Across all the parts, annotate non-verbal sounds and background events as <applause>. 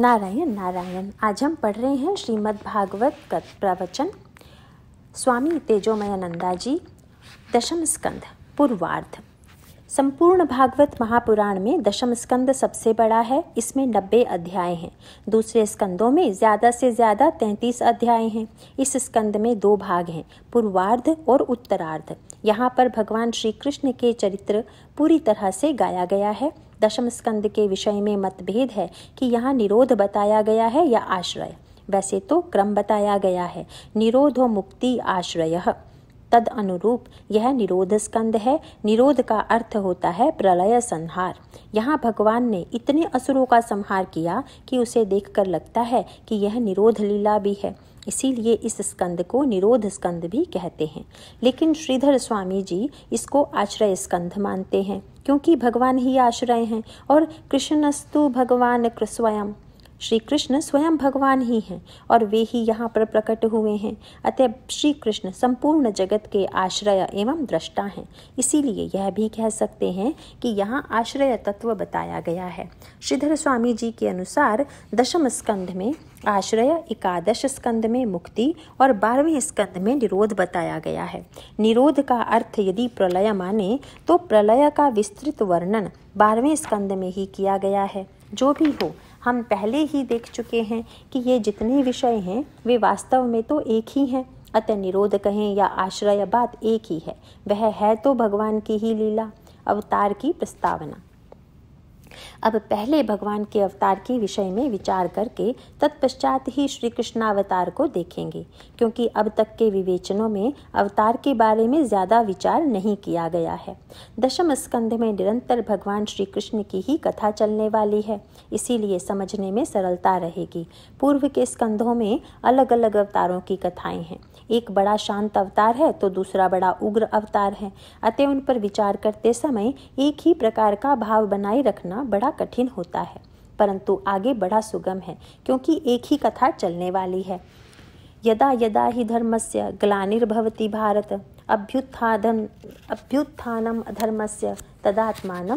नारायण नारायण आज हम पढ़ रहे हैं श्रीमद् भागवत का प्रवचन स्वामी तेजोमय नंदा जी दशम स्कंद पूर्वार्ध संपूर्ण भागवत महापुराण में दशम स्कंद सबसे बड़ा है इसमें नब्बे अध्याय हैं दूसरे स्कंदों में ज़्यादा से ज़्यादा तैंतीस अध्याय हैं इस स्कंद में दो भाग हैं पूर्वार्ध और उत्तरार्ध यहाँ पर भगवान श्री कृष्ण के चरित्र पूरी तरह से गाया गया है दशम स्कंद के विषय में मतभेद है कि यहाँ निरोध बताया गया है या आश्रय वैसे तो क्रम बताया गया है निरोधो मुक्ति आश्रय तद अनुरूप यह निरोध स्कंद है निरोध का अर्थ होता है प्रलय संहार यहाँ भगवान ने इतने असुरों का संहार किया कि उसे देखकर लगता है कि यह निरोध लीला भी है इसीलिए इस स्कंद को निरोध स्कंद भी कहते हैं लेकिन श्रीधर स्वामी जी इसको आश्रय स्कंध मानते हैं क्योंकि भगवान ही आश्रय हैं और कृष्णस्तु भगवान स्वयं श्री कृष्ण स्वयं भगवान ही हैं और वे ही यहाँ पर प्रकट हुए हैं अतः श्री कृष्ण संपूर्ण जगत के आश्रय एवं दृष्टा हैं इसीलिए यह भी कह सकते हैं कि यहाँ आश्रय तत्व बताया गया है श्रीधर स्वामी जी के अनुसार दशम स्कंध में आश्रय एकादश स्कंद में मुक्ति और बारहवें स्कंद में निरोध बताया गया है निरोध का अर्थ यदि प्रलय माने तो प्रलय का विस्तृत वर्णन बारहवें स्कंद में ही किया गया है जो भी हो हम पहले ही देख चुके हैं कि ये जितने विषय हैं वे वास्तव में तो एक ही हैं अतः निरोध कहें या आश्रय बात एक ही है वह है तो भगवान की ही लीला अवतार की प्रस्तावना अब पहले भगवान के अवतार के विषय में विचार करके तत्पश्चात ही श्री कृष्णावतार को देखेंगे क्योंकि अब तक के विवेचनों में अवतार के बारे में ज़्यादा विचार नहीं किया गया है दशम स्कंध में निरंतर भगवान श्री कृष्ण की ही कथा चलने वाली है इसीलिए समझने में सरलता रहेगी पूर्व के स्कंधों में अलग अलग अवतारों की कथाएं हैं एक बड़ा शांत अवतार है तो दूसरा बड़ा उग्र अवतार है अतः उन पर विचार करते समय एक ही प्रकार का भाव बनाए रखना बड़ा कठिन होता है परंतु आगे बड़ा सुगम है क्योंकि एक ही कथा चलने वाली है यदा यदा ही धर्म से ग्लार्भवती भारत अभ्युत्थान अभ्युत्थानम तदात्मा तदात्मान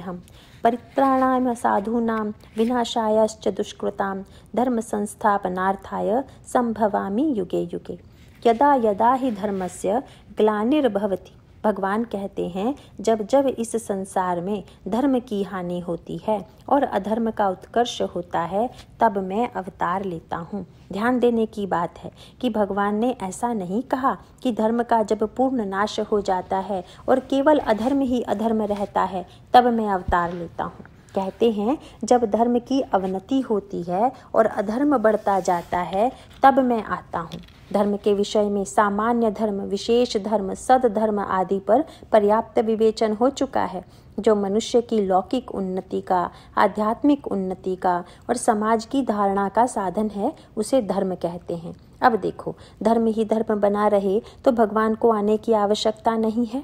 हम परित्राणा साधूना विनाशायाच दुष्कृता धर्म संस्थापनार्थाय संभवामी युगे युगे यदा यदा ही धर्म से ग्लानिर्भवती भगवान कहते हैं जब जब इस संसार में धर्म की हानि होती है और अधर्म का उत्कर्ष होता है तब मैं अवतार लेता हूँ ध्यान देने की बात है कि भगवान ने ऐसा नहीं कहा कि धर्म का जब पूर्ण नाश हो जाता है और केवल अधर्म ही अधर्म रहता है तब मैं अवतार लेता हूँ कहते हैं जब धर्म की अवनति होती है और अधर्म बढ़ता जाता है तब मैं आता हूँ धर्म के विषय में सामान्य धर्म विशेष धर्म सद धर्म आदि पर पर्याप्त विवेचन हो चुका है जो मनुष्य की लौकिक उन्नति का आध्यात्मिक उन्नति का और समाज की धारणा का साधन है उसे धर्म कहते हैं अब देखो धर्म ही धर्म बना रहे तो भगवान को आने की आवश्यकता नहीं है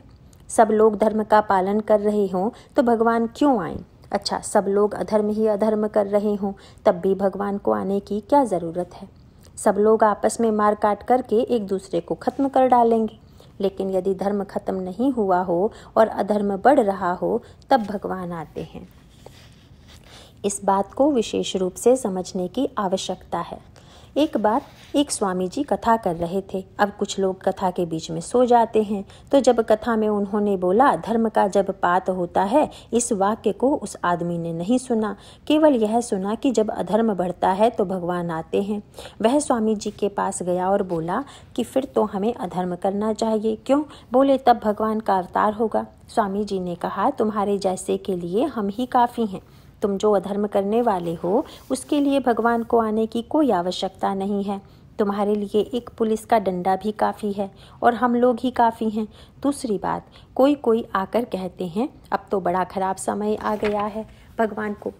सब लोग धर्म का पालन कर रहे हों तो भगवान क्यों आए अच्छा सब लोग अधर्म ही अधर्म कर रहे हों तब भी भगवान को आने की क्या ज़रूरत है सब लोग आपस में मार काट करके एक दूसरे को ख़त्म कर डालेंगे लेकिन यदि धर्म खत्म नहीं हुआ हो और अधर्म बढ़ रहा हो तब भगवान आते हैं इस बात को विशेष रूप से समझने की आवश्यकता है एक बार एक स्वामी जी कथा कर रहे थे अब कुछ लोग कथा के बीच में सो जाते हैं तो जब कथा में उन्होंने बोला धर्म का जब पात होता है इस वाक्य को उस आदमी ने नहीं सुना केवल यह सुना कि जब अधर्म बढ़ता है तो भगवान आते हैं वह स्वामी जी के पास गया और बोला कि फिर तो हमें अधर्म करना चाहिए क्यों बोले तब भगवान का अवतार होगा स्वामी जी ने कहा तुम्हारे जैसे के लिए हम ही काफ़ी हैं तुम जो अधर्म करने वाले हो उसके लिए भगवान को आने की कोई आवश्यकता नहीं है तुम्हारे लिए एक पुलिस का डंडा भी काफ़ी है और हम लोग ही काफ़ी हैं दूसरी बात कोई कोई आकर कहते हैं अब तो बड़ा ख़राब समय आ गया है भगवान को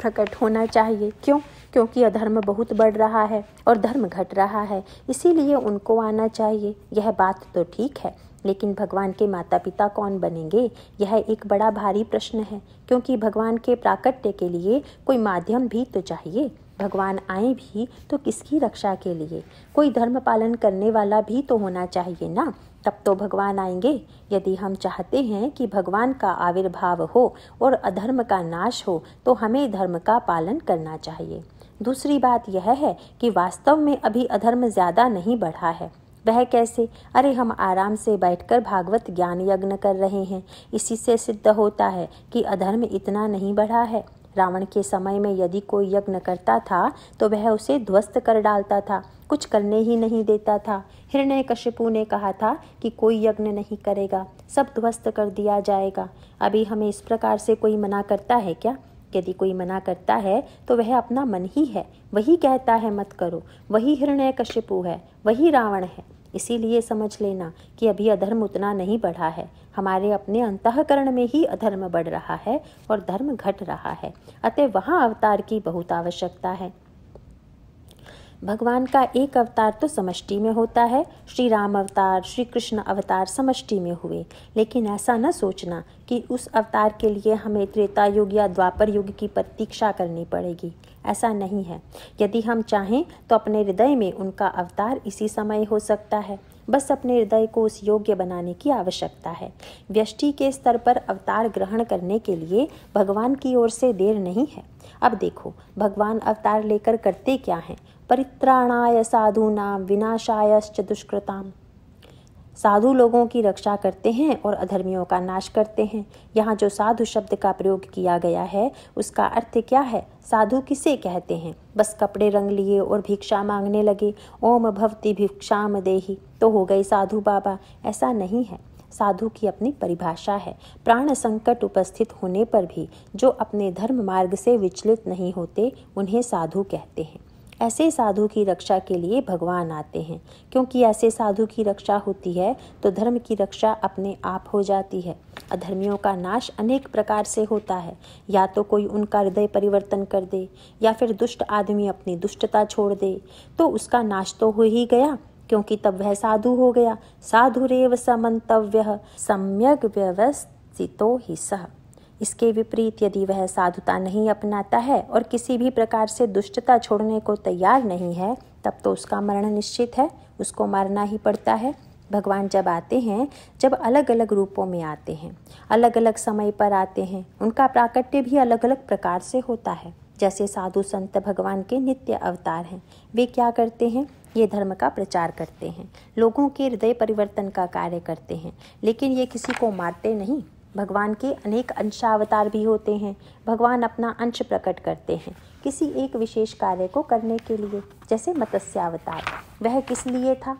प्रकट होना चाहिए क्यों क्योंकि अधर्म बहुत बढ़ रहा है और धर्म घट रहा है इसीलिए उनको आना चाहिए यह बात तो ठीक है लेकिन भगवान के माता पिता कौन बनेंगे यह एक बड़ा भारी प्रश्न है क्योंकि भगवान के प्राकट्य के लिए कोई माध्यम भी तो चाहिए भगवान आए भी तो किसकी रक्षा के लिए कोई धर्म पालन करने वाला भी तो होना चाहिए ना तब तो भगवान आएंगे यदि हम चाहते हैं कि भगवान का आविर्भाव हो और अधर्म का नाश हो तो हमें धर्म का पालन करना चाहिए दूसरी बात यह है कि वास्तव में अभी अधर्म ज़्यादा नहीं बढ़ा है वह कैसे अरे हम आराम से बैठकर भागवत ज्ञान यज्ञ कर रहे हैं इसी से सिद्ध होता है कि अधर्म इतना नहीं बढ़ा है रावण के समय में यदि कोई यज्ञ करता था तो वह उसे ध्वस्त कर डालता था कुछ करने ही नहीं देता था हिरण्य कश्यपु ने कहा था कि कोई यज्ञ नहीं करेगा सब ध्वस्त कर दिया जाएगा अभी हमें इस प्रकार से कोई मना करता है क्या यदि कोई मना करता है तो वह अपना मन ही है वही कहता है मत करो वही हृणय कश्यपु है वही रावण है इसीलिए समझ लेना कि अभी अधर्म उतना नहीं बढ़ा है हमारे अपने अंतकरण में ही अधर्म बढ़ रहा है और धर्म घट रहा है अतः वहाँ अवतार की बहुत आवश्यकता है भगवान का एक अवतार तो समष्टि में होता है श्री राम अवतार श्री कृष्ण अवतार समष्टि में हुए लेकिन ऐसा न सोचना कि उस अवतार के लिए हमें त्रेता युग या द्वापर युग की प्रतीक्षा करनी पड़ेगी ऐसा नहीं है यदि हम चाहें तो अपने हृदय में उनका अवतार इसी समय हो सकता है बस अपने हृदय को उस योग्य बनाने की आवश्यकता है व्यष्टि के स्तर पर अवतार ग्रहण करने के लिए भगवान की ओर से देर नहीं है अब देखो भगवान अवतार लेकर करते क्या हैं परित्राणाय नाम विनाशायश्च दुष्कृताम साधु लोगों की रक्षा करते हैं और अधर्मियों का नाश करते हैं यहाँ जो साधु शब्द का प्रयोग किया गया है उसका अर्थ क्या है साधु किसे कहते हैं बस कपड़े रंग लिए और भिक्षा मांगने लगे ओम भवती भिक्षाम देही तो हो गई साधु बाबा ऐसा नहीं है साधु की अपनी परिभाषा है प्राण संकट उपस्थित होने पर भी जो अपने धर्म मार्ग से विचलित नहीं होते उन्हें साधु कहते हैं ऐसे साधु की रक्षा के लिए भगवान आते हैं क्योंकि ऐसे साधु की रक्षा होती है तो धर्म की रक्षा अपने आप हो जाती है अधर्मियों का नाश अनेक प्रकार से होता है या तो कोई उनका हृदय परिवर्तन कर दे या फिर दुष्ट आदमी अपनी दुष्टता छोड़ दे तो उसका नाश तो हो ही गया क्योंकि तब वह साधु हो गया साधु रेव समन्तव्य सम्यक व्यवस्थितो ही सह इसके विपरीत यदि वह साधुता नहीं अपनाता है और किसी भी प्रकार से दुष्टता छोड़ने को तैयार नहीं है तब तो उसका मरण निश्चित है उसको मारना ही पड़ता है भगवान जब आते हैं जब अलग अलग रूपों में आते हैं अलग अलग समय पर आते हैं उनका प्राकट्य भी अलग अलग प्रकार से होता है जैसे साधु संत भगवान के नित्य अवतार हैं वे क्या करते हैं ये धर्म का प्रचार करते हैं लोगों के हृदय परिवर्तन का कार्य करते हैं लेकिन ये किसी को मारते नहीं भगवान के अनेक अंशावतार भी होते हैं भगवान अपना अंश प्रकट करते हैं किसी एक विशेष कार्य को करने के लिए जैसे मत्स्यावतार वह किस लिए था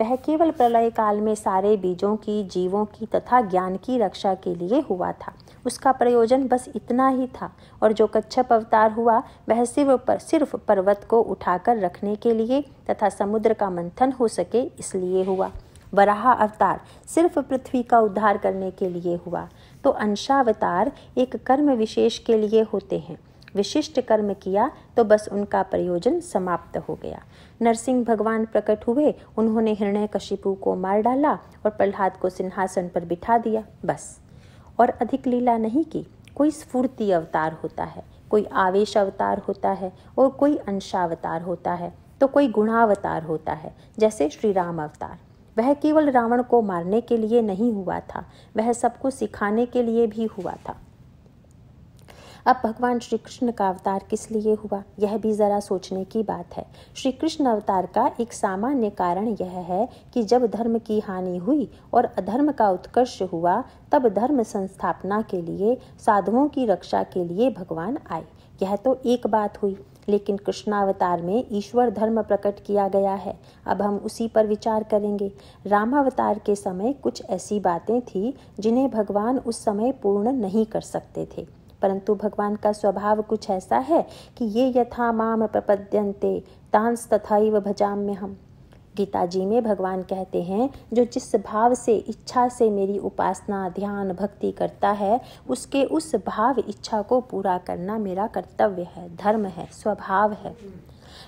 वह केवल प्रलय काल में सारे बीजों की जीवों की तथा ज्ञान की रक्षा के लिए हुआ था उसका प्रयोजन बस इतना ही था और जो कच्छप अवतार हुआ वह सिर्फ पर सिर्फ पर्वत को उठाकर रखने के लिए तथा समुद्र का मंथन हो सके इसलिए हुआ वराह अवतार सिर्फ पृथ्वी का उद्धार करने के लिए हुआ तो अंशावतार एक कर्म विशेष के लिए होते हैं विशिष्ट कर्म किया तो बस उनका प्रयोजन समाप्त हो गया नरसिंह भगवान प्रकट हुए उन्होंने हृणय कशिपु को मार डाला और प्रहलाद को सिंहासन पर बिठा दिया बस और अधिक लीला नहीं की कोई स्फूर्ति अवतार होता है कोई आवेश अवतार होता है और कोई अंशावतार होता है तो कोई गुणावतार होता है जैसे श्री राम अवतार वह केवल रावण को मारने के लिए नहीं हुआ था वह सबको सिखाने के लिए भी हुआ था अब भगवान श्री कृष्ण का अवतार किस लिए हुआ यह भी ज़रा सोचने की बात है श्री कृष्ण अवतार का एक सामान्य कारण यह है कि जब धर्म की हानि हुई और अधर्म का उत्कर्ष हुआ तब धर्म संस्थापना के लिए साधुओं की रक्षा के लिए भगवान आए यह तो एक बात हुई लेकिन कृष्णावतार में ईश्वर धर्म प्रकट किया गया है अब हम उसी पर विचार करेंगे रामावतार के समय कुछ ऐसी बातें थी जिन्हें भगवान उस समय पूर्ण नहीं कर सकते थे परंतु भगवान का स्वभाव कुछ ऐसा है कि ये यथा माम प्रपद्यंते तांस तथा भजाम्य हम गीताजी में भगवान कहते हैं जो जिस भाव से इच्छा से मेरी उपासना ध्यान भक्ति करता है उसके उस भाव इच्छा को पूरा करना मेरा कर्तव्य है धर्म है स्वभाव है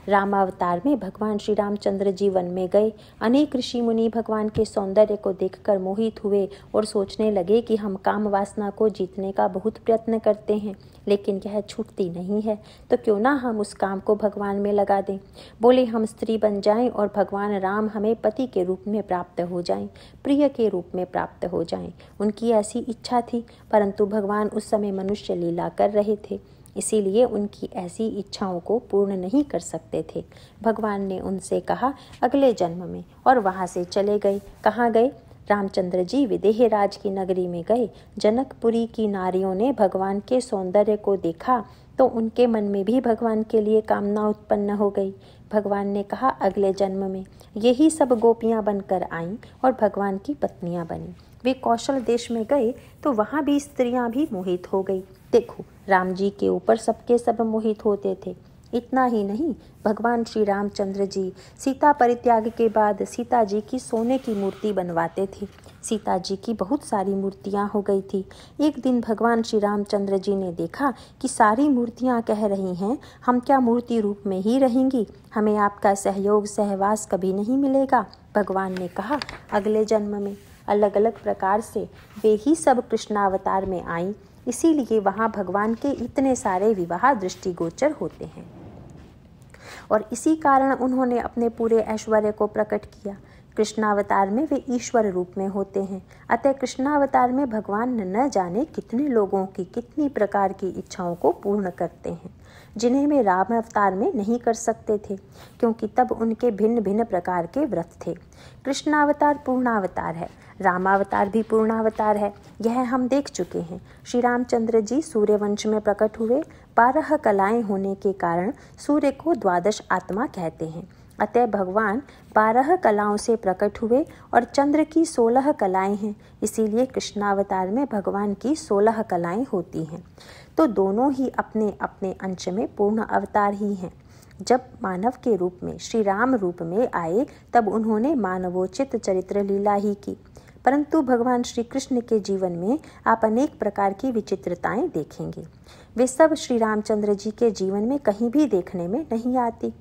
रामावतार में भगवान श्री रामचंद्र जी वन में गए अनेक ऋषि मुनि भगवान के सौंदर्य को देखकर मोहित हुए और सोचने लगे कि हम काम वासना को जीतने का बहुत प्रयत्न करते हैं लेकिन यह छूटती नहीं है तो क्यों ना हम उस काम को भगवान में लगा दें बोले हम स्त्री बन जाएं और भगवान राम हमें पति के रूप में प्राप्त हो जाएं प्रिय के रूप में प्राप्त हो जाएं उनकी ऐसी इच्छा थी परंतु भगवान उस समय मनुष्य लीला कर रहे थे इसीलिए उनकी ऐसी इच्छाओं को पूर्ण नहीं कर सकते थे भगवान ने उनसे कहा अगले जन्म में और वहाँ से चले गए कहाँ गए रामचंद्र जी विदेहराज की नगरी में गए जनकपुरी की नारियों ने भगवान के सौंदर्य को देखा तो उनके मन में भी भगवान के लिए कामना उत्पन्न हो गई भगवान ने कहा अगले जन्म में यही सब गोपियाँ बनकर आईं और भगवान की पत्नियाँ बनी वे कौशल देश में गए तो वहाँ भी स्त्रियाँ भी मोहित हो गई देखो राम जी के ऊपर सबके सब मोहित होते थे इतना ही नहीं भगवान श्री रामचंद्र जी सीता परित्याग के बाद सीता जी की सोने की मूर्ति बनवाते थे सीता जी की बहुत सारी मूर्तियाँ हो गई थी एक दिन भगवान श्री रामचंद्र जी ने देखा कि सारी मूर्तियाँ कह रही हैं हम क्या मूर्ति रूप में ही रहेंगी हमें आपका सहयोग सहवास कभी नहीं मिलेगा भगवान ने कहा अगले जन्म में अलग अलग प्रकार से वे ही सब कृष्णावतार में आई इसीलिए वहाँ भगवान के इतने सारे विवाह दृष्टिगोचर होते हैं और इसी कारण उन्होंने अपने पूरे ऐश्वर्य को प्रकट किया कृष्णावतार में वे ईश्वर रूप में होते हैं अतः कृष्णावतार में भगवान न जाने कितने लोगों की कितनी प्रकार की इच्छाओं को पूर्ण करते हैं जिन्हें वे राम अवतार में नहीं कर सकते थे क्योंकि तब उनके भिन्न भिन्न प्रकार के व्रत थे कृष्णावतार पूर्णावतार है रामावतार भी पूर्णावतार है यह हम देख चुके हैं श्री रामचंद्र जी सूर्यवंश में प्रकट हुए बारह कलाएं होने के कारण सूर्य को द्वादश आत्मा कहते हैं अतः भगवान बारह कलाओं से प्रकट हुए और चंद्र की सोलह कलाएं हैं इसीलिए कृष्णावतार में भगवान की सोलह कलाएं होती हैं तो दोनों ही अपने अपने अंश में पूर्ण अवतार ही हैं जब मानव के रूप में श्री राम रूप में आए तब उन्होंने मानवोचित चरित्र लीला ही की परंतु भगवान श्री कृष्ण के जीवन में आप अनेक प्रकार की विचित्रताएं देखेंगे वे सब श्री रामचंद्र जी के जीवन में कहीं भी देखने में नहीं आती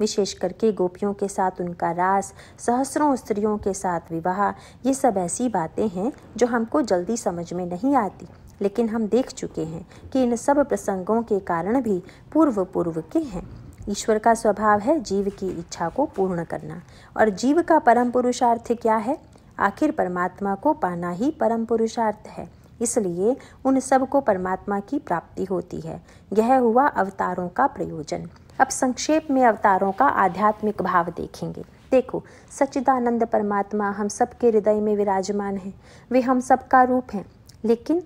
विशेष करके गोपियों के साथ उनका रास सहस्रों स्त्रियों के साथ विवाह ये सब ऐसी बातें हैं जो हमको जल्दी समझ में नहीं आती लेकिन हम देख चुके हैं कि इन सब प्रसंगों के कारण भी पूर्व पूर्व के हैं ईश्वर का स्वभाव है जीव की इच्छा को पूर्ण करना और जीव का परम पुरुषार्थ क्या है आखिर परमात्मा को पाना ही परम पुरुषार्थ है इसलिए उन सब को परमात्मा की प्राप्ति होती है यह हुआ अवतारों का प्रयोजन अब संक्षेप में अवतारों का आध्यात्मिक भाव देखेंगे देखो सच्चिदानंद परमात्मा हम सबके हृदय में विराजमान हैं वे हम सबका रूप हैं लेकिन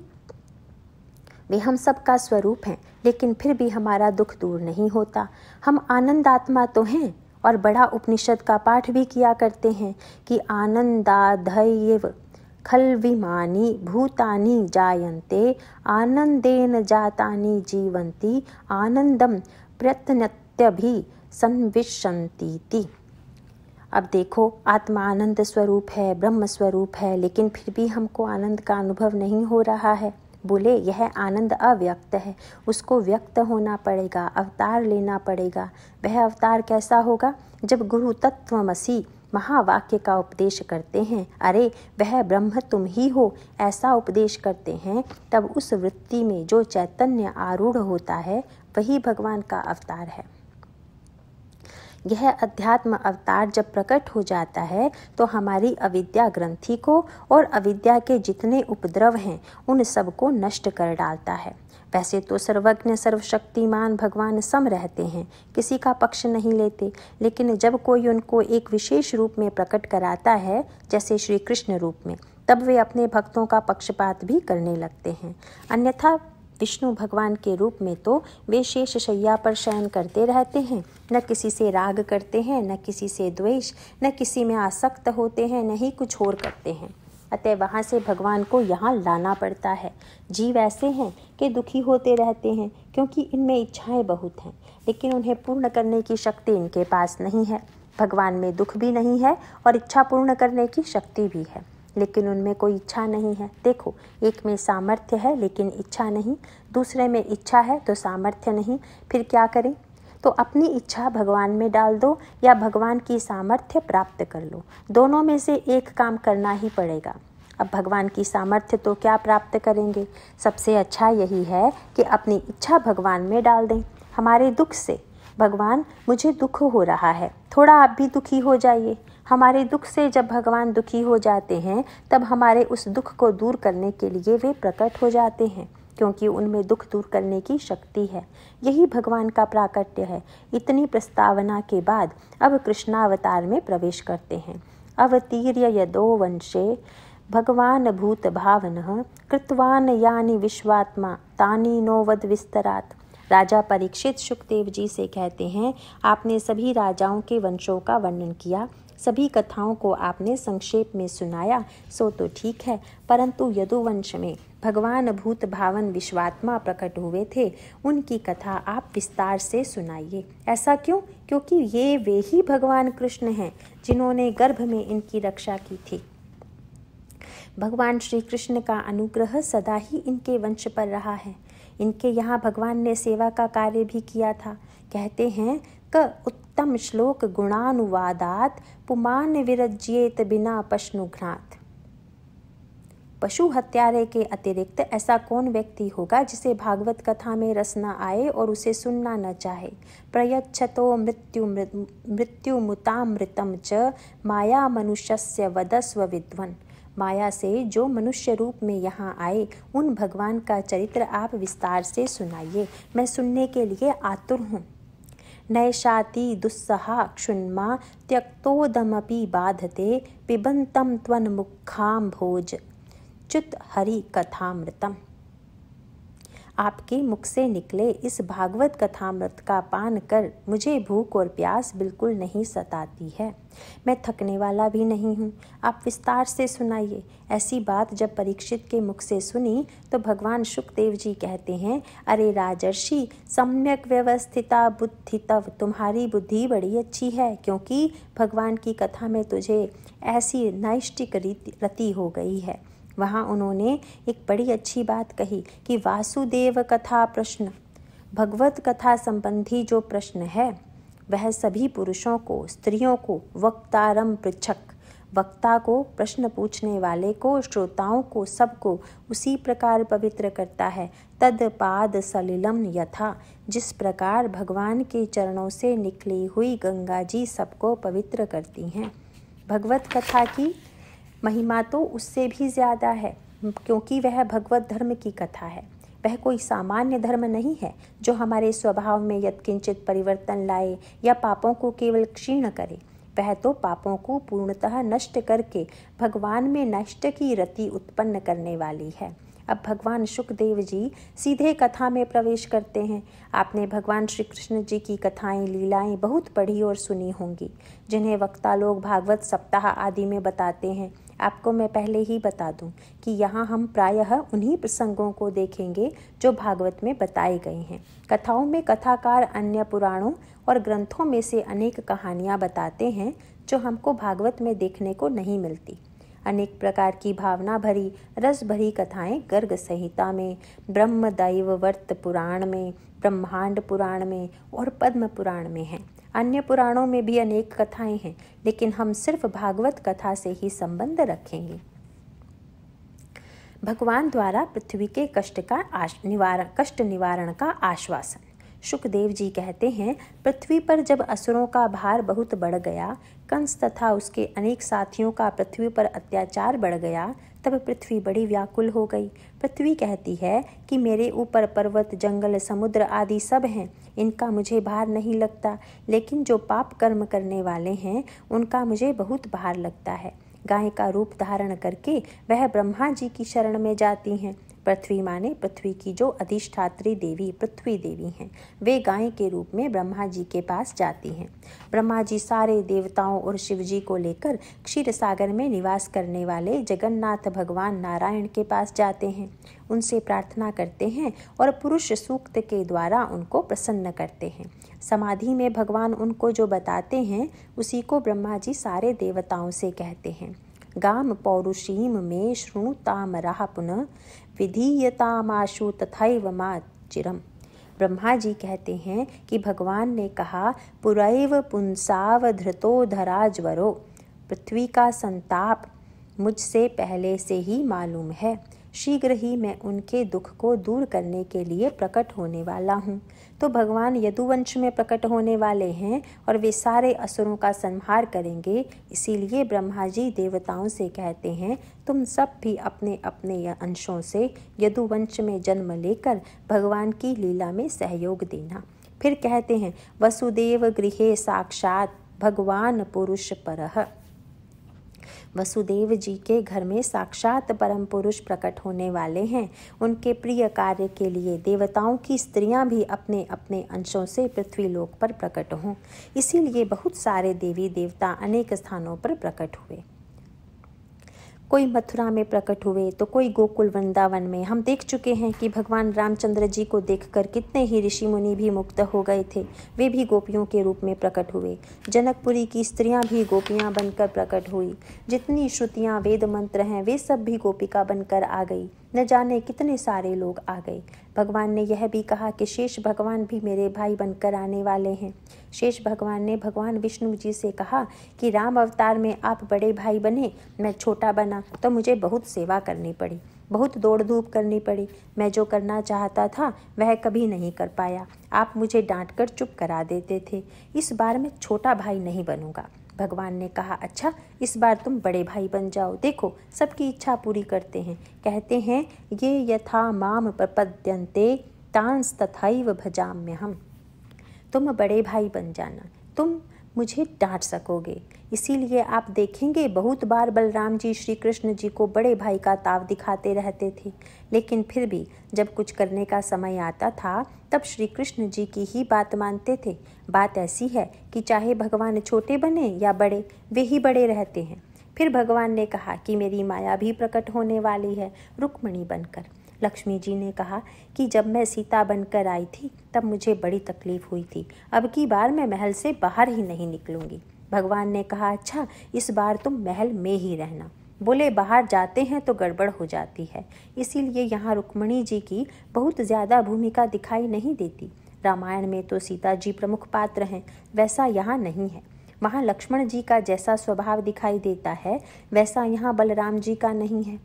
वे हम सबका स्वरूप हैं लेकिन फिर भी हमारा दुख दूर नहीं होता हम आनंद आत्मा तो हैं और बड़ा उपनिषद का पाठ भी किया करते हैं कि आनंदाधैव खल्विमानी भूतानी जायन्ते आनंदेन जातानी जीवंती आनंदम भी संविशंती अब देखो आत्मा आनंद स्वरूप है ब्रह्म स्वरूप है लेकिन फिर भी हमको आनंद का अनुभव नहीं हो रहा है बोले यह आनंद अव्यक्त है उसको व्यक्त होना पड़ेगा अवतार लेना पड़ेगा वह अवतार कैसा होगा जब गुरु तत्वमसी महावाक्य का उपदेश करते हैं अरे वह ब्रह्म तुम ही हो ऐसा उपदेश करते हैं तब उस वृत्ति में जो चैतन्य आरूढ़ होता है वही भगवान का अवतार है यह अध्यात्म अवतार जब प्रकट हो जाता है तो हमारी अविद्या ग्रंथि को और अविद्या के जितने उपद्रव हैं उन सबको नष्ट कर डालता है वैसे तो सर्वज्ञ सर्वशक्तिमान भगवान सम रहते हैं किसी का पक्ष नहीं लेते लेकिन जब कोई उनको एक विशेष रूप में प्रकट कराता है जैसे श्री कृष्ण रूप में तब वे अपने भक्तों का पक्षपात भी करने लगते हैं अन्यथा विष्णु भगवान के रूप में तो वे शेष शैया पर शयन करते रहते हैं न किसी से राग करते हैं न किसी से द्वेष न किसी में आसक्त होते हैं न ही कुछ और करते हैं अतः वहाँ से भगवान को यहाँ लाना पड़ता है जीव ऐसे हैं कि दुखी होते रहते हैं क्योंकि इनमें इच्छाएं बहुत हैं लेकिन उन्हें पूर्ण करने की शक्ति इनके पास नहीं है भगवान में दुख भी नहीं है और इच्छा पूर्ण करने की शक्ति भी है लेकिन उनमें कोई इच्छा नहीं है देखो एक में सामर्थ्य है लेकिन इच्छा नहीं दूसरे में इच्छा है तो सामर्थ्य नहीं फिर क्या करें तो अपनी इच्छा भगवान में डाल दो या भगवान की सामर्थ्य प्राप्त कर लो दोनों में से एक काम करना ही पड़ेगा अब भगवान की सामर्थ्य तो क्या प्राप्त करेंगे सबसे अच्छा यही है कि अपनी इच्छा भगवान में डाल दें हमारे दुख से भगवान मुझे दुख हो रहा है थोड़ा आप भी दुखी हो जाइए हमारे दुख से जब भगवान दुखी हो जाते हैं तब हमारे उस दुख को दूर करने के लिए वे प्रकट हो जाते हैं क्योंकि उनमें दुख दूर करने की शक्ति है यही भगवान का प्राकट्य है इतनी प्रस्तावना के बाद अब कृष्णावतार में प्रवेश करते हैं अवतीर्य यदो वंशे भगवान भूत भावन कृतवान यानी विश्वात्मा तानी नोवद विस्तरात राजा परीक्षित सुखदेव जी से कहते हैं आपने सभी राजाओं के वंशों का वर्णन किया सभी कथाओं को आपने संक्षेप में सुनाया सो तो ठीक है परंतु यदुवंश में भगवान भूत भावन विश्वात्मा प्रकट हुए थे उनकी कथा आप विस्तार से सुनाइए ऐसा क्यों क्योंकि ये वे ही भगवान कृष्ण हैं जिन्होंने गर्भ में इनकी रक्षा की थी भगवान श्री कृष्ण का अनुग्रह सदा ही इनके वंश पर रहा है इनके यहाँ भगवान ने सेवा का कार्य भी किया था कहते हैं उत्तम श्लोक गुणानुवादात पुमान विरज्येत बिना पशुघ्नात पशु हत्यारे के अतिरिक्त ऐसा कौन व्यक्ति होगा जिसे भागवत कथा में रस न आए और उसे सुनना न चाहे प्रयच्छतो मृत्यु मृत्यु मुतामृतम च माया मनुष्यस्य वदस्व विद्वन माया से जो मनुष्य रूप में यहाँ आए उन भगवान का चरित्र आप विस्तार से सुनाइए मैं सुनने के लिए आतुर हूँ नैशाति दुस्सहा क्षुण्मा त्यक्तोदमपि बाधते पिबन्तं त्वन्मुखाम्भोज च्युत् हरिकथामृतम् आपके मुख से निकले इस भागवत कथामृत का पान कर मुझे भूख और प्यास बिल्कुल नहीं सताती है मैं थकने वाला भी नहीं हूँ आप विस्तार से सुनाइए ऐसी बात जब परीक्षित के मुख से सुनी तो भगवान सुखदेव जी कहते हैं अरे राजर्षि सम्यक व्यवस्थिता बुद्धि तव तुम्हारी बुद्धि बड़ी अच्छी है क्योंकि भगवान की कथा में तुझे ऐसी नैष्टिक रीति रति हो गई है वहाँ उन्होंने एक बड़ी अच्छी बात कही कि वासुदेव कथा प्रश्न भगवत कथा संबंधी जो प्रश्न है वह सभी पुरुषों को स्त्रियों को वक्तारम पृछक वक्ता को प्रश्न पूछने वाले को श्रोताओं को सबको उसी प्रकार पवित्र करता है तद पाद सलिलम यथा जिस प्रकार भगवान के चरणों से निकली हुई गंगा जी सबको पवित्र करती हैं भगवत कथा की महिमा तो उससे भी ज़्यादा है क्योंकि वह भगवत धर्म की कथा है वह कोई सामान्य धर्म नहीं है जो हमारे स्वभाव में यत्किंचित परिवर्तन लाए या पापों को केवल क्षीण करे वह तो पापों को पूर्णतः नष्ट करके भगवान में नष्ट की रति उत्पन्न करने वाली है अब भगवान सुखदेव जी सीधे कथा में प्रवेश करते हैं आपने भगवान श्री कृष्ण जी की कथाएं लीलाएं बहुत पढ़ी और सुनी होंगी जिन्हें वक्ता लोग भागवत सप्ताह आदि में बताते हैं आपको मैं पहले ही बता दूं कि यहाँ हम प्रायः उन्हीं प्रसंगों को देखेंगे जो भागवत में बताए गए हैं कथाओं में कथाकार अन्य पुराणों और ग्रंथों में से अनेक कहानियाँ बताते हैं जो हमको भागवत में देखने को नहीं मिलती अनेक प्रकार की भावना भरी रस भरी कथाएं गर्ग संहिता में वर्त पुराण में ब्रह्मांड पुराण में और पद्म पुराण में हैं अन्य पुराणों में भी अनेक कथाएं हैं लेकिन हम सिर्फ भागवत कथा से ही संबंध रखेंगे भगवान द्वारा पृथ्वी के कष्ट का निवारण कष्ट निवारण का आश्वासन सुखदेव जी कहते हैं पृथ्वी पर जब असुरों का भार बहुत बढ़ गया कंस तथा उसके अनेक साथियों का पृथ्वी पर अत्याचार बढ़ गया तब पृथ्वी बड़ी व्याकुल हो गई पृथ्वी कहती है कि मेरे ऊपर पर्वत जंगल समुद्र आदि सब हैं इनका मुझे भार नहीं लगता लेकिन जो पाप कर्म करने वाले हैं उनका मुझे बहुत भार लगता है गाय का रूप धारण करके वह ब्रह्मा जी की शरण में जाती हैं पृथ्वी माने पृथ्वी की जो अधिष्ठात्री देवी पृथ्वी देवी हैं वे गाय के रूप में ब्रह्मा जी के पास जाती हैं ब्रह्मा जी सारे देवताओं और शिव जी को लेकर क्षीर सागर में निवास करने वाले जगन्नाथ भगवान नारायण के पास जाते हैं उनसे प्रार्थना करते हैं और पुरुष सूक्त के द्वारा उनको प्रसन्न करते हैं समाधि में भगवान उनको जो बताते हैं उसी को ब्रह्मा जी सारे देवताओं से कहते हैं गाम पौरुषीम में शृणुतामराह पुनः विधीयतामाशु तथा मा चिरम ब्रह्मा जी कहते हैं कि भगवान ने कहा पुरैव पुंसाव धृतो धराज्वरो पृथ्वी का संताप मुझसे पहले से ही मालूम है शीघ्र ही मैं उनके दुख को दूर करने के लिए प्रकट होने वाला हूँ तो भगवान यदुवंश में प्रकट होने वाले हैं और वे सारे असुरों का संहार करेंगे इसीलिए ब्रह्मा जी देवताओं से कहते हैं तुम सब भी अपने अपने अंशों से यदुवंश में जन्म लेकर भगवान की लीला में सहयोग देना फिर कहते हैं वसुदेव गृहे साक्षात भगवान पुरुष परह वसुदेव जी के घर में साक्षात परम पुरुष प्रकट होने वाले हैं उनके प्रिय कार्य के लिए देवताओं की स्त्रियां भी अपने अपने अंशों से पृथ्वी लोक पर प्रकट हों इसीलिए बहुत सारे देवी देवता अनेक स्थानों पर प्रकट हुए कोई मथुरा में प्रकट हुए तो कोई गोकुल वृंदावन में हम देख चुके हैं कि भगवान रामचंद्र जी को देखकर कितने ही ऋषि मुनि भी मुक्त हो गए थे वे भी गोपियों के रूप में प्रकट हुए जनकपुरी की स्त्रियां भी गोपियां बनकर प्रकट हुई जितनी श्रुतियां वेद मंत्र हैं वे सब भी गोपिका बनकर आ गई न जाने कितने सारे लोग आ गए भगवान ने यह भी कहा कि शेष भगवान भी मेरे भाई बनकर आने वाले हैं शेष भगवान ने भगवान विष्णु जी से कहा कि राम अवतार में आप बड़े भाई बने मैं छोटा बना तो मुझे बहुत सेवा करनी पड़ी बहुत दौड़ धूप करनी पड़ी मैं जो करना चाहता था वह कभी नहीं कर पाया आप मुझे डांट कर चुप करा देते थे इस बार मैं छोटा भाई नहीं बनूंगा भगवान ने कहा अच्छा इस बार तुम बड़े भाई बन जाओ देखो सबकी इच्छा पूरी करते हैं कहते हैं ये यथा माम प्रपद्यंते तांस तथाइव भजाम्य हम तुम बड़े भाई बन जाना तुम मुझे डांट सकोगे इसीलिए आप देखेंगे बहुत बार बलराम जी श्री कृष्ण जी को बड़े भाई का ताव दिखाते रहते थे लेकिन फिर भी जब कुछ करने का समय आता था तब श्री कृष्ण जी की ही बात मानते थे बात ऐसी है कि चाहे भगवान छोटे बने या बड़े वे ही बड़े रहते हैं फिर भगवान ने कहा कि मेरी माया भी प्रकट होने वाली है रुक्मणी बनकर लक्ष्मी जी ने कहा कि जब मैं सीता बनकर आई थी तब मुझे बड़ी तकलीफ़ हुई थी अब की बार मैं महल से बाहर ही नहीं निकलूँगी भगवान ने कहा अच्छा इस बार तुम महल में ही रहना बोले बाहर जाते हैं तो गड़बड़ हो जाती है इसीलिए यहाँ रुक्मणी जी की बहुत ज़्यादा भूमिका दिखाई नहीं देती रामायण में तो सीता जी प्रमुख पात्र हैं वैसा यहाँ नहीं है वहाँ लक्ष्मण जी का जैसा स्वभाव दिखाई देता है वैसा यहाँ बलराम जी का नहीं है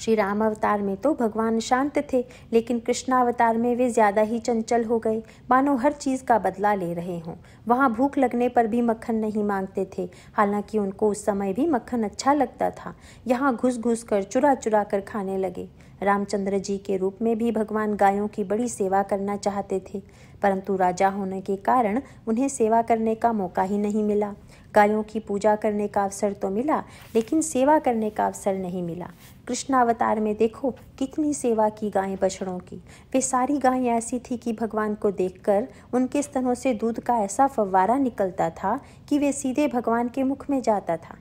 श्री राम अवतार में तो भगवान शांत थे लेकिन कृष्णावतार में वे ज़्यादा ही चंचल हो गए मानो हर चीज़ का बदला ले रहे हों वहाँ भूख लगने पर भी मक्खन नहीं मांगते थे हालांकि उनको उस समय भी मक्खन अच्छा लगता था यहाँ घुस घुस कर चुरा चुरा कर खाने लगे रामचंद्र जी के रूप में भी भगवान गायों की बड़ी सेवा करना चाहते थे परंतु राजा होने के कारण उन्हें सेवा करने का मौका ही नहीं मिला गायों की पूजा करने का अवसर तो मिला लेकिन सेवा करने का अवसर नहीं मिला कृष्णावतार में देखो कितनी सेवा की गायें बछड़ों की वे सारी गायें ऐसी थी कि भगवान को देखकर उनके स्तनों से दूध का ऐसा फव्वारा निकलता था कि वे सीधे भगवान के मुख में जाता था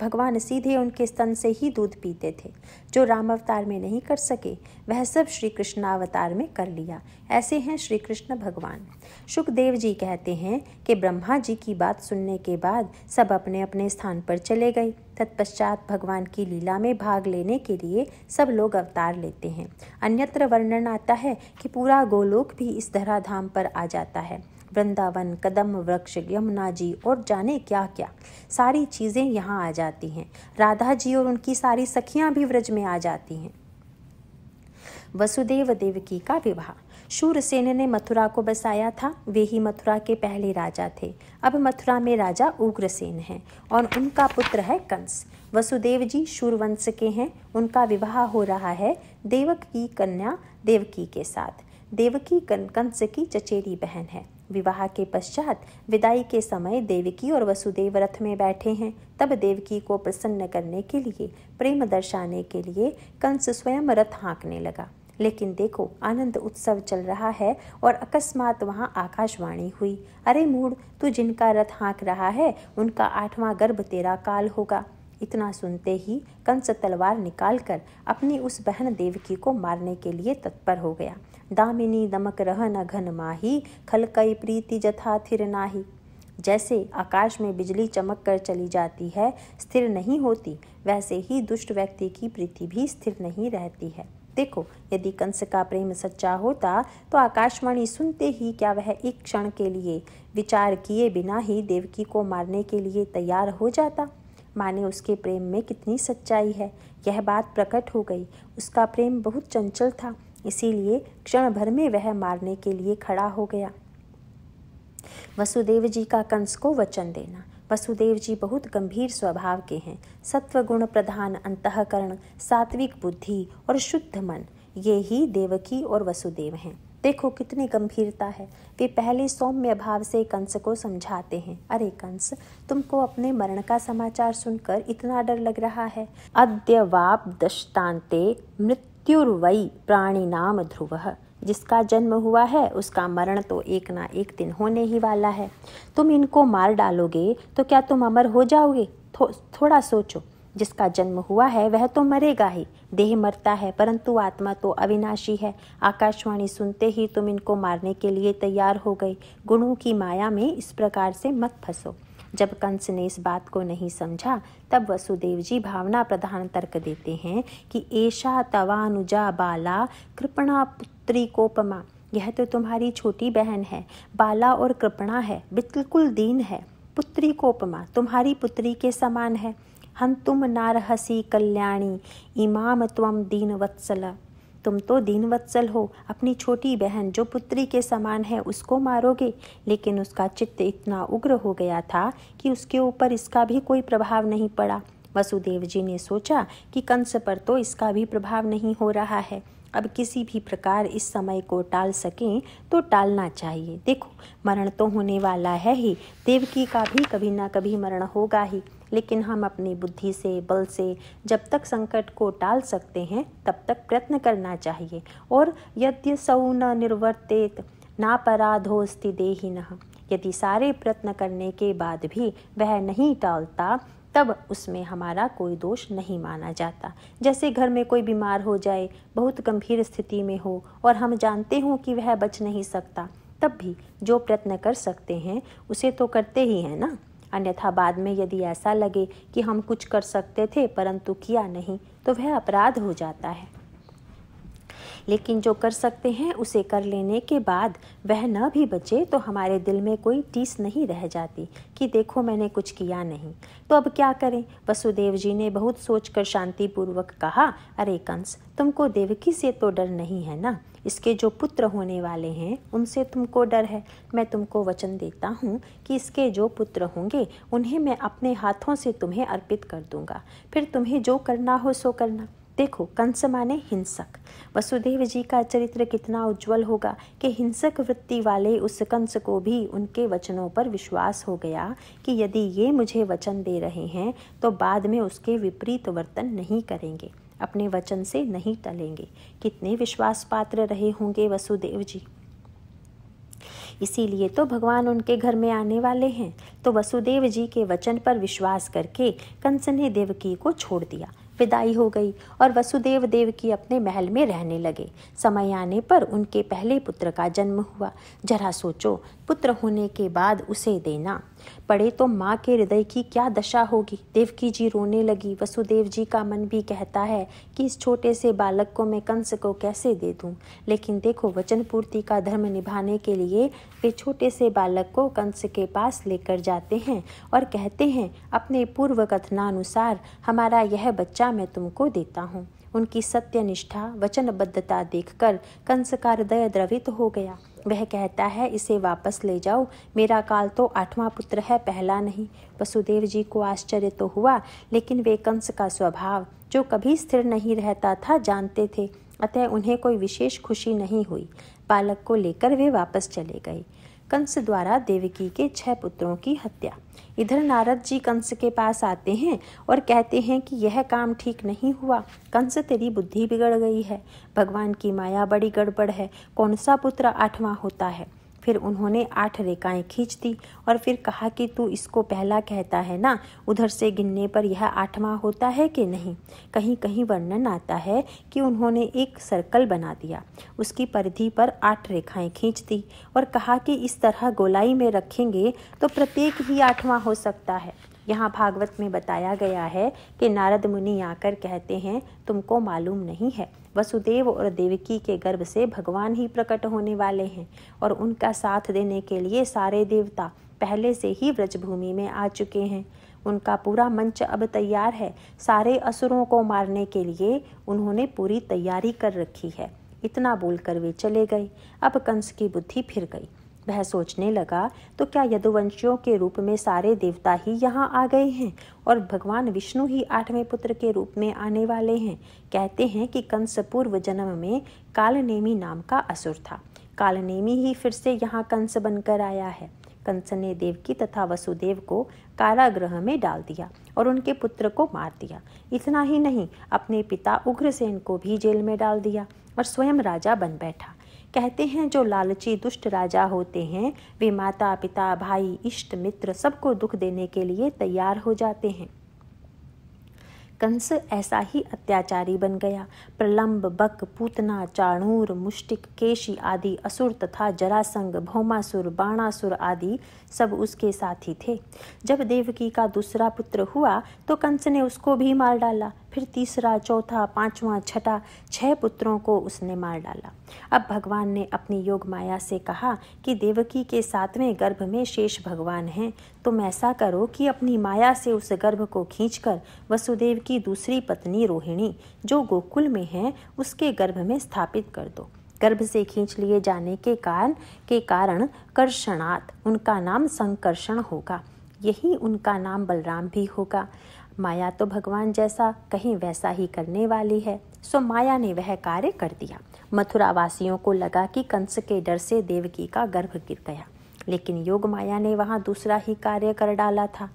भगवान सीधे उनके स्तन से ही दूध पीते थे जो राम अवतार में नहीं कर सके वह सब श्री कृष्ण अवतार में कर लिया ऐसे हैं श्री कृष्ण भगवान सुखदेव जी कहते हैं कि ब्रह्मा जी की बात सुनने के बाद सब अपने अपने स्थान पर चले गए तत्पश्चात भगवान की लीला में भाग लेने के लिए सब लोग अवतार लेते हैं अन्यत्र वर्णन आता है कि पूरा गोलोक भी इस धराधाम पर आ जाता है वृंदावन कदम वृक्ष यमुना जी और जाने क्या क्या सारी चीज़ें यहाँ आ जाती हैं राधा जी और उनकी सारी सखियाँ भी व्रज में आ जाती हैं वसुदेव देवकी का विवाह शूरसेन ने मथुरा को बसाया था वे ही मथुरा के पहले राजा थे अब मथुरा में राजा उग्रसेन हैं और उनका पुत्र है कंस वसुदेव जी शूरवंश के हैं उनका विवाह हो रहा है देवक की कन्या देवकी के साथ देवकी कंस की चचेरी बहन है विवाह के पश्चात विदाई के समय देवकी और वसुदेव रथ में बैठे हैं तब देवकी को प्रसन्न करने के लिए प्रेम दर्शाने के लिए कंस स्वयं रथ हाँकने लगा लेकिन देखो आनंद उत्सव चल रहा है और अकस्मात वहाँ आकाशवाणी हुई अरे मूड तू जिनका रथ हाँक रहा है उनका आठवां गर्भ तेरा काल होगा इतना सुनते ही कंस तलवार निकालकर अपनी उस बहन देवकी को मारने के लिए तत्पर हो गया दामिनी दमक रहन घन माही खलकई प्रीति जथा थिर नाही जैसे आकाश में बिजली चमक कर चली जाती है स्थिर नहीं होती वैसे ही दुष्ट व्यक्ति की प्रीति भी स्थिर नहीं रहती है देखो यदि कंस का प्रेम सच्चा होता तो आकाशवाणी सुनते ही क्या वह एक क्षण के लिए विचार किए बिना ही देवकी को मारने के लिए तैयार हो जाता माने उसके प्रेम में कितनी सच्चाई है यह बात प्रकट हो गई उसका प्रेम बहुत चंचल था इसीलिए क्षण भर में वह मारने के लिए खड़ा हो गया वसुदेव जी का कंस को वचन देना वसुदेव जी बहुत गंभीर स्वभाव के हैं सत्व गुण प्रधान अंतकरण सात्विक बुद्धि और शुद्ध मन ये ही देवकी और वसुदेव हैं देखो कितनी गंभीरता है वे पहले सौम्य भाव से कंस को समझाते हैं अरे कंस तुमको अपने मरण का समाचार सुनकर इतना डर लग रहा है अद्यवाप दृष्टान्ते दशतांते मृत त्युर्वई प्राणी नाम ध्रुव जिसका जन्म हुआ है उसका मरण तो एक ना एक दिन होने ही वाला है तुम इनको मार डालोगे तो क्या तुम अमर हो जाओगे थो, थोड़ा सोचो जिसका जन्म हुआ है वह तो मरेगा ही देह मरता है परंतु आत्मा तो अविनाशी है आकाशवाणी सुनते ही तुम इनको मारने के लिए तैयार हो गए गुणों की माया में इस प्रकार से मत फंसो जब कंस ने इस बात को नहीं समझा तब वसुदेव जी भावना प्रधान तर्क देते हैं कि ऐशा तवानुजा बाला कृपणा पुत्री कोपमा यह तो तुम्हारी छोटी बहन है बाला और कृपणा है बिल्कुल दीन है पुत्री कोपमा तुम्हारी पुत्री के समान है तुम नारहसी कल्याणी इमाम तम दीन वत्सला तुम तो दीन वत्सल हो अपनी छोटी बहन जो पुत्री के समान है उसको मारोगे लेकिन उसका चित्त इतना उग्र हो गया था कि उसके ऊपर इसका भी कोई प्रभाव नहीं पड़ा वसुदेव जी ने सोचा कि कंस पर तो इसका भी प्रभाव नहीं हो रहा है अब किसी भी प्रकार इस समय को टाल सकें तो टालना चाहिए देखो मरण तो होने वाला है ही देवकी का भी कभी ना कभी मरण होगा ही लेकिन हम अपनी बुद्धि से बल से जब तक संकट को टाल सकते हैं तब तक प्रयत्न करना चाहिए और यद्य सऊ न निर्वर्तित नापराधोस्ति देना यदि सारे प्रयत्न करने के बाद भी वह नहीं टालता तब उसमें हमारा कोई दोष नहीं माना जाता जैसे घर में कोई बीमार हो जाए बहुत गंभीर स्थिति में हो और हम जानते हों कि वह बच नहीं सकता तब भी जो प्रयत्न कर सकते हैं उसे तो करते ही हैं ना अन्यथा बाद में यदि ऐसा लगे कि हम कुछ कर सकते थे परंतु किया नहीं तो वह अपराध हो जाता है लेकिन जो कर सकते हैं उसे कर लेने के बाद वह न भी बचे तो हमारे दिल में कोई टीस नहीं रह जाती कि देखो मैंने कुछ किया नहीं तो अब क्या करें वसुदेव जी ने बहुत सोचकर शांतिपूर्वक कहा अरे कंस तुमको देवकी से तो डर नहीं है ना इसके जो पुत्र होने वाले हैं उनसे तुमको डर है मैं तुमको वचन देता हूँ कि इसके जो पुत्र होंगे उन्हें मैं अपने हाथों से तुम्हें अर्पित कर दूँगा फिर तुम्हें जो करना हो सो करना देखो कंस माने हिंसक वसुदेव जी का चरित्र कितना उज्जवल होगा कि हिंसक वृत्ति वाले उस कंस को भी उनके वचनों पर विश्वास हो गया कि यदि ये मुझे वचन दे रहे हैं तो बाद में उसके विपरीत वर्तन नहीं करेंगे अपने वचन से नहीं टलेंगे कितने विश्वास पात्र रहे होंगे वसुदेव जी इसीलिए तो भगवान उनके घर में आने वाले हैं तो वसुदेव जी के वचन पर विश्वास करके कंस ने देवकी को छोड़ दिया विदाई हो गई और वसुदेव देव की अपने महल में रहने लगे समय आने पर उनके पहले पुत्र का जन्म हुआ जरा सोचो पुत्र होने के बाद उसे देना पढ़े तो माँ के हृदय की क्या दशा होगी देवकी जी रोने लगी वसुदेव जी का मन भी कहता है कि इस छोटे से बालक को मैं कंस को कैसे दे दूँ लेकिन देखो वचन पूर्ति का धर्म निभाने के लिए वे छोटे से बालक को कंस के पास लेकर जाते हैं और कहते हैं अपने पूर्व कथनानुसार हमारा यह बच्चा मैं तुमको देता हूँ उनकी सत्यनिष्ठा वचनबद्धता देखकर कंस का हृदय द्रवित हो गया वह कहता है इसे वापस ले जाओ मेरा काल तो आठवां पुत्र है पहला नहीं वसुदेव जी को आश्चर्य तो हुआ लेकिन वे कंस का स्वभाव जो कभी स्थिर नहीं रहता था जानते थे अतः उन्हें कोई विशेष खुशी नहीं हुई बालक को लेकर वे वापस चले गए कंस द्वारा देवकी के छह पुत्रों की हत्या इधर नारद जी कंस के पास आते हैं और कहते हैं कि यह काम ठीक नहीं हुआ कंस तेरी बुद्धि बिगड़ गई है भगवान की माया बड़ी गड़बड़ है कौन सा पुत्र आठवां होता है फिर उन्होंने आठ रेखाएं खींच दी और फिर कहा कि तू इसको पहला कहता है ना उधर से गिनने पर यह आठवां होता है कि नहीं कहीं कहीं वर्णन आता है कि उन्होंने एक सर्कल बना दिया उसकी परिधि पर आठ रेखाएं खींच दी और कहा कि इस तरह गोलाई में रखेंगे तो प्रत्येक ही आठवां हो सकता है यहाँ भागवत में बताया गया है कि नारद मुनि आकर कहते हैं तुमको मालूम नहीं है वसुदेव और देवकी के गर्भ से भगवान ही प्रकट होने वाले हैं और उनका साथ देने के लिए सारे देवता पहले से ही व्रजभूमि में आ चुके हैं उनका पूरा मंच अब तैयार है सारे असुरों को मारने के लिए उन्होंने पूरी तैयारी कर रखी है इतना बोलकर वे चले गए अब कंस की बुद्धि फिर गई वह सोचने लगा तो क्या यदुवंशियों के रूप में सारे देवता ही यहाँ आ गए हैं और भगवान विष्णु ही आठवें पुत्र के रूप में आने वाले हैं कहते हैं कि कंस पूर्व जन्म में कालनेमी नाम का असुर था कालनेमी ही फिर से यहाँ कंस बनकर आया है कंस ने देवकी तथा वसुदेव को कारागृह में डाल दिया और उनके पुत्र को मार दिया इतना ही नहीं अपने पिता उग्रसेन को भी जेल में डाल दिया और स्वयं राजा बन बैठा कहते हैं जो लालची दुष्ट राजा होते हैं वे माता पिता भाई इष्ट मित्र सबको दुख देने के लिए तैयार हो जाते हैं कंस ऐसा ही अत्याचारी बन गया प्रलंब बक पूतना चाणूर मुष्टिक केशी आदि असुर तथा जरासंग भौमासुर बाणासुर आदि सब उसके साथ ही थे जब देवकी का दूसरा पुत्र हुआ तो कंस ने उसको भी मार डाला फिर तीसरा चौथा पांचवा छठा छह पुत्रों को उसने मार डाला अब भगवान ने अपनी योग माया से कहा कि देवकी के सातवें गर्भ में शेष भगवान हैं तुम ऐसा करो कि अपनी माया से उस गर्भ को खींचकर वसुदेव की दूसरी पत्नी रोहिणी जो गोकुल में है उसके गर्भ में स्थापित कर दो गर्भ से खींच लिए जाने के कारण के कारण कर्षणात उनका नाम संकर्षण होगा यही उनका नाम बलराम भी होगा माया तो भगवान जैसा कहीं वैसा ही करने वाली है सो माया ने वह कार्य कर दिया मथुरा वासियों को लगा कि कंस के डर से देवकी का गर्भ गिर गया लेकिन योग माया ने वहाँ दूसरा ही कार्य कर डाला था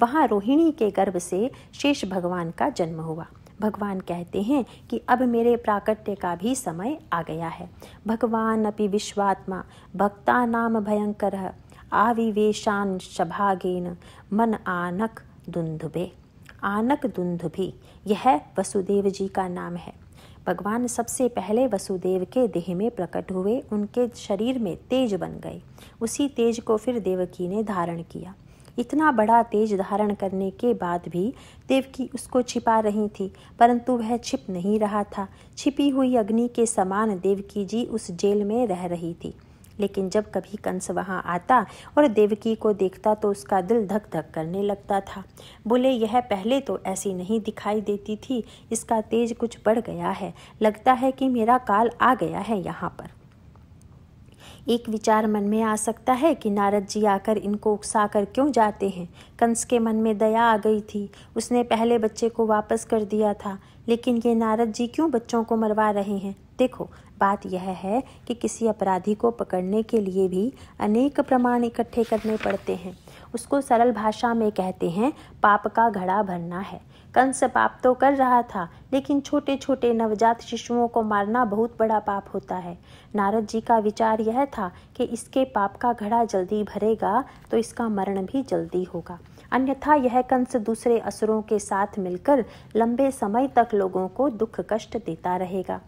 वहाँ रोहिणी के गर्भ से शेष भगवान का जन्म हुआ भगवान कहते हैं कि अब मेरे प्राकट्य का भी समय आ गया है भगवान अपि विश्वात्मा भक्ता नाम भयंकर आविवेशान शभागेन मन आनक दुंधुबे आनक दुंधुभी यह वसुदेव जी का नाम है भगवान सबसे पहले वसुदेव के देह में प्रकट हुए उनके शरीर में तेज बन गए उसी तेज को फिर देवकी ने धारण किया इतना बड़ा तेज धारण करने के बाद भी देवकी उसको छिपा रही थी परंतु वह छिप नहीं रहा था छिपी हुई अग्नि के समान देवकी जी उस जेल में रह रही थी लेकिन जब कभी कंस वहाँ आता और देवकी को देखता तो उसका दिल धक धक करने लगता था बोले यह पहले तो ऐसी नहीं दिखाई देती थी इसका तेज कुछ बढ़ गया है लगता है कि मेरा काल आ गया है यहाँ पर एक विचार मन में आ सकता है कि नारद जी आकर इनको उकसा कर क्यों जाते हैं कंस के मन में दया आ गई थी उसने पहले बच्चे को वापस कर दिया था लेकिन ये नारद जी क्यों बच्चों को मरवा रहे हैं देखो बात यह है कि किसी अपराधी को पकड़ने के लिए भी अनेक प्रमाण इकट्ठे करने पड़ते हैं उसको सरल भाषा में कहते हैं पाप का घड़ा भरना है कंस पाप तो कर रहा था लेकिन छोटे छोटे नवजात शिशुओं को मारना बहुत बड़ा पाप होता है नारद जी का विचार यह था कि इसके पाप का घड़ा जल्दी भरेगा तो इसका मरण भी जल्दी होगा अन्यथा यह कंस दूसरे असुरों के साथ मिलकर लंबे समय तक लोगों को दुख कष्ट देता रहेगा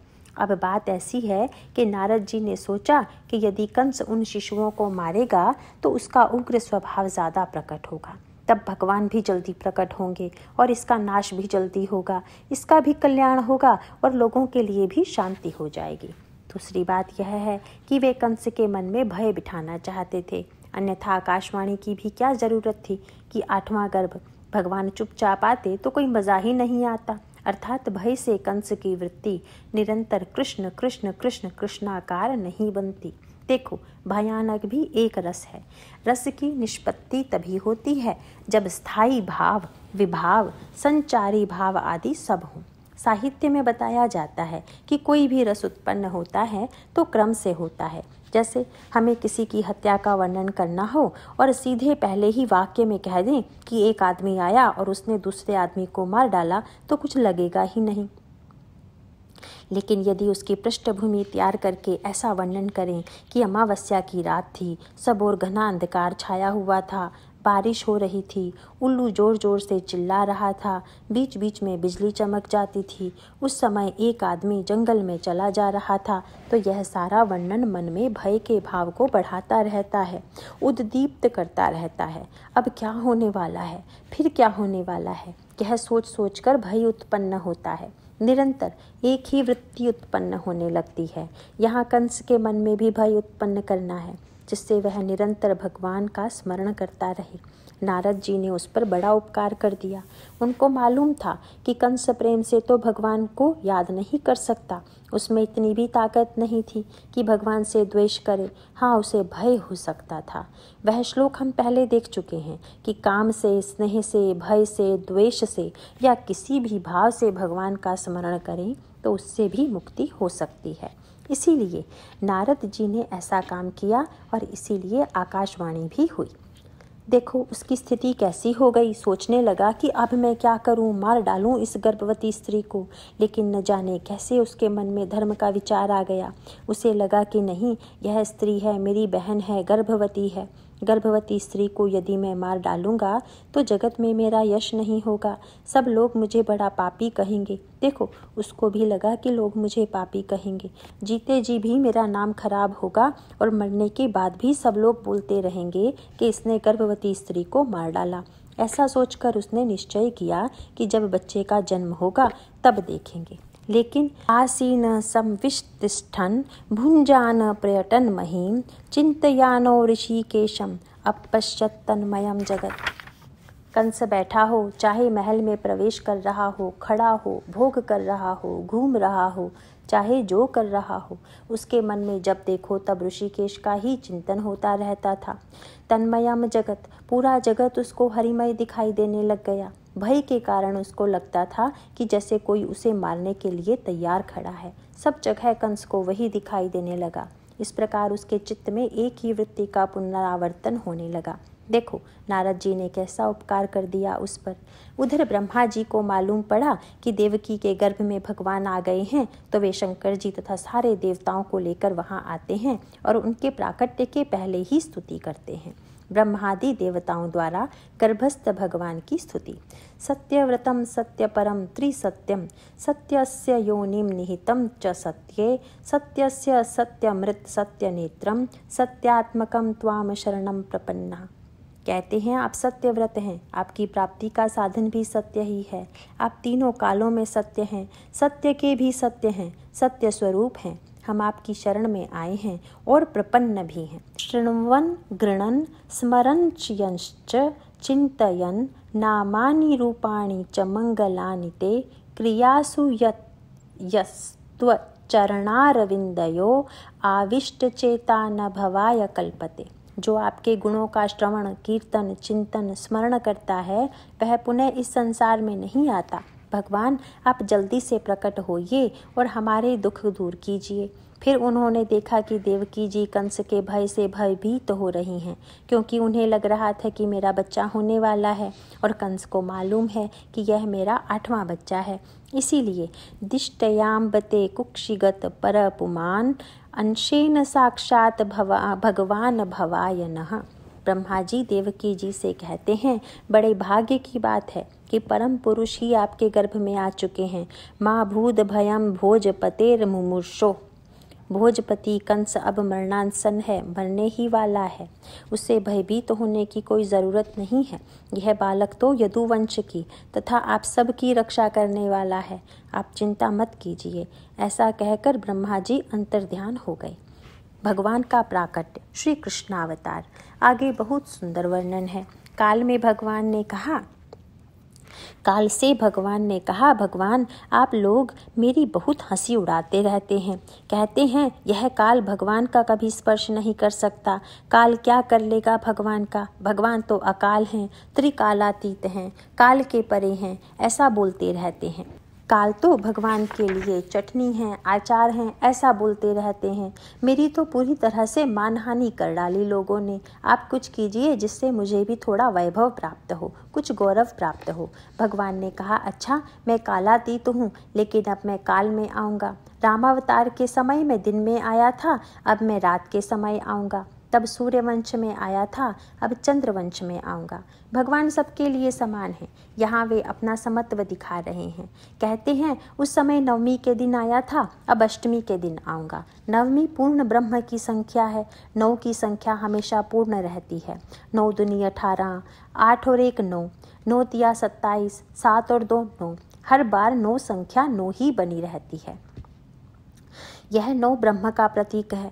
अब बात ऐसी है कि नारद जी ने सोचा कि यदि कंस उन शिशुओं को मारेगा तो उसका उग्र स्वभाव ज़्यादा प्रकट होगा तब भगवान भी जल्दी प्रकट होंगे और इसका नाश भी जल्दी होगा इसका भी कल्याण होगा और लोगों के लिए भी शांति हो जाएगी दूसरी बात यह है कि वे कंस के मन में भय बिठाना चाहते थे अन्यथा आकाशवाणी की भी क्या ज़रूरत थी कि आठवां गर्भ भगवान चुपचाप आते तो कोई मज़ा ही नहीं आता अर्थात भय से कंस की वृत्ति निरंतर कृष्ण कृष्ण कृष्ण कृष्णाकार नहीं बनती देखो भयानक भी एक रस है रस की निष्पत्ति तभी होती है जब स्थायी भाव विभाव संचारी भाव आदि सब हों साहित्य में बताया जाता है कि कोई भी रस उत्पन्न होता है तो क्रम से होता है जैसे हमें किसी की हत्या का वर्णन करना हो और सीधे पहले ही वाक्य में कह दें कि एक आदमी आया और उसने दूसरे आदमी को मार डाला तो कुछ लगेगा ही नहीं लेकिन यदि उसकी पृष्ठभूमि तैयार करके ऐसा वर्णन करें कि अमावस्या की रात थी सब और घना अंधकार छाया हुआ था बारिश हो रही थी उल्लू जोर जोर से चिल्ला रहा था बीच बीच में बिजली चमक जाती थी उस समय एक आदमी जंगल में चला जा रहा था तो यह सारा वर्णन मन में भय के भाव को बढ़ाता रहता है उद्दीप्त करता रहता है अब क्या होने वाला है फिर क्या होने वाला है यह सोच सोच कर भय उत्पन्न होता है निरंतर एक ही वृत्ति उत्पन्न होने लगती है यहाँ कंस के मन में भी भय उत्पन्न करना है जिससे वह निरंतर भगवान का स्मरण करता रहे नारद जी ने उस पर बड़ा उपकार कर दिया उनको मालूम था कि कंस प्रेम से तो भगवान को याद नहीं कर सकता उसमें इतनी भी ताकत नहीं थी कि भगवान से द्वेष करे हाँ उसे भय हो सकता था वह श्लोक हम पहले देख चुके हैं कि काम से स्नेह से भय से द्वेष से या किसी भी भाव से भगवान का स्मरण करें तो उससे भी मुक्ति हो सकती है इसीलिए नारद जी ने ऐसा काम किया और इसीलिए आकाशवाणी भी हुई देखो उसकी स्थिति कैसी हो गई सोचने लगा कि अब मैं क्या करूं मार डालूं इस गर्भवती स्त्री को लेकिन न जाने कैसे उसके मन में धर्म का विचार आ गया उसे लगा कि नहीं यह स्त्री है मेरी बहन है गर्भवती है गर्भवती स्त्री को यदि मैं मार डालूंगा तो जगत में मेरा यश नहीं होगा सब लोग मुझे बड़ा पापी कहेंगे देखो उसको भी लगा कि लोग मुझे पापी कहेंगे जीते जी भी मेरा नाम खराब होगा और मरने के बाद भी सब लोग बोलते रहेंगे कि इसने गर्भवती स्त्री को मार डाला ऐसा सोचकर उसने निश्चय किया कि जब बच्चे का जन्म होगा तब देखेंगे लेकिन आसीन पर्यटन महीम चिंतयानो ऋषिकेशम ऋषिकेशम् तन्मयम जगत कंस बैठा हो चाहे महल में प्रवेश कर रहा हो खड़ा हो भोग कर रहा हो घूम रहा हो चाहे जो कर रहा हो उसके मन में जब देखो तब ऋषिकेश का ही चिंतन होता रहता था तन्मयम जगत पूरा जगत उसको हरिमय दिखाई देने लग गया भय के कारण उसको लगता था कि जैसे कोई उसे मारने के लिए तैयार खड़ा है सब जगह कंस को वही दिखाई देने लगा इस प्रकार उसके चित्त में एक ही वृत्ति का पुनरावर्तन होने लगा देखो नारद जी ने कैसा उपकार कर दिया उस पर उधर ब्रह्मा जी को मालूम पड़ा कि देवकी के गर्भ में भगवान आ गए हैं तो वे शंकर जी तथा सारे देवताओं को लेकर वहाँ आते हैं और उनके प्राकट्य के पहले ही स्तुति करते हैं ब्रह्मादि देवताओं द्वारा गर्भस्थ भगवान की स्तुति सत्यव्रतम सत्यपरम त्रिसत्यम सत्यस्य योनिम निहितम च सत्ये सत्यस्य सत्यमृत नेत्रम सत्यात्मकम त्वाम शरणम प्रपन्ना कहते हैं आप सत्यव्रत हैं आपकी प्राप्ति का साधन भी सत्य ही है आप तीनों कालों में सत्य हैं सत्य के भी सत्य हैं सत्य स्वरूप हैं हम आपकी शरण में आए हैं और प्रपन्न भी हैं शृण्वन गृणन स्मरण चियंश्च चिंतयन नामा रूपाणी च मंगला ते क्रियासु यस्त्वचरणारविंदयो आविष्टचेता न भवाय कल्पते जो आपके गुणों का श्रवण कीर्तन चिंतन स्मरण करता है वह पुनः इस संसार में नहीं आता भगवान आप जल्दी से प्रकट होइए और हमारे दुख दूर कीजिए फिर उन्होंने देखा कि देवकी जी कंस के भय से भयभीत तो हो रही हैं क्योंकि उन्हें लग रहा था कि मेरा बच्चा होने वाला है और कंस को मालूम है कि यह मेरा आठवां बच्चा है इसीलिए दिष्टयाम्बते कुक्षिगत पर पुमान अंशेन साक्षात भवा भगवान भवाय न ब्रह्मा जी देवकी जी से कहते हैं बड़े भाग्य की बात है कि परम पुरुष ही आपके गर्भ में आ चुके हैं माँ भूत भयम भोजपतेर मुमुर्षो भोजपति कंस अब मरणानसन है मरने ही वाला है उसे भयभीत तो होने की कोई ज़रूरत नहीं है यह बालक तो यदुवंश की तथा आप सब की रक्षा करने वाला है आप चिंता मत कीजिए ऐसा कहकर ब्रह्मा जी अंतर्ध्यान हो गए भगवान का प्राकट्य श्री कृष्णावतार आगे बहुत सुंदर वर्णन है काल में भगवान ने कहा काल से भगवान ने कहा भगवान आप लोग मेरी बहुत हंसी उड़ाते रहते हैं कहते हैं यह काल भगवान का कभी स्पर्श नहीं कर सकता काल क्या कर लेगा भगवान का भगवान तो अकाल हैं त्रिकालातीत हैं काल के परे हैं ऐसा बोलते रहते हैं काल तो भगवान के लिए चटनी है आचार हैं ऐसा बोलते रहते हैं मेरी तो पूरी तरह से मानहानि कर डाली लोगों ने आप कुछ कीजिए जिससे मुझे भी थोड़ा वैभव प्राप्त हो कुछ गौरव प्राप्त हो भगवान ने कहा अच्छा मैं कालातीत हूँ लेकिन अब मैं काल में आऊँगा रामावतार के समय में दिन में आया था अब मैं रात के समय आऊँगा तब सूर्यवंश में आया था अब चंद्रवंश में आऊँगा भगवान सबके लिए समान है यहाँ वे अपना समत्व दिखा रहे हैं कहते हैं उस समय नवमी के दिन आया था अब अष्टमी के दिन आऊँगा नवमी पूर्ण ब्रह्म की संख्या है नौ की संख्या हमेशा पूर्ण रहती है नौ दुनिया अठारह आठ और एक नौ नौ तिया सत्ताईस सात और दो नौ हर बार नौ संख्या नौ ही बनी रहती है यह नौ ब्रह्म का प्रतीक है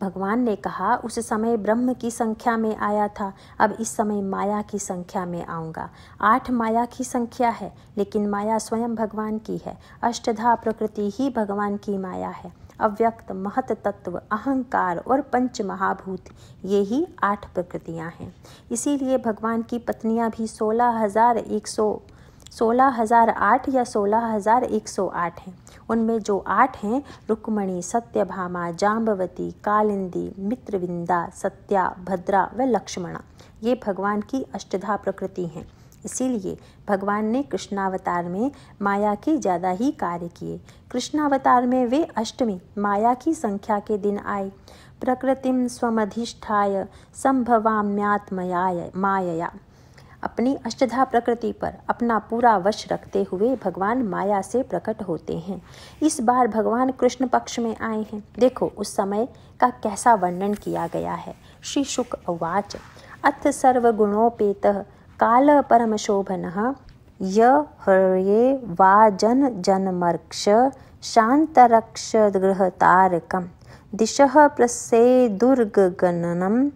भगवान ने कहा उस समय ब्रह्म की संख्या में आया था अब इस समय माया की संख्या में आऊँगा आठ माया की संख्या है लेकिन माया स्वयं भगवान की है अष्टधा प्रकृति ही भगवान की माया है अव्यक्त महत तत्व अहंकार और पंच महाभूत ये ही आठ प्रकृतियाँ हैं इसीलिए भगवान की पत्नियाँ भी सोलह हजार एक सौ 16008 या 16108 हैं उनमें जो आठ हैं रुक्मणी सत्यभामा जाम्बवती कालिंदी मित्रविंदा सत्या भद्रा व लक्ष्मणा ये भगवान की अष्टधा प्रकृति हैं इसीलिए भगवान ने कृष्णावतार में माया के ज़्यादा ही कार्य किए कृष्णावतार में वे अष्टमी माया की संख्या के दिन आए प्रकृतिम स्वमधिष्ठाय संभवाम्यात्मयाय मायया अपनी अष्टधा प्रकृति पर अपना पूरा वश रखते हुए भगवान माया से प्रकट होते हैं इस बार भगवान कृष्ण पक्ष में आए हैं देखो उस समय का कैसा वर्णन किया गया है श्री शुक अवाच अथ सर्वगुणोपेत काल परम शोभन ये वा जन जनमर्क्ष दिश प्रसे दिशः प्रसेदुर्गगणनं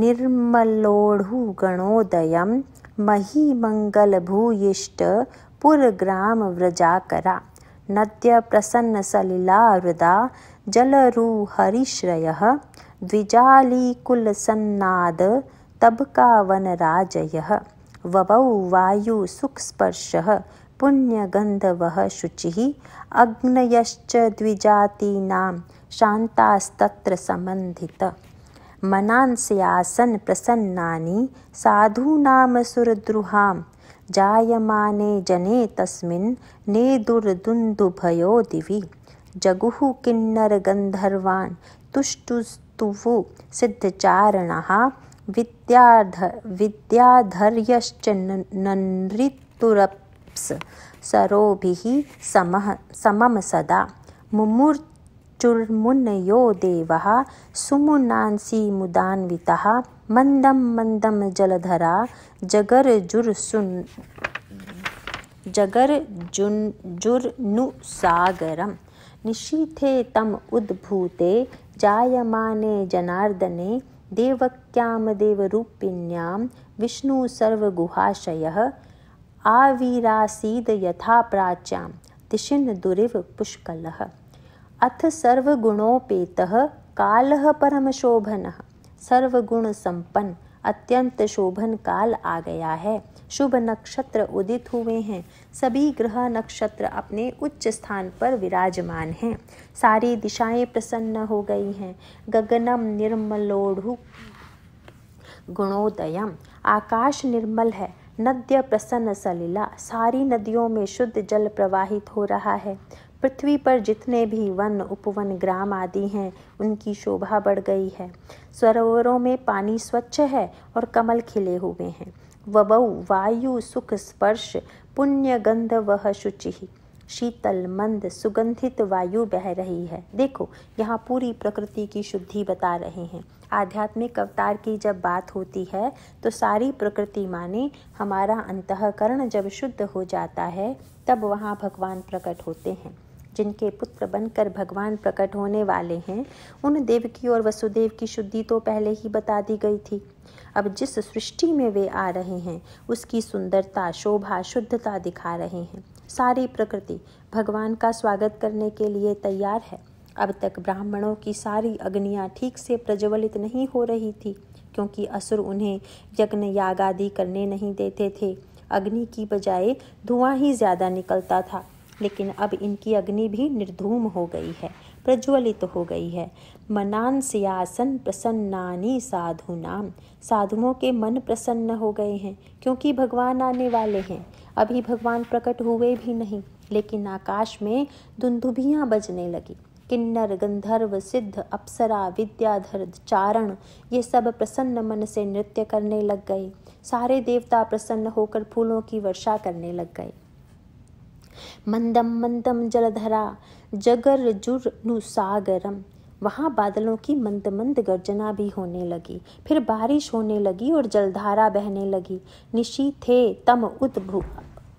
निर्मलोढुगणोदयं पुरग्रामव्रजाकरा नद्यप्रसन्नसलिलावृदा जलरुहरिश्रयः द्विजालीकुलसन्नाद तबकावनराजयः वनराजयः ववौ वायुसुक्स्पर्शः पुण्यगन्धवः शुचिः अग्नयश्च द्विजातीनां शान्तास्तत्र सम्बन्धित मनांस्यासन् प्रसन्नानि साधूनामसुरद्रुहां जायमाने जने तस्मिन् नेदुर्दुन्दुभयो दिवि जगुः तुष्टुस्तुवु सिद्धचारणः विद्याध विद्याधर्यश्च सरोभिः समः समं सदा मुमुर् चुर्मुन्नयो देवः सुमुनांसि मुदान्वितः मन्दं मन्दं जलधरा जगर्जुर्सुन् जगर्जुर्जुर्नुसागरं निशीथे तम् उद्भूते जायमाने जनार्दने देवक्यां देवरूपिण्यां विष्णुसर्वगुहाशयः आविरासीद यथा प्राच्यां दिशिन् दुरिव पुष्कलः अथ सर्वगुणोपेत काल परम शोभन सर्वगुण संपन्न अत्यंत शोभन काल आ गया है शुभ नक्षत्र उदित हुए हैं सभी ग्रह नक्षत्र अपने उच्च स्थान पर विराजमान हैं सारी दिशाएं प्रसन्न हो गई हैं गगनम निर्मलोढ़ु गुणोदयम आकाश निर्मल है नद्य प्रसन्न सलीला सारी नदियों में शुद्ध जल प्रवाहित हो रहा है पृथ्वी पर जितने भी वन उपवन ग्राम आदि हैं उनकी शोभा बढ़ गई है सरोवरों में पानी स्वच्छ है और कमल खिले हुए हैं वबऊ वायु सुख स्पर्श पुण्य गंध वह शुचि शीतल मंद सुगंधित वायु बह रही है देखो यहाँ पूरी प्रकृति की शुद्धि बता रहे हैं आध्यात्मिक अवतार की जब बात होती है तो सारी प्रकृति माने हमारा अंतकरण जब शुद्ध हो जाता है तब वहाँ भगवान प्रकट होते हैं जिनके पुत्र बनकर भगवान प्रकट होने वाले हैं उन देव की और वसुदेव की शुद्धि तो पहले ही बता दी गई थी अब जिस सृष्टि में वे आ रहे हैं उसकी सुंदरता शोभा शुद्धता दिखा रहे हैं सारी प्रकृति भगवान का स्वागत करने के लिए तैयार है अब तक ब्राह्मणों की सारी अग्नियाँ ठीक से प्रज्वलित नहीं हो रही थी क्योंकि असुर उन्हें यज्ञ याग आदि करने नहीं देते थे अग्नि की बजाय धुआं ही ज़्यादा निकलता था लेकिन अब इनकी अग्नि भी निर्धूम हो गई है प्रज्वलित तो हो गई है मनान सियासन प्रसन्नानी नाम साधुओं के मन प्रसन्न हो गए हैं क्योंकि भगवान आने वाले हैं अभी भगवान प्रकट हुए भी नहीं लेकिन आकाश में धुंधुभियाँ बजने लगी किन्नर गंधर्व सिद्ध अप्सरा विद्याधर चारण ये सब प्रसन्न मन से नृत्य करने लग गए सारे देवता प्रसन्न होकर फूलों की वर्षा करने लग गए मंदम मंदम जलधरा जगर जुर्नुसागरम वहाँ बादलों की मंद मंद गर्जना भी होने लगी फिर बारिश होने लगी और जलधारा बहने लगी निशी थे तम उद्भू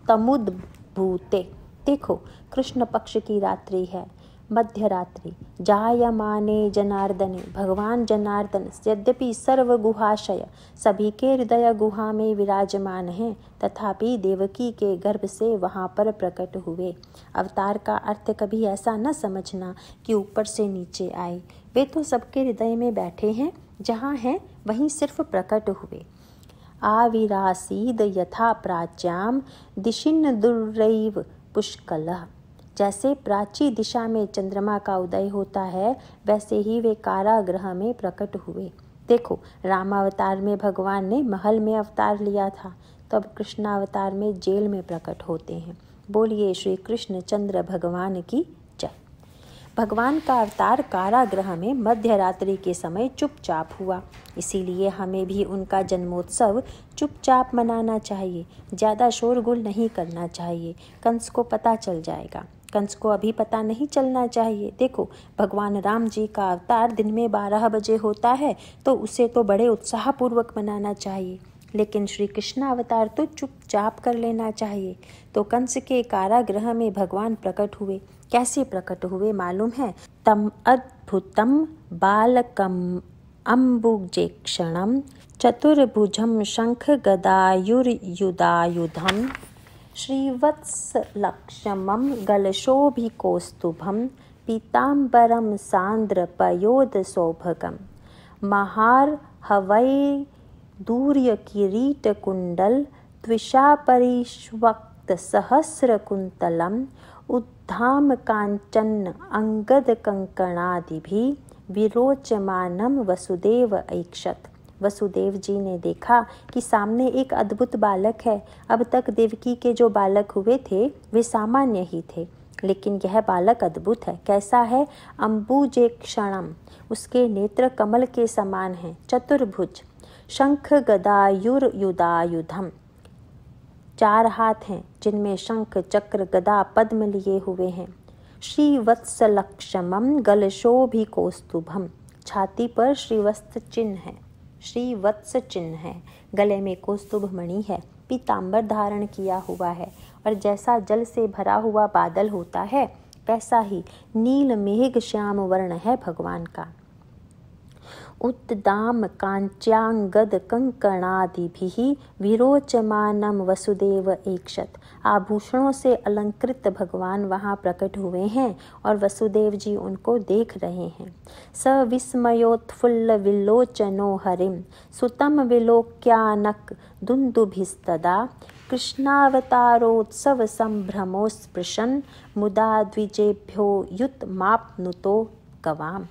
तमुद्भूते देखो कृष्ण पक्ष की रात्रि है मध्यरात्रि जायमाने जनार्दने भगवान जनार्दन यद्यपि सर्वगुहाशय सभी के हृदय गुहा में विराजमान हैं तथापि देवकी के गर्भ से वहाँ पर प्रकट हुए अवतार का अर्थ कभी ऐसा न समझना कि ऊपर से नीचे आए वे तो सबके हृदय में बैठे हैं जहाँ हैं वहीं सिर्फ प्रकट हुए आविरासीद यथा प्राच्याम दिशिन दुर्रैव पुष्कलः जैसे प्राची दिशा में चंद्रमा का उदय होता है वैसे ही वे कारागृह में प्रकट हुए देखो रामावतार में भगवान ने महल में अवतार लिया था तो कृष्णावतार में जेल में प्रकट होते हैं बोलिए श्री कृष्ण चंद्र भगवान की जय भगवान का अवतार कारागृह में मध्य रात्रि के समय चुपचाप हुआ इसीलिए हमें भी उनका जन्मोत्सव चुपचाप मनाना चाहिए ज़्यादा शोरगुल नहीं करना चाहिए कंस को पता चल जाएगा कंस को अभी पता नहीं चलना चाहिए देखो भगवान राम जी का अवतार दिन में बारह बजे होता है तो उसे तो बड़े उत्साहपूर्वक मनाना चाहिए लेकिन श्री कृष्ण अवतार तो चुपचाप कर लेना चाहिए तो कंस के कारागृह में भगवान प्रकट हुए कैसे प्रकट हुए मालूम है तम अद्भुतम बालकम अम्बुजे क्षणम चतुर्भुजम शंख गदायुर्युदायुधम श्रीवत्सलक्षमं गलशोभिकोस्तुभं पीताम्बरं सान्द्रपयोदसौभगं महार्हवैर्दूर्यकिरीटकुण्डल् द्विषापरिष्वक्तसहस्रकुन्तलम् अङ्गदकङ्कणादिभिः विरोचमानं वसुदेव ऐक्षत् वसुदेव जी ने देखा कि सामने एक अद्भुत बालक है अब तक देवकी के जो बालक हुए थे वे सामान्य ही थे लेकिन यह बालक अद्भुत है कैसा है अम्बुजे क्षणम उसके नेत्र कमल के समान हैं चतुर्भुज शंख गदायुर युधायुधम चार हाथ हैं जिनमें शंख चक्र गदा पद्म लिए हुए हैं श्रीवत्सलक्षमम गलशोभिकोस्तुभम छाती पर श्रीवस्त चिन्ह है श्री वत्स चिन्ह है गले में कौस्तुभ मणि है पीताम्बर धारण किया हुआ है और जैसा जल से भरा हुआ बादल होता है वैसा ही नील मेघ श्याम वर्ण है भगवान का उत्ताम कांच्याङ्गद कंकणादिभिः विरोचमानम वसुदेव ईक्षत् आभूषणों से अलंकृत भगवान वहाँ प्रकट हुए हैं और वसुदेव जी उनको देख रहे हैं स विस्मयोत्फुल्ल विलोचनो हरिम सुतम विलोक्यानक दुंदुभिस्तदा कृष्णावतारोत्सव संभ्रमो स्पृशन मुदा द्विजेभ्यो युत मापनुतो गवाम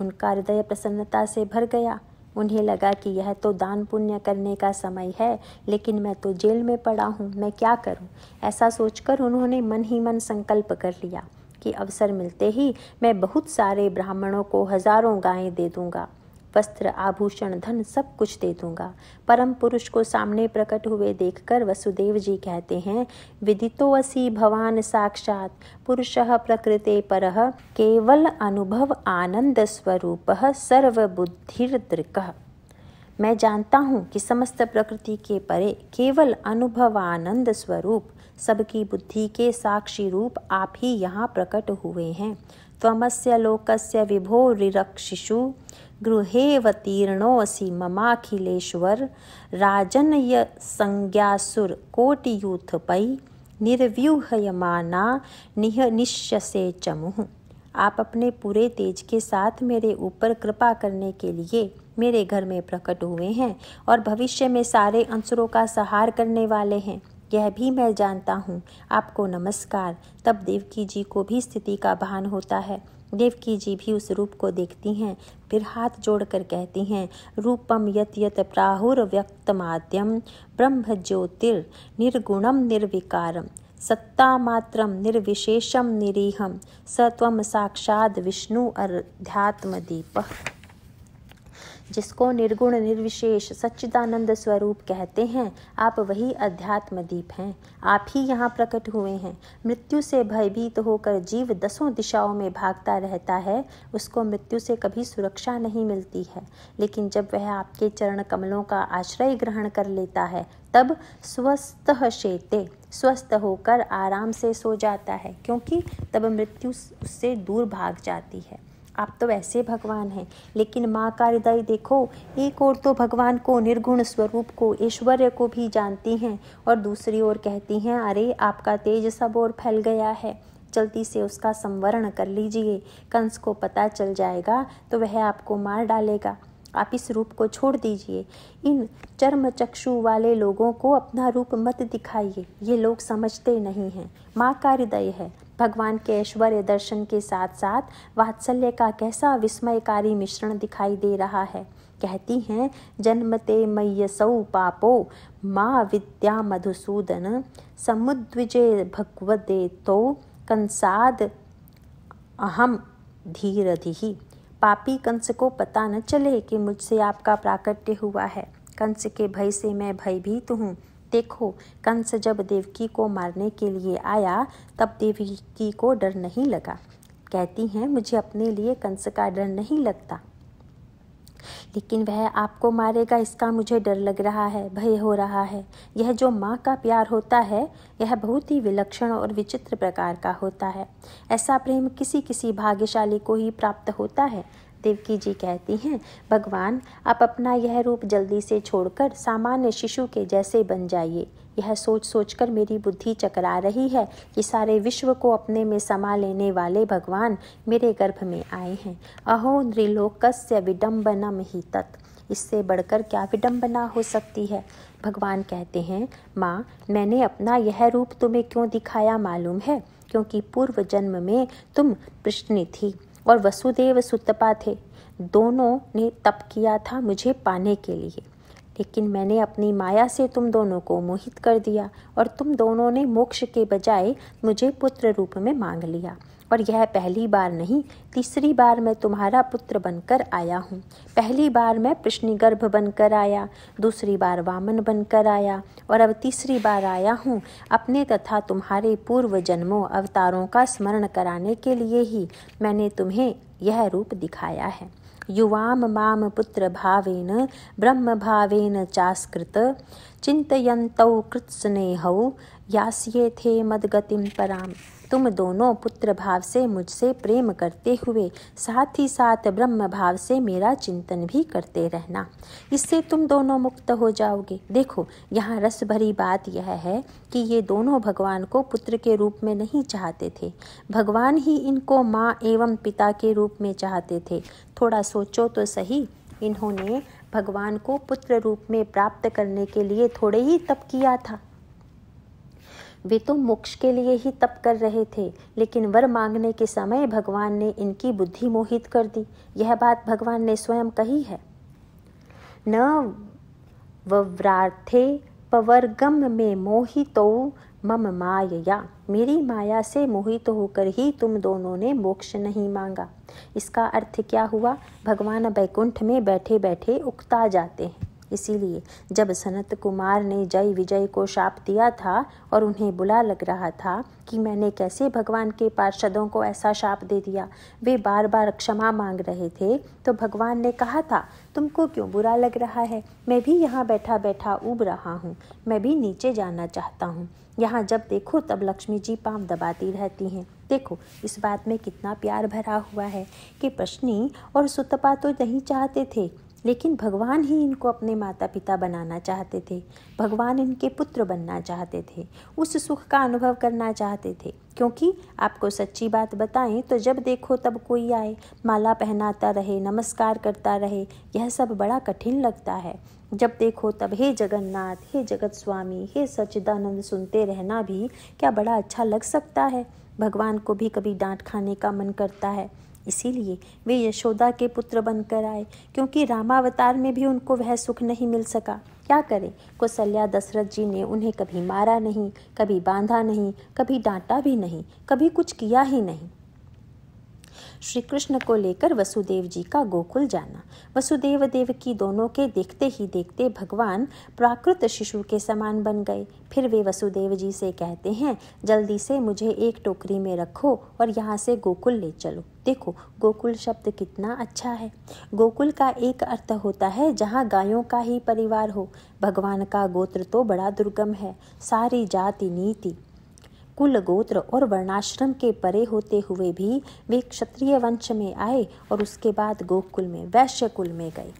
उनका हृदय प्रसन्नता से भर गया उन्हें लगा कि यह तो दान पुण्य करने का समय है लेकिन मैं तो जेल में पड़ा हूँ मैं क्या करूँ ऐसा सोचकर उन्होंने मन ही मन संकल्प कर लिया कि अवसर मिलते ही मैं बहुत सारे ब्राह्मणों को हजारों गायें दे दूंगा वस्त्र आभूषण धन सब कुछ दे दूंगा परम पुरुष को सामने प्रकट हुए देखकर वसुदेव जी कहते हैं असी भवान साक्षात पुरुष प्रकृति पर केवल अनुभव आनंद स्वरूप सर्वबुद्धिर्दृक मैं जानता हूँ कि समस्त प्रकृति के परे केवल अनुभव आनंद स्वरूप सबकी बुद्धि के साक्षी रूप आप ही यहाँ प्रकट हुए हैं त्वमस्य लोकस्य विभो रिरक्षिषु गृहेऽवतीर्णोऽसि ममाखिलेश्वर राजनय संज्ञासुरकोटियूथपै निर्व्यूहयमाना निह निश्यसे चमुह आप अपने पूरे तेज के साथ मेरे ऊपर कृपा करने के लिए मेरे घर में प्रकट हुए हैं और भविष्य में सारे अंसुरों का सहार करने वाले हैं यह भी मैं जानता हूँ आपको नमस्कार तब देवकी जी को भी स्थिति का भान होता है देवकी जी भी उस रूप को देखती हैं फिर हाथ जोड़कर कहती हैं रूपम यत यत प्राहुर व्यक्तमाद्यम ब्रह्म ज्योतिर निर्गुणम निर्विकारम सत्ता मात्रम निर्विशेषम निरीहम सत्वम साक्षाद विष्णु अध्यात्म जिसको निर्गुण निर्विशेष सच्चिदानंद स्वरूप कहते हैं आप वही अध्यात्म दीप हैं आप ही यहाँ प्रकट हुए हैं मृत्यु से भयभीत होकर जीव दसों दिशाओं में भागता रहता है उसको मृत्यु से कभी सुरक्षा नहीं मिलती है लेकिन जब वह आपके चरण कमलों का आश्रय ग्रहण कर लेता है तब स्वस्थ शेते स्वस्थ होकर आराम से सो जाता है क्योंकि तब मृत्यु उससे दूर भाग जाती है आप तो वैसे भगवान हैं लेकिन माँ का हृदय देखो एक ओर तो भगवान को निर्गुण स्वरूप को ऐश्वर्य को भी जानती हैं और दूसरी ओर कहती हैं अरे आपका तेज सब और फैल गया है जल्दी से उसका संवरण कर लीजिए कंस को पता चल जाएगा तो वह आपको मार डालेगा आप इस रूप को छोड़ दीजिए इन चर्म चक्षु वाले लोगों को अपना रूप मत दिखाइए ये लोग समझते नहीं हैं माँ का हृदय है भगवान के ऐश्वर्य दर्शन के साथ साथ वात्सल्य का कैसा विस्मयकारी मिश्रण दिखाई दे रहा है कहती हैं जन्मते मय्यसौ पापो माँ विद्या मधुसूदन समुद्विजे भगवदे तो कंसाद अहम धीर धीरधि पापी कंस को पता न चले कि मुझसे आपका प्राकट्य हुआ है कंस के भय से मैं भयभीत हूँ देखो कंस जब देवकी को मारने के लिए आया तब देवकी को डर नहीं लगा कहती हैं मुझे अपने लिए कंस का डर नहीं लगता लेकिन वह आपको मारेगा इसका मुझे डर लग रहा है भय हो रहा है यह जो माँ का प्यार होता है यह बहुत ही विलक्षण और विचित्र प्रकार का होता है ऐसा प्रेम किसी किसी भाग्यशाली को ही प्राप्त होता है देवकी जी कहती हैं भगवान आप अपना यह रूप जल्दी से छोड़कर सामान्य शिशु के जैसे बन जाइए यह सोच सोचकर मेरी बुद्धि चकरा रही है कि सारे विश्व को अपने में समा लेने वाले भगवान मेरे गर्भ में आए हैं अहो नृलोकस्य विडम्बनम ही तत् इससे बढ़कर क्या विडम्बना हो सकती है भगवान कहते हैं माँ मैंने अपना यह रूप तुम्हें क्यों दिखाया मालूम है क्योंकि पूर्व जन्म में तुम प्रश्न थी और वसुदेव सुतपा थे दोनों ने तप किया था मुझे पाने के लिए लेकिन मैंने अपनी माया से तुम दोनों को मोहित कर दिया और तुम दोनों ने मोक्ष के बजाय मुझे पुत्र रूप में मांग लिया पर यह पहली बार नहीं तीसरी बार मैं तुम्हारा पुत्र बनकर आया हूँ पहली बार मैं प्रश्निगर्भ बनकर आया दूसरी बार वामन बनकर आया और अब तीसरी बार आया हूँ अपने तथा तुम्हारे पूर्व जन्मों अवतारों का स्मरण कराने के लिए ही मैंने तुम्हें यह रूप दिखाया है युवाम माम पुत्र भावेन ब्रह्म भावेन चास्कृत चिंतयन्तौ कृत्स्नेह यास्ये थे मदगतिम पराम तुम दोनों पुत्र भाव से मुझसे प्रेम करते हुए साथ ही साथ ब्रह्म भाव से मेरा चिंतन भी करते रहना इससे तुम दोनों मुक्त हो जाओगे देखो यहाँ रस भरी बात यह है कि ये दोनों भगवान को पुत्र के रूप में नहीं चाहते थे भगवान ही इनको माँ एवं पिता के रूप में चाहते थे थोड़ा सोचो तो सही इन्होंने भगवान को पुत्र रूप में प्राप्त करने के लिए थोड़े ही तप किया था वे तो मोक्ष के लिए ही तप कर रहे थे लेकिन वर मांगने के समय भगवान ने इनकी बुद्धि मोहित कर दी यह बात भगवान ने स्वयं कही है न वव्रार्थे पवर्गम में मोहितो मम माया मेरी माया से मोहित तो होकर ही तुम दोनों ने मोक्ष नहीं मांगा इसका अर्थ क्या हुआ भगवान बैकुंठ में बैठे बैठे उकता जाते हैं इसीलिए जब सनत कुमार ने जय विजय को शाप दिया था और उन्हें बुला लग रहा था कि मैंने कैसे भगवान के पार्षदों को ऐसा शाप दे दिया वे बार बार क्षमा मांग रहे थे तो भगवान ने कहा था तुमको क्यों बुरा लग रहा है मैं भी यहाँ बैठा बैठा उब रहा हूँ मैं भी नीचे जाना चाहता हूँ यहाँ जब देखो तब लक्ष्मी जी पाम दबाती रहती हैं देखो इस बात में कितना प्यार भरा हुआ है कि प्रश्नी और सुतपा तो नहीं चाहते थे लेकिन भगवान ही इनको अपने माता पिता बनाना चाहते थे भगवान इनके पुत्र बनना चाहते थे उस सुख का अनुभव करना चाहते थे क्योंकि आपको सच्ची बात बताएं तो जब देखो तब कोई आए माला पहनाता रहे नमस्कार करता रहे यह सब बड़ा कठिन लगता है जब देखो तब हे जगन्नाथ हे जगत स्वामी हे सच्चिदानंद सुनते रहना भी क्या बड़ा अच्छा लग सकता है भगवान को भी कभी डांट खाने का मन करता है इसीलिए वे यशोदा के पुत्र बनकर आए क्योंकि रामावतार में भी उनको वह सुख नहीं मिल सका क्या करें कौशल्या दशरथ जी ने उन्हें कभी मारा नहीं कभी बांधा नहीं कभी डांटा भी नहीं कभी कुछ किया ही नहीं श्री कृष्ण को लेकर वसुदेव जी का गोकुल जाना वसुदेव देव की दोनों के देखते ही देखते भगवान प्राकृत शिशु के समान बन गए फिर वे वसुदेव जी से कहते हैं जल्दी से मुझे एक टोकरी में रखो और यहाँ से गोकुल ले चलो देखो गोकुल शब्द कितना अच्छा है गोकुल का एक अर्थ होता है जहाँ गायों का ही परिवार हो भगवान का गोत्र तो बड़ा दुर्गम है सारी जाति नीति कुल गोत्र और वर्णाश्रम के परे होते हुए भी वे क्षत्रिय वंश में आए और उसके बाद गोकुल में वैश्य कुल में गए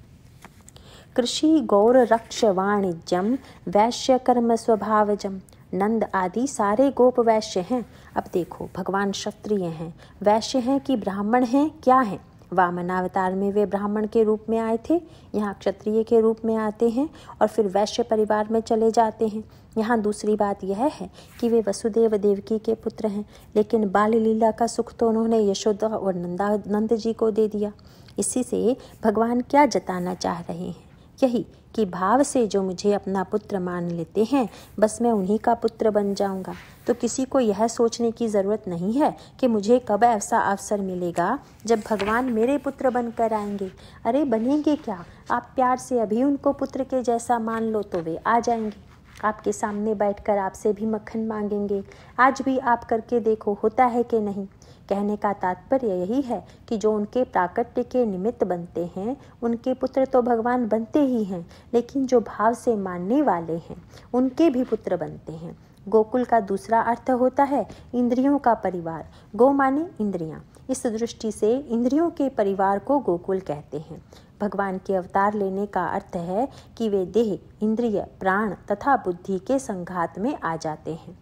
कृषि गौर रक्ष वाणिज्यम वैश्य कर्म स्वभावजम नंद आदि सारे गोप वैश्य हैं अब देखो भगवान क्षत्रिय हैं वैश्य हैं कि ब्राह्मण हैं क्या हैं वामनावतार में वे ब्राह्मण के रूप में आए थे यहाँ क्षत्रिय के रूप में आते हैं और फिर वैश्य परिवार में चले जाते हैं यहाँ दूसरी बात यह है कि वे वसुदेव देवकी के पुत्र हैं लेकिन बाल लीला का सुख तो उन्होंने यशोदा और नंदा नंद जी को दे दिया इसी से भगवान क्या जताना चाह रहे हैं यही कि भाव से जो मुझे अपना पुत्र मान लेते हैं बस मैं उन्हीं का पुत्र बन जाऊंगा तो किसी को यह सोचने की ज़रूरत नहीं है कि मुझे कब ऐसा अवसर मिलेगा जब भगवान मेरे पुत्र बनकर आएंगे अरे बनेंगे क्या आप प्यार से अभी उनको पुत्र के जैसा मान लो तो वे आ जाएंगे आपके सामने बैठकर आपसे भी मक्खन मांगेंगे आज भी आप करके देखो होता है कि नहीं कहने का तात्पर्य यही है कि जो उनके प्राकट्य के निमित्त बनते हैं उनके पुत्र तो भगवान बनते ही हैं लेकिन जो भाव से मानने वाले हैं उनके भी पुत्र बनते हैं गोकुल का दूसरा अर्थ होता है इंद्रियों का परिवार गो माने इंद्रियां इस दृष्टि से इंद्रियों के परिवार को गोकुल कहते हैं भगवान के अवतार लेने का अर्थ है कि वे देह इंद्रिय प्राण तथा बुद्धि के संघात में आ जाते हैं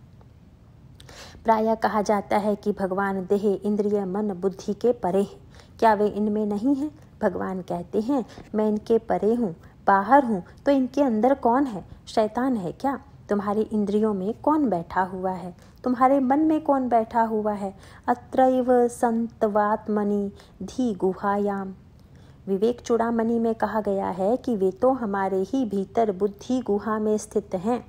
प्राय कहा जाता है कि भगवान देह इंद्रिय मन बुद्धि के परे हैं क्या वे इनमें नहीं हैं भगवान कहते हैं मैं इनके परे हूँ बाहर हूँ तो इनके अंदर कौन है शैतान है क्या तुम्हारी इंद्रियों में कौन बैठा हुआ है तुम्हारे मन में कौन बैठा हुआ है अत्रैव संतवात्मनि धी गुहायाम विवेक चूड़ामणि में कहा गया है कि वे तो हमारे ही भीतर बुद्धि गुहा में स्थित हैं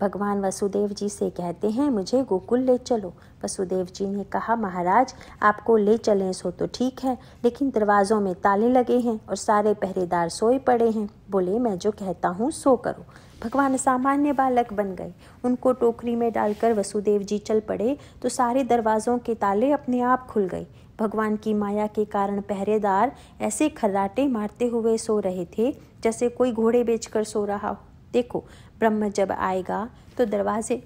भगवान वसुदेव जी से कहते हैं मुझे गोकुल ले चलो वसुदेव जी ने कहा महाराज आपको ले चलें सो तो ठीक है लेकिन दरवाज़ों में ताले लगे हैं और सारे पहरेदार सोए पड़े हैं बोले मैं जो कहता हूँ सो करो भगवान सामान्य बालक बन गए उनको टोकरी में डालकर वसुदेव जी चल पड़े तो सारे दरवाज़ों के ताले अपने आप खुल गए भगवान की माया के कारण पहरेदार ऐसे खर्राटे मारते हुए सो रहे थे जैसे कोई घोड़े बेचकर सो रहा हो देखो ब्रह्म जब आएगा तो दरवाजे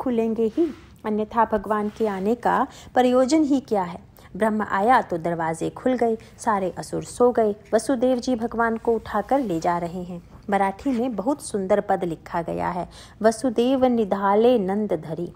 खुलेंगे ही अन्यथा भगवान के आने का प्रयोजन ही क्या है ब्रह्म आया तो दरवाजे खुल गए सारे असुर सो गए वसुदेव जी भगवान को उठाकर ले जा रहे हैं मराठी में बहुत सुंदर पद लिखा गया है वसुदेव निधाले नंद धरी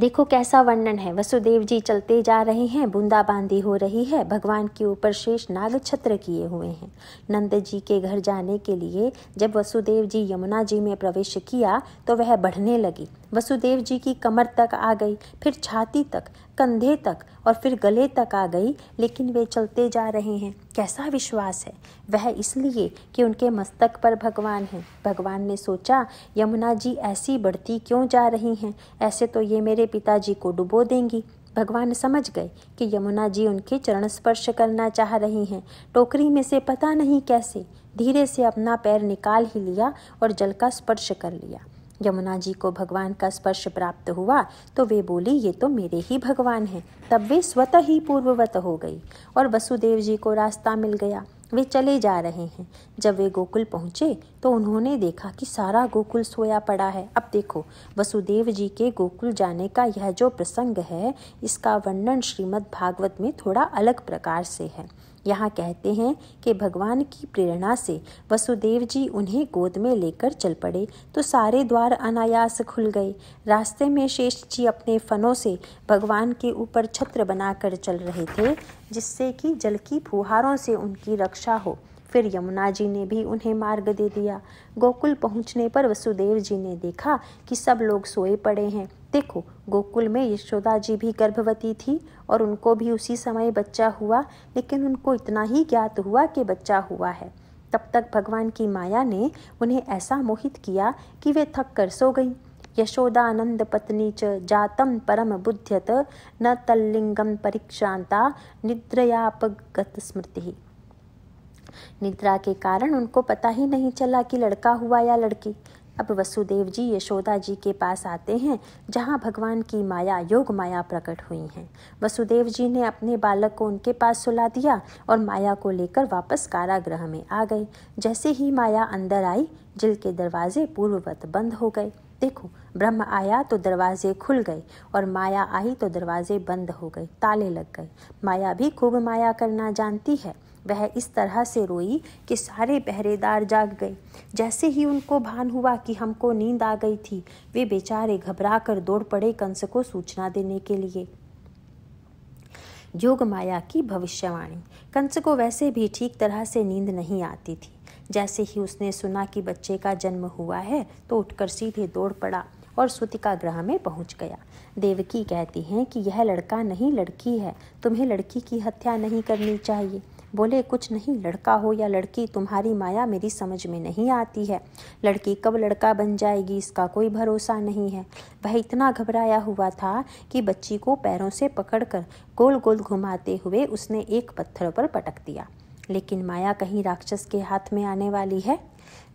देखो कैसा वर्णन है वसुदेव जी चलते जा रहे हैं बूंदाबांदी हो रही है भगवान के ऊपर शेष नाग छत्र किए हुए हैं नंद जी के घर जाने के लिए जब वसुदेव जी यमुना जी में प्रवेश किया तो वह बढ़ने लगी वसुदेव जी की कमर तक आ गई फिर छाती तक कंधे तक और फिर गले तक आ गई लेकिन वे चलते जा रहे हैं कैसा विश्वास है वह इसलिए कि उनके मस्तक पर भगवान हैं भगवान ने सोचा यमुना जी ऐसी बढ़ती क्यों जा रही हैं ऐसे तो ये मेरे पिताजी को डुबो देंगी भगवान समझ गए कि यमुना जी उनके चरण स्पर्श करना चाह रही हैं टोकरी में से पता नहीं कैसे धीरे से अपना पैर निकाल ही लिया और जल का स्पर्श कर लिया यमुना जी को भगवान का स्पर्श प्राप्त हुआ तो वे बोली ये तो मेरे ही भगवान हैं तब वे स्वतः ही पूर्ववत हो गई और वसुदेव जी को रास्ता मिल गया वे चले जा रहे हैं जब वे गोकुल पहुँचे तो उन्होंने देखा कि सारा गोकुल सोया पड़ा है अब देखो वसुदेव जी के गोकुल जाने का यह जो प्रसंग है इसका वर्णन श्रीमद् भागवत में थोड़ा अलग प्रकार से है यहाँ कहते हैं कि भगवान की प्रेरणा से वसुदेव जी उन्हें गोद में लेकर चल पड़े तो सारे द्वार अनायास खुल गए रास्ते में शेष जी अपने फनों से भगवान के ऊपर छत्र बनाकर चल रहे थे जिससे कि जल की फुहारों से उनकी रक्षा हो फिर यमुना जी ने भी उन्हें मार्ग दे दिया गोकुल पहुंचने पर वसुदेव जी ने देखा कि सब लोग सोए पड़े हैं देखो गोकुल में यशोदा जी भी गर्भवती थी और उनको भी उसी समय बच्चा हुआ लेकिन उनको इतना ही ज्ञात हुआ कि बच्चा हुआ है तब तक भगवान की माया ने उन्हें ऐसा मोहित किया कि वे थक कर सो गईं यशोदानंद पत्नी च जातम परम बुद्धत न तल्लिंगम परीक्षांता निद्रयापगत स्मृति निद्रा के कारण उनको पता ही नहीं चला कि लड़का हुआ या लड़की अब वसुदेव जी यशोदा जी के पास आते हैं जहाँ भगवान की माया योग माया प्रकट हुई हैं वसुदेव जी ने अपने बालक को उनके पास सुला दिया और माया को लेकर वापस कारागृह में आ गए जैसे ही माया अंदर आई जिल के दरवाजे पूर्ववत बंद हो गए देखो ब्रह्म आया तो दरवाजे खुल गए और माया आई तो दरवाजे बंद हो गए ताले लग गए माया भी खूब माया करना जानती है वह इस तरह से रोई कि सारे पहरेदार जाग गए जैसे ही उनको भान हुआ कि हमको नींद आ गई थी वे बेचारे घबरा कर दौड़ पड़े कंस को सूचना देने के लिए योग माया की भविष्यवाणी कंस को वैसे भी ठीक तरह से नींद नहीं आती थी जैसे ही उसने सुना कि बच्चे का जन्म हुआ है तो उठकर सीधे दौड़ पड़ा और सुतिका ग्रह में पहुंच गया देवकी कहती हैं कि यह लड़का नहीं लड़की है तुम्हें लड़की की हत्या नहीं करनी चाहिए बोले कुछ नहीं लड़का हो या लड़की तुम्हारी माया मेरी समझ में नहीं आती है लड़की कब लड़का बन जाएगी इसका कोई भरोसा नहीं है वह इतना घबराया हुआ था कि बच्ची को पैरों से पकड़कर गोल गोल घुमाते हुए उसने एक पत्थर पर पटक दिया लेकिन माया कहीं राक्षस के हाथ में आने वाली है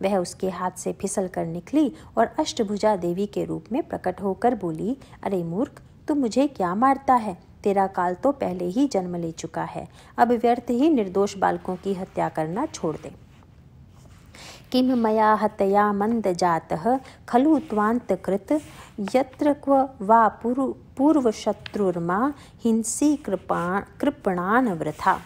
वह उसके हाथ से फिसल कर निकली और अष्टभुजा देवी के रूप में प्रकट होकर बोली अरे मूर्ख तुम मुझे क्या मारता है तेरा काल तो पहले ही जन्म ले चुका है अब व्यर्थ ही निर्दोष बालकों की हत्या करना छोड़ दे किम मया हतया मंद जात खलु कृत यत्र क्व वा पूर्व शत्रुर्मा हिंसी कृपा कृपणान वृथा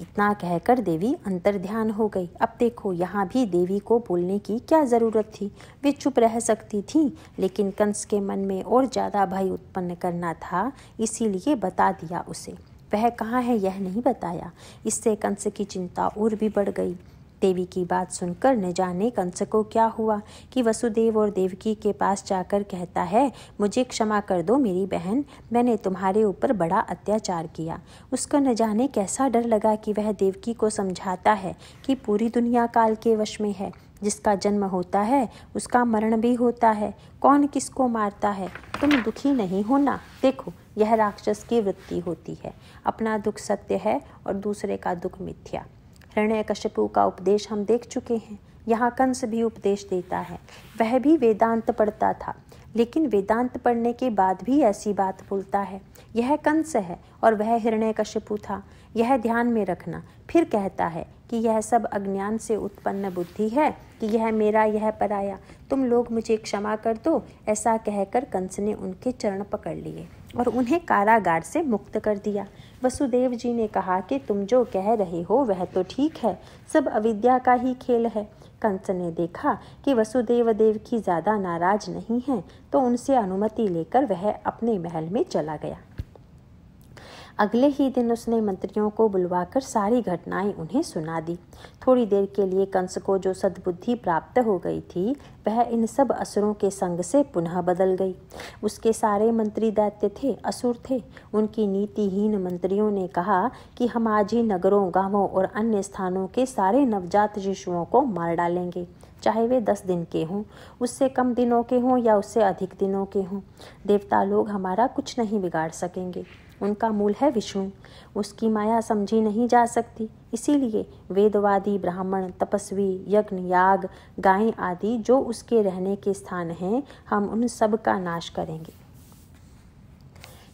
इतना कहकर देवी अंतर ध्यान हो गई अब देखो यहाँ भी देवी को बोलने की क्या ज़रूरत थी वे चुप रह सकती थी लेकिन कंस के मन में और ज़्यादा भय उत्पन्न करना था इसीलिए बता दिया उसे वह कहाँ है यह नहीं बताया इससे कंस की चिंता और भी बढ़ गई देवी की बात सुनकर न जाने कंस को क्या हुआ कि वसुदेव और देवकी के पास जाकर कहता है मुझे क्षमा कर दो मेरी बहन मैंने तुम्हारे ऊपर बड़ा अत्याचार किया उसका न जाने कैसा डर लगा कि वह देवकी को समझाता है कि पूरी दुनिया काल के वश में है जिसका जन्म होता है उसका मरण भी होता है कौन किसको मारता है तुम दुखी नहीं होना देखो यह राक्षस की वृत्ति होती है अपना दुख सत्य है और दूसरे का दुख मिथ्या हृणय कश्यपु का उपदेश हम देख चुके हैं यहाँ कंस भी उपदेश देता है वह भी वेदांत पढ़ता था लेकिन वेदांत पढ़ने के बाद भी ऐसी बात बोलता है यह कंस है और वह हृणय कश्यपु था यह ध्यान में रखना फिर कहता है कि यह सब अज्ञान से उत्पन्न बुद्धि है कि यह मेरा यह पराया तुम लोग मुझे क्षमा कर दो ऐसा कहकर कंस ने उनके चरण पकड़ लिए और उन्हें कारागार से मुक्त कर दिया वसुदेव जी ने कहा कि तुम जो कह रहे हो वह तो ठीक है सब अविद्या का ही खेल है कंस ने देखा कि वसुदेव देव की ज़्यादा नाराज नहीं है तो उनसे अनुमति लेकर वह अपने महल में चला गया अगले ही दिन उसने मंत्रियों को बुलवाकर सारी घटनाएं उन्हें सुना दी थोड़ी देर के लिए कंस को जो सद्बुद्धि प्राप्त हो गई थी वह इन सब असुरों के संग से पुनः बदल गई उसके सारे मंत्री दैत्य थे असुर थे उनकी नीतिहीन मंत्रियों ने कहा कि हम आज ही नगरों गांवों और अन्य स्थानों के सारे नवजात शिशुओं को मार डालेंगे चाहे वे दस दिन के हों उससे कम दिनों के हों या उससे अधिक दिनों के हों देवता लोग हमारा कुछ नहीं बिगाड़ सकेंगे उनका मूल है विष्णु उसकी माया समझी नहीं जा सकती इसीलिए वेदवादी ब्राह्मण तपस्वी यज्ञ याग गायें आदि जो उसके रहने के स्थान हैं हम उन सब का नाश करेंगे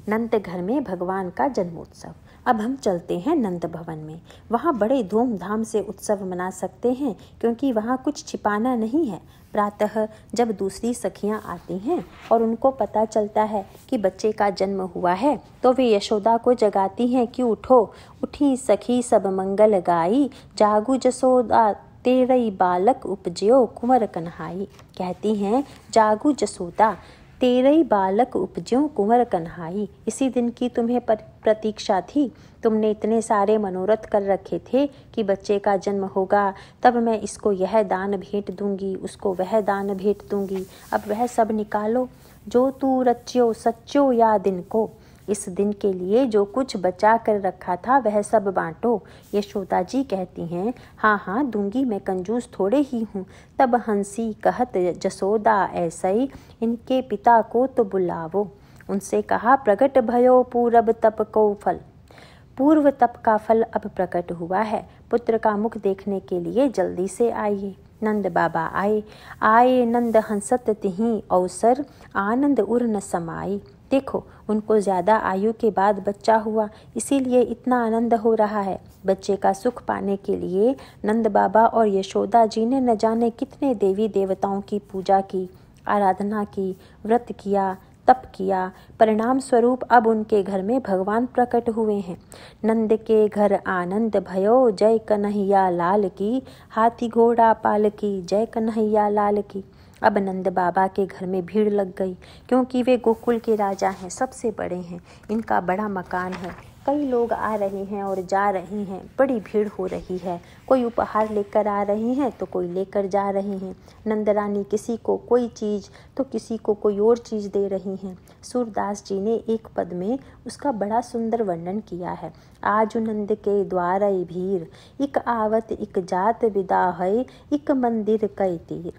नंद घर में भगवान का जन्मोत्सव अब हम चलते हैं नंद भवन में वहाँ बड़े धूमधाम से उत्सव मना सकते हैं क्योंकि वहाँ कुछ छिपाना नहीं है प्रातः जब दूसरी सखियां आती हैं और उनको पता चलता है कि बच्चे का जन्म हुआ है तो वे यशोदा को जगाती हैं कि उठो उठी सखी सब मंगल गाई जागु जसोदा तेरई बालक उपजयो कुंवर कन्हाई कहती हैं जागु जसोदा तेरह बालक उपजो कुंवर कन्हाई इसी दिन की तुम्हें प्रतीक्षा थी तुमने इतने सारे मनोरथ कर रखे थे कि बच्चे का जन्म होगा तब मैं इसको यह दान भेंट दूंगी उसको वह दान भेंट दूंगी अब वह सब निकालो जो तू रचियो सच्चो या दिन को इस दिन के लिए जो कुछ बचा कर रखा था वह सब बांटो यशोदा जी कहती हैं हाँ हाँ दूंगी मैं कंजूस थोड़े ही हूँ तब हंसी कहत जसोदा ऐसे ही इनके पिता को तो बुलावो उनसे कहा प्रकट भयो पूरब तप को फल पूर्व तप का फल अब प्रकट हुआ है पुत्र का मुख देखने के लिए जल्दी से आइए नंद बाबा आए आए नंद हंसत तिही अवसर आनंद उर्ण समाई देखो उनको ज़्यादा आयु के बाद बच्चा हुआ इसीलिए इतना आनंद हो रहा है बच्चे का सुख पाने के लिए नंद बाबा और यशोदा जी ने न जाने कितने देवी देवताओं की पूजा की आराधना की व्रत किया तप किया परिणाम स्वरूप अब उनके घर में भगवान प्रकट हुए हैं नंद के घर आनंद भयो जय कन्हैया लाल की हाथी घोड़ा पाल की जय कन्हैया लाल की अब नंद बाबा के घर में भीड़ लग गई क्योंकि वे गोकुल के राजा हैं सबसे बड़े हैं इनका बड़ा मकान है कई लोग आ रहे हैं और जा रहे हैं बड़ी भीड़ हो रही है कोई उपहार लेकर आ रहे हैं तो कोई लेकर जा रहे हैं नंदरानी किसी को कोई चीज़ तो किसी को कोई और चीज़ दे रही हैं सूरदास जी ने एक पद में उसका बड़ा सुंदर वर्णन किया है आज नंद के द्वार भीड़ इक आवत इक जात विदा है इक मंदिर कई तीर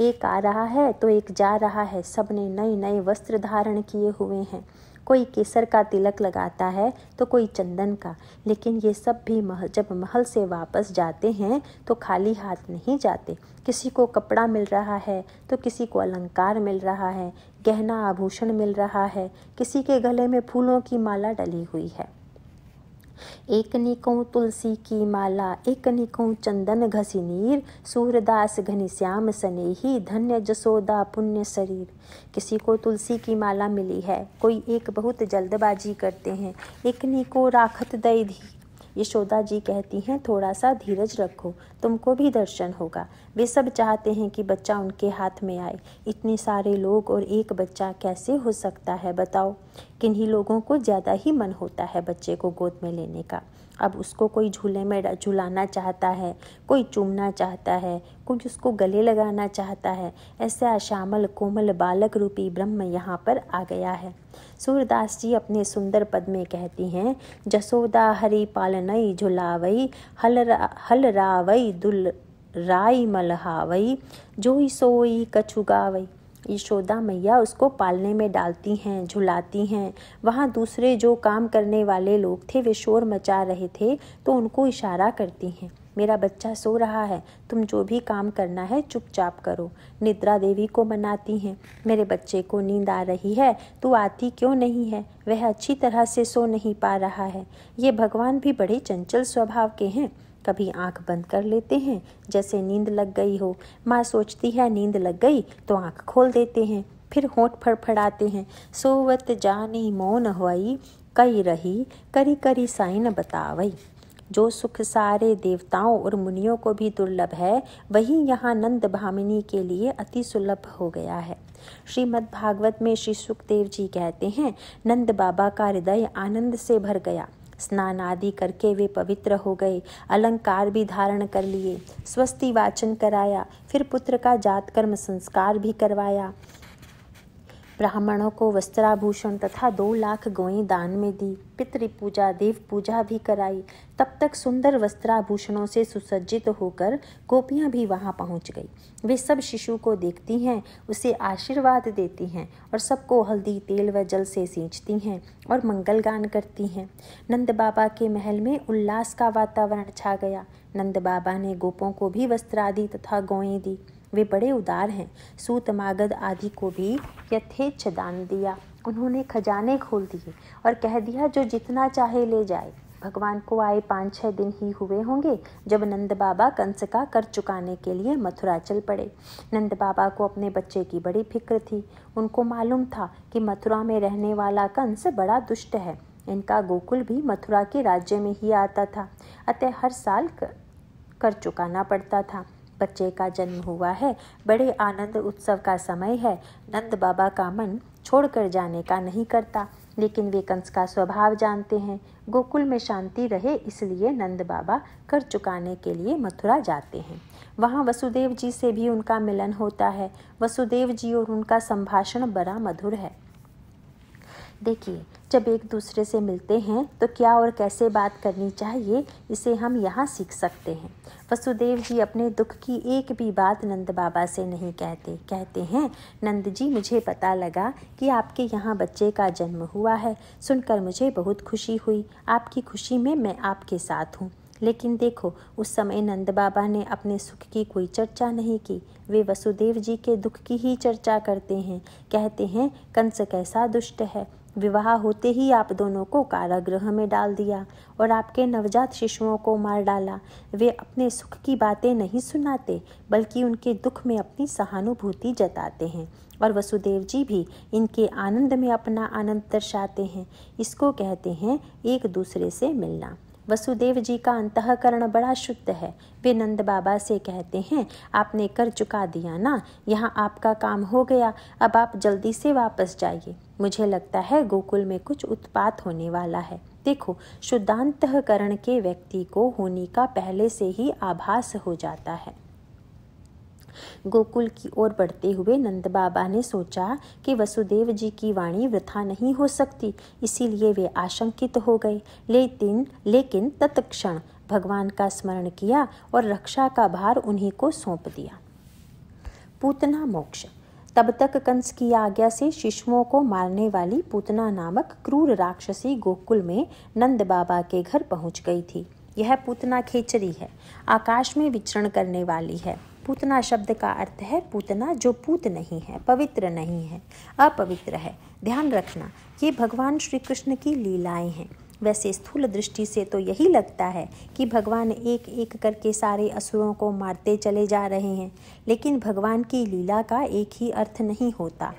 एक आ रहा है तो एक जा रहा है सब ने नए नए वस्त्र धारण किए हुए हैं कोई केसर का तिलक लगाता है तो कोई चंदन का लेकिन ये सब भी मह जब महल से वापस जाते हैं तो खाली हाथ नहीं जाते किसी को कपड़ा मिल रहा है तो किसी को अलंकार मिल रहा है गहना आभूषण मिल रहा है किसी के गले में फूलों की माला डली हुई है एक कहूँ तुलसी की माला एक कहूँ चंदन घसी नीर सूरदास घनिश्याम स्नेही धन्य जसोदा पुण्य शरीर किसी को तुलसी की माला मिली है कोई एक बहुत जल्दबाजी करते हैं एक को राखत दई धी यशोदा जी कहती हैं थोड़ा सा धीरज रखो तुमको भी दर्शन होगा वे सब चाहते हैं कि बच्चा उनके हाथ में आए इतने सारे लोग और एक बच्चा कैसे हो सकता है बताओ किन्हीं लोगों को ज़्यादा ही मन होता है बच्चे को गोद में लेने का अब उसको कोई झूले में झुलाना चाहता है कोई चूमना चाहता है कोई उसको गले लगाना चाहता है ऐसा श्यामल कोमल बालक रूपी ब्रह्म यहाँ पर आ गया है सूरदास जी अपने सुंदर पद में कहती हैं जसोदा हरि पालनई झुलावई हल हल रावई दुल राई मलहावई जोई सोई कछुगावई यशोदा मैया उसको पालने में डालती हैं झुलाती हैं वहाँ दूसरे जो काम करने वाले लोग थे वे शोर मचा रहे थे तो उनको इशारा करती हैं मेरा बच्चा सो रहा है तुम जो भी काम करना है चुपचाप करो निद्रा देवी को मनाती हैं मेरे बच्चे को नींद आ रही है तू आती क्यों नहीं है वह अच्छी तरह से सो नहीं पा रहा है ये भगवान भी बड़े चंचल स्वभाव के हैं कभी आंख बंद कर लेते हैं जैसे नींद लग गई हो माँ सोचती है नींद लग गई तो आंख खोल देते हैं फिर होठ फड़फड़ाते हैं सोवत जानी मौन हुई कई रही करी करी साइन बतावई जो सुख सारे देवताओं और मुनियों को भी दुर्लभ है वही यहाँ नंद भामिनी के लिए अति सुलभ हो गया है श्रीमद् भागवत में श्री सुखदेव जी कहते हैं नंद बाबा का हृदय आनंद से भर गया स्नान आदि करके वे पवित्र हो गए अलंकार भी धारण कर लिए स्वस्ति वाचन कराया फिर पुत्र का जात कर्म संस्कार भी करवाया ब्राह्मणों को वस्त्राभूषण तथा दो लाख गोई दान में दी पितृपूजा देव पूजा भी कराई तब तक सुंदर वस्त्राभूषणों से सुसज्जित होकर गोपियाँ भी वहाँ पहुँच गई वे सब शिशु को देखती हैं उसे आशीर्वाद देती हैं और सबको हल्दी तेल व जल से सींचती हैं और मंगल गान करती हैं नंद बाबा के महल में उल्लास का वातावरण छा गया नंद बाबा ने गोपों को भी वस्त्रादि तथा गोएँ दी वे बड़े उदार हैं सूत मागध आदि को भी यथेच्छ दान दिया उन्होंने खजाने खोल दिए और कह दिया जो जितना चाहे ले जाए भगवान को आए पाँच छः दिन ही हुए होंगे जब नंद बाबा कंस का कर चुकाने के लिए मथुरा चल पड़े नंद बाबा को अपने बच्चे की बड़ी फिक्र थी उनको मालूम था कि मथुरा में रहने वाला कंस बड़ा दुष्ट है इनका गोकुल भी मथुरा के राज्य में ही आता था अतः हर साल कर चुकाना पड़ता था बच्चे का जन्म हुआ है बड़े आनंद उत्सव का समय है नंद बाबा का मन छोड़कर जाने का नहीं करता लेकिन वे कंस का स्वभाव जानते हैं गोकुल में शांति रहे इसलिए नंद बाबा कर चुकाने के लिए मथुरा जाते हैं वहाँ वसुदेव जी से भी उनका मिलन होता है वसुदेव जी और उनका संभाषण बड़ा मधुर है देखिए जब एक दूसरे से मिलते हैं तो क्या और कैसे बात करनी चाहिए इसे हम यहाँ सीख सकते हैं वसुदेव जी अपने दुख की एक भी बात नंद बाबा से नहीं कहते कहते हैं नंद जी मुझे पता लगा कि आपके यहाँ बच्चे का जन्म हुआ है सुनकर मुझे बहुत खुशी हुई आपकी खुशी में मैं आपके साथ हूँ लेकिन देखो उस समय नंद बाबा ने अपने सुख की कोई चर्चा नहीं की वे वसुदेव जी के दुख की ही चर्चा करते हैं कहते हैं कंस कैसा दुष्ट है विवाह होते ही आप दोनों को कारागृह में डाल दिया और आपके नवजात शिशुओं को मार डाला वे अपने सुख की बातें नहीं सुनाते बल्कि उनके दुख में अपनी सहानुभूति जताते हैं और वसुदेव जी भी इनके आनंद में अपना आनंद दर्शाते हैं इसको कहते हैं एक दूसरे से मिलना वसुदेव जी का अंतकरण बड़ा शुद्ध है वे नंद बाबा से कहते हैं आपने कर चुका दिया ना यहाँ आपका काम हो गया अब आप जल्दी से वापस जाइए मुझे लगता है गोकुल में कुछ उत्पात होने वाला है देखो शुद्धांतकरण के व्यक्ति को होने का पहले से ही आभास हो जाता है गोकुल की ओर बढ़ते हुए नंद बाबा ने सोचा कि वसुदेव जी की वाणी वृथा नहीं हो सकती इसीलिए वे आशंकित हो गए लेकिन लेकिन तत्क्षण भगवान का स्मरण किया और रक्षा का भार उन्हीं को सौंप दिया पूतना मोक्ष तब तक कंस की आज्ञा से शिशुओं को मारने वाली पूतना नामक क्रूर राक्षसी गोकुल में नंद बाबा के घर पहुंच गई थी यह पूतना खेचरी है आकाश में विचरण करने वाली है पूतना शब्द का अर्थ है पूतना जो पूत नहीं है पवित्र नहीं है अपवित्र है ध्यान रखना ये भगवान श्री कृष्ण की लीलाएं हैं वैसे स्थूल दृष्टि से तो यही लगता है कि भगवान एक एक करके सारे असुरों को मारते चले जा रहे हैं लेकिन भगवान की लीला का एक ही अर्थ नहीं होता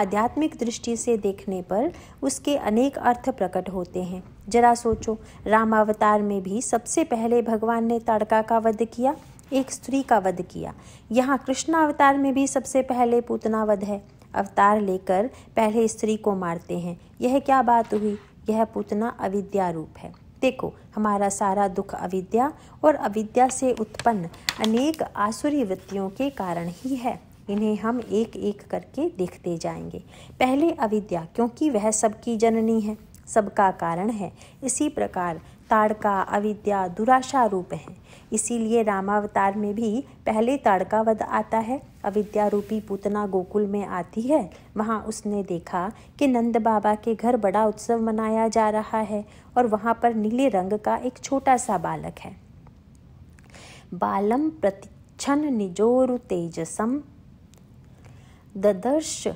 आध्यात्मिक दृष्टि से देखने पर उसके अनेक अर्थ प्रकट होते हैं जरा सोचो रामावतार में भी सबसे पहले भगवान ने ताड़का का वध किया एक स्त्री का वध किया यहाँ कृष्ण अवतार में भी सबसे पहले पूतना वध है अवतार लेकर पहले स्त्री को मारते हैं यह क्या बात हुई यह पूतना अविद्या रूप है देखो हमारा सारा दुख अविद्या और अविद्या से उत्पन्न अनेक आसुरी वृत्तियों के कारण ही है इन्हें हम एक एक करके देखते जाएंगे पहले अविद्या क्योंकि वह सबकी जननी है सबका कारण है इसी प्रकार ताड़का अविद्या दुराशा रूप हैं इसीलिए रामावतार में भी पहले ताड़का आता है अविद्या रूपी पूतना गोकुल में आती है वहाँ उसने देखा कि नंद बाबा के घर बड़ा उत्सव मनाया जा रहा है और वहाँ पर नीले रंग का एक छोटा सा बालक है बालम प्रतिक्षण निजोरु तेजसम ददर्श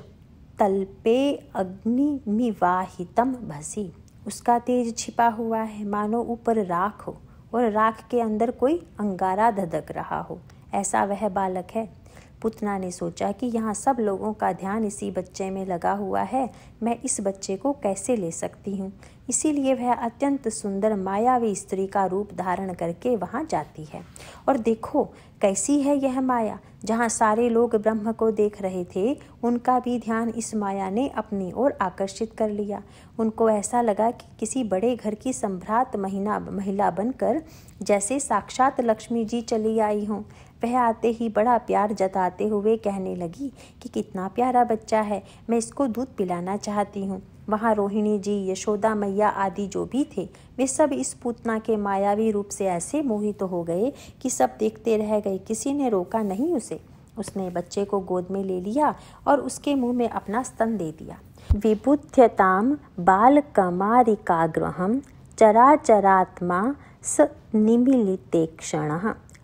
तल्पे अग्निमिवाहितम भसी उसका तेज छिपा हुआ है मानो ऊपर राख हो और राख के अंदर कोई अंगारा धधक रहा हो ऐसा वह बालक है पुतना ने सोचा कि यहाँ सब लोगों का ध्यान इसी बच्चे में लगा हुआ है मैं इस बच्चे को कैसे ले सकती हूँ इसीलिए वह अत्यंत सुंदर मायावी स्त्री का रूप धारण करके वहाँ जाती है और देखो कैसी है यह माया जहाँ सारे लोग ब्रह्म को देख रहे थे उनका भी ध्यान इस माया ने अपनी ओर आकर्षित कर लिया उनको ऐसा लगा कि किसी बड़े घर की संभ्रात महिला महिला बनकर जैसे साक्षात लक्ष्मी जी चली आई हों वह आते ही बड़ा प्यार जताते हुए कहने लगी कि कितना प्यारा बच्चा है मैं इसको दूध पिलाना चाहती हूँ वहाँ रोहिणी जी यशोदा मैया आदि जो भी थे वे सब इस पूतना के मायावी रूप से ऐसे मोहित तो हो गए कि सब देखते रह गए किसी ने रोका नहीं उसे उसने बच्चे को गोद में ले लिया और उसके मुंह में अपना स्तन दे दिया विबुध्यताम बालकमारिकाग्रहम चराचरात्मा स निमिलिते क्षण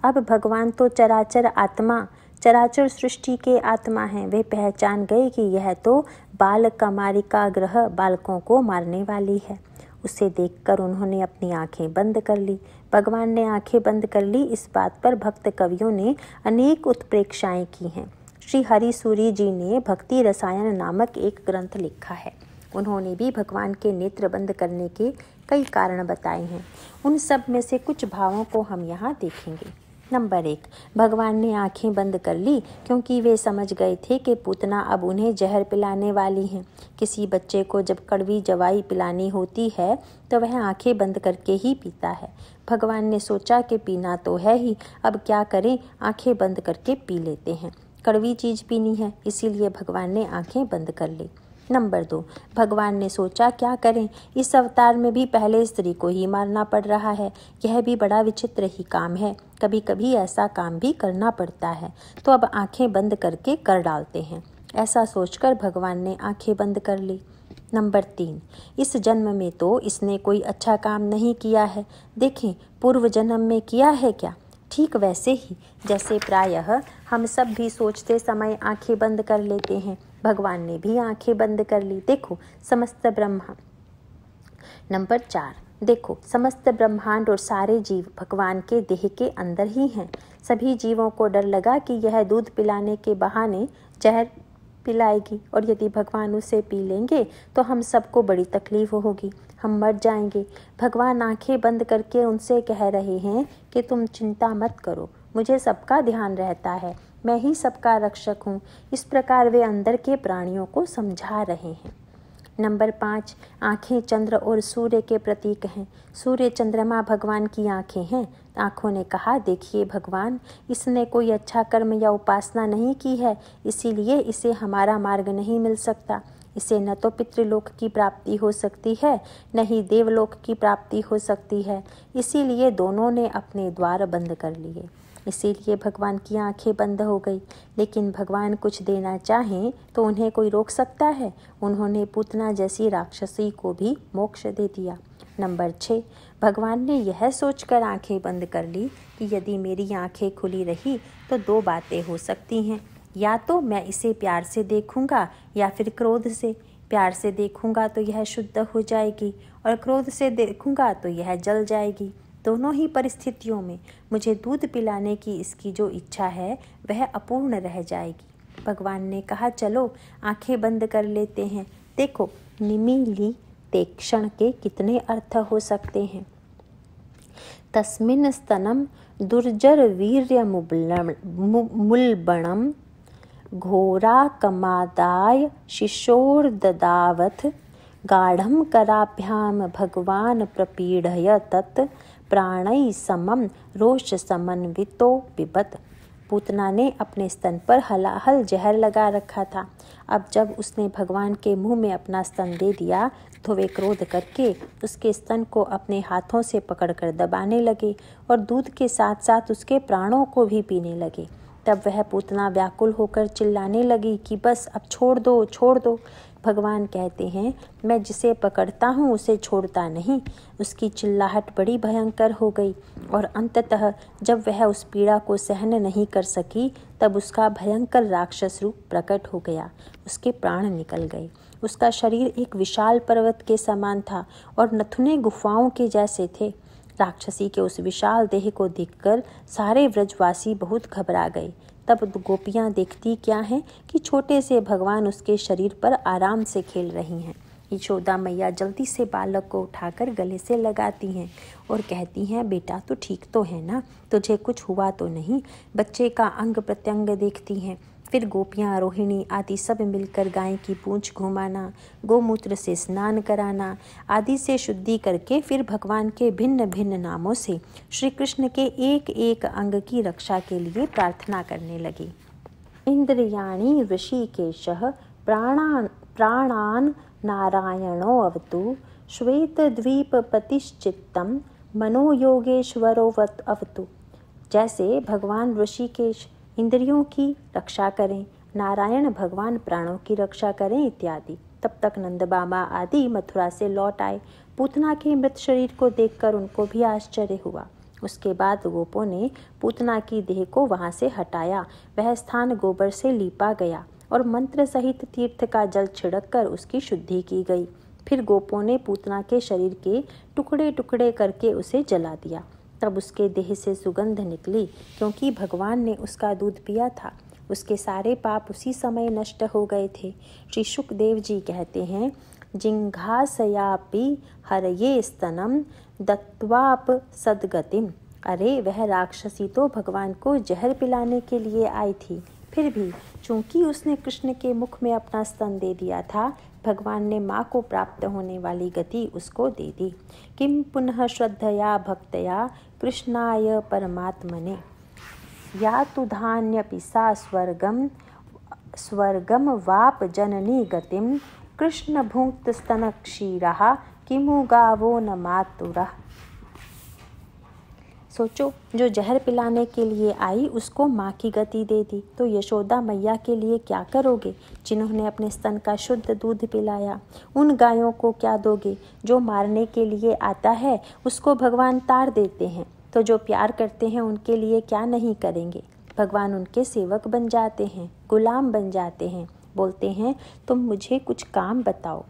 अब भगवान तो चराचर आत्मा चराचर सृष्टि के आत्मा हैं वे पहचान गए कि यह तो बाल कमारिका ग्रह बालकों को मारने वाली है उसे देखकर उन्होंने अपनी आंखें बंद कर ली भगवान ने आंखें बंद कर ली इस बात पर भक्त कवियों ने अनेक उत्प्रेक्षाएँ की हैं श्री हरि सूरी जी ने भक्ति रसायन नामक एक ग्रंथ लिखा है उन्होंने भी भगवान के नेत्र बंद करने के कई कारण बताए हैं उन सब में से कुछ भावों को हम यहाँ देखेंगे नंबर एक भगवान ने आंखें बंद कर ली क्योंकि वे समझ गए थे कि पूतना अब उन्हें जहर पिलाने वाली हैं किसी बच्चे को जब कड़वी जवाई पिलानी होती है तो वह आंखें बंद करके ही पीता है भगवान ने सोचा कि पीना तो है ही अब क्या करें आंखें बंद करके पी लेते हैं कड़वी चीज़ पीनी है इसीलिए भगवान ने आंखें बंद कर ली नंबर दो भगवान ने सोचा क्या करें इस अवतार में भी पहले स्त्री को ही मारना पड़ रहा है यह भी बड़ा विचित्र ही काम है कभी कभी ऐसा काम भी करना पड़ता है तो अब आंखें बंद करके कर डालते हैं ऐसा सोचकर भगवान ने आंखें बंद कर ली नंबर तीन इस जन्म में तो इसने कोई अच्छा काम नहीं किया है देखें पूर्व जन्म में किया है क्या ठीक वैसे ही जैसे प्रायः हम सब भी सोचते समय आंखें बंद कर लेते हैं भगवान ने भी आंखें बंद कर ली देखो समस्त ब्रह्मा नंबर चार देखो समस्त ब्रह्मांड और सारे जीव भगवान के देह के अंदर ही हैं सभी जीवों को डर लगा कि यह दूध पिलाने के बहाने जहर पिलाएगी और यदि भगवान उसे पी लेंगे तो हम सबको बड़ी तकलीफ होगी हम मर जाएंगे भगवान आंखें बंद करके उनसे कह रहे हैं कि तुम चिंता मत करो मुझे सबका ध्यान रहता है मैं ही सबका रक्षक हूँ इस प्रकार वे अंदर के प्राणियों को समझा रहे हैं नंबर पाँच आँखें चंद्र और सूर्य के प्रतीक हैं सूर्य चंद्रमा भगवान की आँखें हैं आँखों ने कहा देखिए भगवान इसने कोई अच्छा कर्म या उपासना नहीं की है इसीलिए इसे हमारा मार्ग नहीं मिल सकता इसे न तो पितृलोक की प्राप्ति हो सकती है न ही देवलोक की प्राप्ति हो सकती है इसीलिए दोनों ने अपने द्वार बंद कर लिए इसीलिए भगवान की आंखें बंद हो गई लेकिन भगवान कुछ देना चाहें तो उन्हें कोई रोक सकता है उन्होंने पूतना जैसी राक्षसी को भी मोक्ष दे दिया नंबर छः भगवान ने यह सोचकर आंखें बंद कर ली कि यदि मेरी आंखें खुली रही तो दो बातें हो सकती हैं या तो मैं इसे प्यार से देखूंगा या फिर क्रोध से प्यार से देखूंगा तो यह शुद्ध हो जाएगी और क्रोध से देखूंगा तो यह जल जाएगी दोनों ही परिस्थितियों में मुझे दूध पिलाने की इसकी जो इच्छा है वह अपूर्ण रह जाएगी भगवान ने कहा चलो आंखें बंद कर लेते हैं देखो निमीली क्षण के कितने अर्थ हो सकते हैं तस्मिन स्तनम दुर्जर वीर्य कमादाय शिशोर शिशोर्ददावथ गाढ़म कराभ्याम भगवान प्रपीड़य तत् प्राणई समम रोष समन्वितो विपत पूतना ने अपने स्तन पर हलाहल जहर लगा रखा था अब जब उसने भगवान के मुंह में अपना स्तन दे दिया तो वे क्रोध करके उसके स्तन को अपने हाथों से पकड़कर दबाने लगे और दूध के साथ साथ उसके प्राणों को भी पीने लगे तब वह पूतना व्याकुल होकर चिल्लाने लगी कि बस अब छोड़ दो छोड़ दो भगवान कहते हैं मैं जिसे पकड़ता हूँ उसे छोड़ता नहीं उसकी चिल्लाहट बड़ी भयंकर हो गई और अंततः जब वह उस पीड़ा को सहन नहीं कर सकी तब उसका भयंकर राक्षस रूप प्रकट हो गया उसके प्राण निकल गए उसका शरीर एक विशाल पर्वत के समान था और नथुने गुफाओं के जैसे थे राक्षसी के उस विशाल देह को देखकर सारे व्रजवासी बहुत घबरा गए तब गोपियाँ देखती क्या हैं कि छोटे से भगवान उसके शरीर पर आराम से खेल रही हैं यशोदा मैया जल्दी से बालक को उठाकर गले से लगाती हैं और कहती हैं बेटा तो ठीक तो है ना तुझे कुछ हुआ तो नहीं बच्चे का अंग प्रत्यंग देखती हैं फिर गोपियाँ रोहिणी आदि सब मिलकर गाय की पूंछ घुमाना गोमूत्र से स्नान कराना आदि से शुद्धि करके फिर भगवान के भिन्न भिन्न नामों से श्री कृष्ण के एक एक अंग की रक्षा के लिए प्रार्थना करने लगी इंद्रियाणी ऋषिकेश प्राणान प्राणान नारायणो अवतु श्वेत द्वीप श्वेतद्वीपपतिश्चित्तं मनोयोगेश्वरो अवतु जैसे भगवान ऋषिकेश इंद्रियों की रक्षा करें नारायण भगवान प्राणों की रक्षा करें इत्यादि तब तक बाबा आदि मथुरा से लौट आए पूतना के मृत शरीर को देखकर उनको भी आश्चर्य हुआ उसके बाद गोपों ने पूतना की देह को वहाँ से हटाया वह स्थान गोबर से लीपा गया और मंत्र सहित तीर्थ का जल छिड़क कर उसकी शुद्धि की गई फिर गोपों ने पूतना के शरीर के टुकड़े टुकड़े करके उसे जला दिया तब उसके देह से सुगंध निकली क्योंकि भगवान ने उसका दूध पिया था उसके सारे पाप उसी समय नष्ट हो गए थे श्री सुखदेव जी कहते हैं जिंघासयापी हर ये स्तनम दत्वाप सदगतिम अरे वह राक्षसी तो भगवान को जहर पिलाने के लिए आई थी फिर भी चूंकि उसने कृष्ण के मुख में अपना स्तन दे दिया था भगवान ने माँ को प्राप्त होने वाली गति उसको दे दी किम पुनः श्रद्धया भक्तया कृष्णाय परमात्मने या तो धान्य सा स्वर्गम स्वर्गम वाप जननी गतिम क्षीरा किमु गावो न मातुरा सोचो जो जहर पिलाने के लिए आई उसको माँ की गति दे दी तो यशोदा मैया के लिए क्या करोगे जिन्होंने अपने स्तन का शुद्ध दूध पिलाया उन गायों को क्या दोगे जो मारने के लिए आता है उसको भगवान तार देते हैं तो जो प्यार करते हैं उनके लिए क्या नहीं करेंगे भगवान उनके सेवक बन जाते हैं गुलाम बन जाते हैं बोलते हैं तुम मुझे कुछ काम बताओ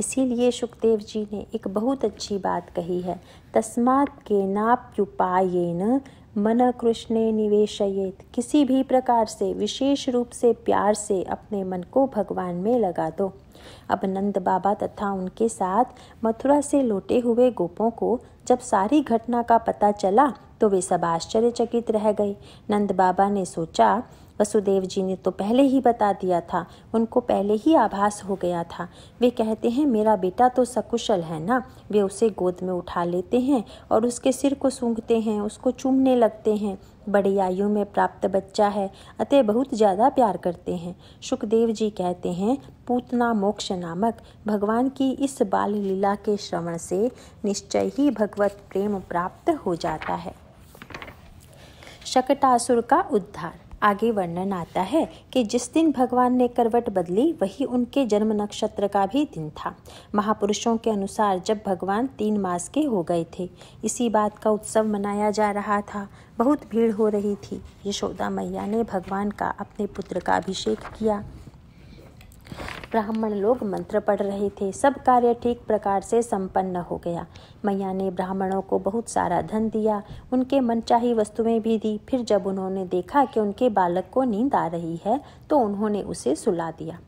इसीलिए सुखदेव जी ने एक बहुत अच्छी बात कही है तस्मात के नाप्युपायन मन कृष्ण निवेशयेत किसी भी प्रकार से विशेष रूप से प्यार से अपने मन को भगवान में लगा दो अब नंद बाबा तथा उनके साथ मथुरा से लौटे हुए गोपों को जब सारी घटना का पता चला तो वे सब आश्चर्यचकित रह गए नंद बाबा ने सोचा वसुदेव जी ने तो पहले ही बता दिया था उनको पहले ही आभास हो गया था वे कहते हैं मेरा बेटा तो सकुशल है ना वे उसे गोद में उठा लेते हैं और उसके सिर को सूंघते हैं उसको चूमने लगते हैं बड़ी आयु में प्राप्त बच्चा है अतः बहुत ज़्यादा प्यार करते हैं सुखदेव जी कहते हैं पूतना मोक्ष नामक भगवान की इस बाल लीला के श्रवण से निश्चय ही भगवत प्रेम प्राप्त हो जाता है शकटासुर का उद्धार आगे वर्णन आता है कि जिस दिन भगवान ने करवट बदली वही उनके जन्म नक्षत्र का भी दिन था महापुरुषों के अनुसार जब भगवान तीन मास के हो गए थे इसी बात का उत्सव मनाया जा रहा था बहुत भीड़ हो रही थी यशोदा मैया ने भगवान का अपने पुत्र का अभिषेक किया ब्राह्मण लोग मंत्र पढ़ रहे थे सब कार्य ठीक प्रकार से संपन्न हो गया मैया ने ब्राह्मणों को बहुत सारा धन दिया उनके मनचाही वस्तुएं भी दी फिर जब उन्होंने देखा कि उनके बालक को नींद आ रही है तो उन्होंने उसे सुला दिया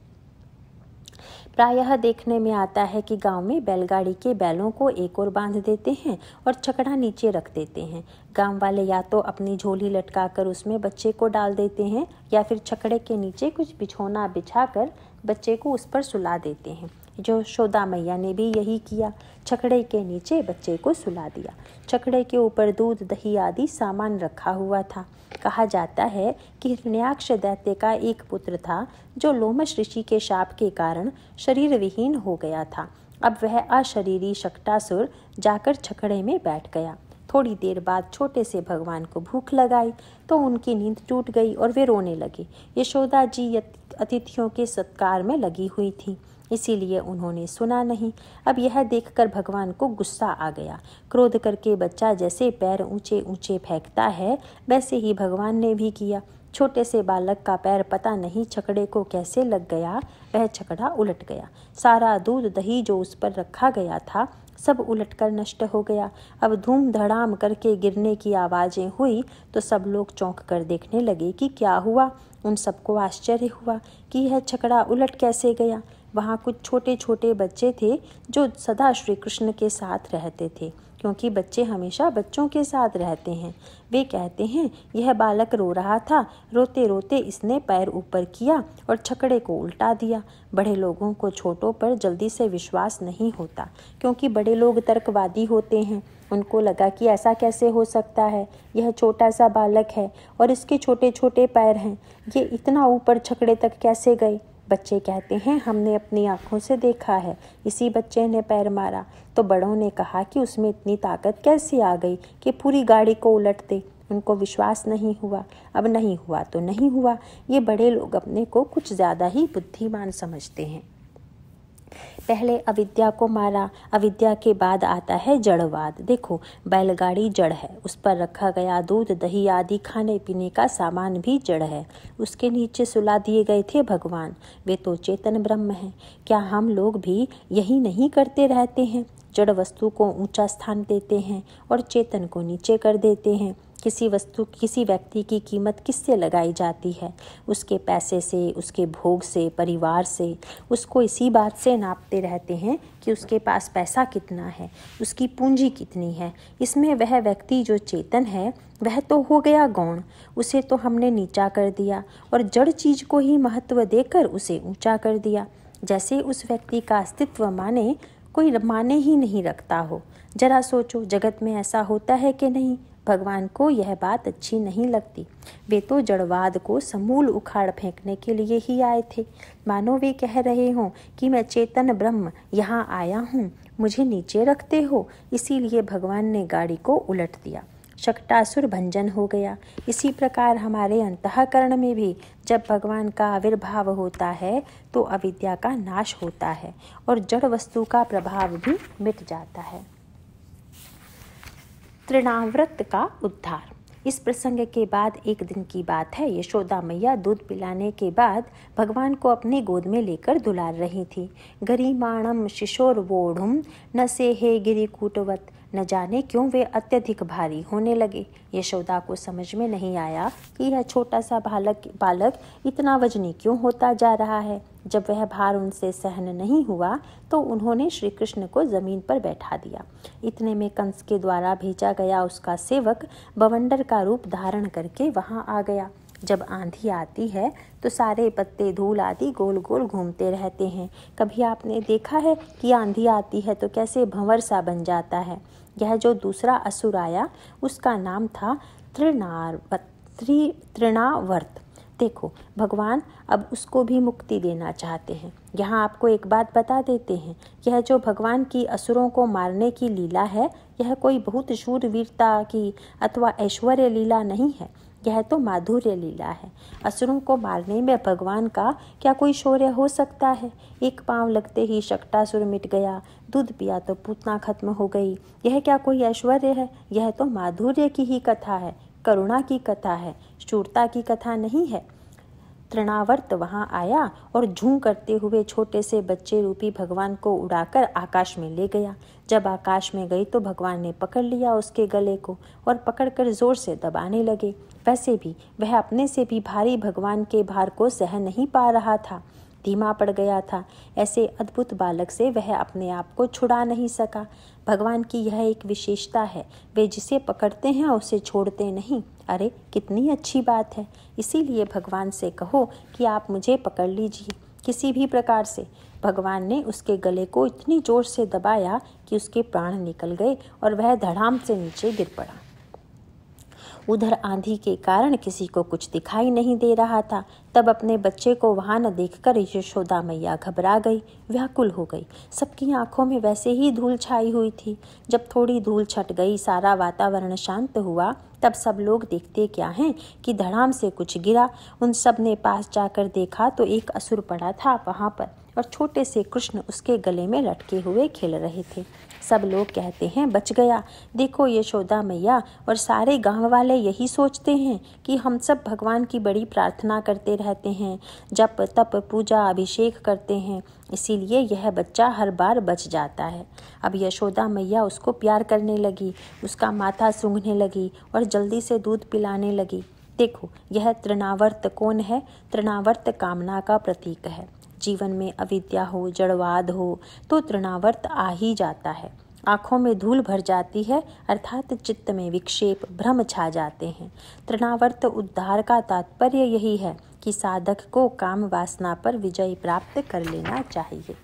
प्रायः देखने में आता है कि गांव में बैलगाड़ी के बैलों को एक और बांध देते हैं और छकड़ा नीचे रख देते हैं गांव वाले या तो अपनी झोली लटकाकर उसमें बच्चे को डाल देते हैं या फिर छकड़े के नीचे कुछ बिछोना बिछा कर बच्चे को उस पर सुला देते हैं जो शोदा मैया ने भी यही किया छकड़े के नीचे बच्चे को सुला दिया छकड़े के ऊपर दूध दही आदि सामान रखा हुआ था कहा जाता है कि हृणाक्ष दैत्य का एक पुत्र था जो लोमश ऋषि के शाप के कारण शरीर विहीन हो गया था अब वह अशरीरी शक्टासुर जाकर छकड़े में बैठ गया थोड़ी देर बाद छोटे से भगवान को भूख लगाई तो उनकी नींद टूट गई और वे रोने लगे यशोदा जी अतिथियों के सत्कार में लगी हुई थी इसीलिए उन्होंने सुना नहीं अब यह देखकर भगवान को गुस्सा आ गया क्रोध करके बच्चा जैसे पैर ऊंचे ऊंचे फेंकता है वैसे ही भगवान ने भी किया छोटे से बालक का पैर पता नहीं छकड़े को कैसे लग गया वह छकड़ा उलट गया सारा दूध दही जो उस पर रखा गया था सब उलट कर नष्ट हो गया अब धूम धड़ाम करके गिरने की आवाज़ें हुई तो सब लोग चौंक कर देखने लगे कि क्या हुआ उन सबको आश्चर्य हुआ कि यह छकड़ा उलट कैसे गया वहाँ कुछ छोटे छोटे बच्चे थे जो सदा श्री कृष्ण के साथ रहते थे क्योंकि बच्चे हमेशा बच्चों के साथ रहते हैं वे कहते हैं यह बालक रो रहा था रोते रोते इसने पैर ऊपर किया और छकड़े को उल्टा दिया बड़े लोगों को छोटों पर जल्दी से विश्वास नहीं होता क्योंकि बड़े लोग तर्कवादी होते हैं उनको लगा कि ऐसा कैसे हो सकता है यह छोटा सा बालक है और इसके छोटे छोटे पैर हैं ये इतना ऊपर छकड़े तक कैसे गए बच्चे कहते हैं हमने अपनी आँखों से देखा है इसी बच्चे ने पैर मारा तो बड़ों ने कहा कि उसमें इतनी ताकत कैसे आ गई कि पूरी गाड़ी को उलट दे उनको विश्वास नहीं हुआ अब नहीं हुआ तो नहीं हुआ ये बड़े लोग अपने को कुछ ज़्यादा ही बुद्धिमान समझते हैं पहले अविद्या को मारा अविद्या के बाद आता है जड़वाद देखो बैलगाड़ी जड़ है उस पर रखा गया दूध दही आदि खाने पीने का सामान भी जड़ है उसके नीचे सुला दिए गए थे भगवान वे तो चेतन ब्रह्म हैं क्या हम लोग भी यही नहीं करते रहते हैं जड़ वस्तु को ऊंचा स्थान देते हैं और चेतन को नीचे कर देते हैं किसी वस्तु किसी व्यक्ति की कीमत किससे लगाई जाती है उसके पैसे से उसके भोग से परिवार से उसको इसी बात से नापते रहते हैं कि उसके पास पैसा कितना है उसकी पूंजी कितनी है इसमें वह व्यक्ति जो चेतन है वह तो हो गया गौण उसे तो हमने नीचा कर दिया और जड़ चीज़ को ही महत्व देकर उसे ऊंचा कर दिया जैसे उस व्यक्ति का अस्तित्व माने कोई माने ही नहीं रखता हो जरा सोचो जगत में ऐसा होता है कि नहीं भगवान को यह बात अच्छी नहीं लगती वे तो जड़वाद को समूल उखाड़ फेंकने के लिए ही आए थे मानो वे कह रहे हों कि मैं चेतन ब्रह्म यहाँ आया हूँ मुझे नीचे रखते हो इसीलिए भगवान ने गाड़ी को उलट दिया शक्टासुर भंजन हो गया इसी प्रकार हमारे अंतकरण में भी जब भगवान का आविर्भाव होता है तो अविद्या का नाश होता है और जड़ वस्तु का प्रभाव भी मिट जाता है तृणाव्रत का उद्धार इस प्रसंग के बाद एक दिन की बात है यशोदा मैया दूध पिलाने के बाद भगवान को अपने गोद में लेकर दुलार रही थी गरीमाणम शिशोर वोढ़ुम न से हे गिरिकूटवत न जाने क्यों वे अत्यधिक भारी होने लगे यशोदा को समझ में नहीं आया कि यह छोटा सा बालक बालक इतना वजनी क्यों होता जा रहा है जब वह भार उनसे सहन नहीं हुआ तो उन्होंने श्री कृष्ण को ज़मीन पर बैठा दिया इतने में कंस के द्वारा भेजा गया उसका सेवक बवंडर का रूप धारण करके वहाँ आ गया जब आंधी आती है तो सारे पत्ते धूल आदि गोल गोल घूमते रहते हैं कभी आपने देखा है कि आंधी आती है तो कैसे भंवर सा बन जाता है यह जो दूसरा असुर आया उसका नाम था त्रिनार्वत्री त्रि देखो भगवान अब उसको भी मुक्ति देना चाहते हैं यहाँ आपको एक बात बता देते हैं यह जो भगवान की असुरों को मारने की लीला है यह कोई बहुत शूरवीरता की अथवा ऐश्वर्य लीला नहीं है यह तो माधुर्य लीला है असुरों को मारने में भगवान का क्या कोई शौर्य हो सकता है एक पांव लगते ही शक्टासुर मिट गया दूध पिया तो पूतना खत्म हो गई यह क्या कोई ऐश्वर्य है यह तो माधुर्य की ही कथा है करुणा की कथा है शूरता की कथा नहीं है तृणावर्त वहाँ आया और झूं करते हुए छोटे से बच्चे रूपी भगवान को उड़ाकर आकाश में ले गया जब आकाश में गई तो भगवान ने पकड़ लिया उसके गले को और पकड़कर जोर से दबाने लगे वैसे भी वह अपने से भी भारी भगवान के भार को सह नहीं पा रहा था धीमा पड़ गया था ऐसे अद्भुत बालक से वह अपने आप को छुड़ा नहीं सका भगवान की यह एक विशेषता है वे जिसे पकड़ते हैं उसे छोड़ते नहीं अरे कितनी अच्छी बात है इसीलिए भगवान से कहो कि आप मुझे पकड़ लीजिए किसी भी प्रकार से भगवान ने उसके गले को इतनी जोर से दबाया कि उसके प्राण निकल गए और वह धड़ाम से नीचे गिर पड़ा उधर आंधी के कारण किसी को कुछ दिखाई नहीं दे रहा था तब अपने बच्चे को वहां न देखकर यशोदा मैया घबरा गई व्याकुल हो गई सबकी आंखों में वैसे ही धूल छाई हुई थी जब थोड़ी धूल छट गई सारा वातावरण शांत हुआ तब सब लोग देखते क्या हैं कि धड़ाम से कुछ गिरा उन सब ने पास जाकर देखा तो एक असुर पड़ा था वहाँ पर और छोटे से कृष्ण उसके गले में लटके हुए खेल रहे थे सब लोग कहते हैं बच गया देखो यशोदा मैया और सारे गांव वाले यही सोचते हैं कि हम सब भगवान की बड़ी प्रार्थना करते रहते हैं जप तप पूजा अभिषेक करते हैं इसीलिए यह बच्चा हर बार बच जाता है अब यशोदा मैया उसको प्यार करने लगी उसका माथा सूंघने लगी और जल्दी से दूध पिलाने लगी देखो यह तृणावर्त कौन है तृणावर्त कामना का प्रतीक है जीवन में अविद्या हो जड़वाद हो तो तृणावर्त आ ही जाता है आँखों में धूल भर जाती है अर्थात चित्त में विक्षेप भ्रम छा जाते हैं तृणावर्त उद्धार का तात्पर्य यही है कि साधक को काम वासना पर विजय प्राप्त कर लेना चाहिए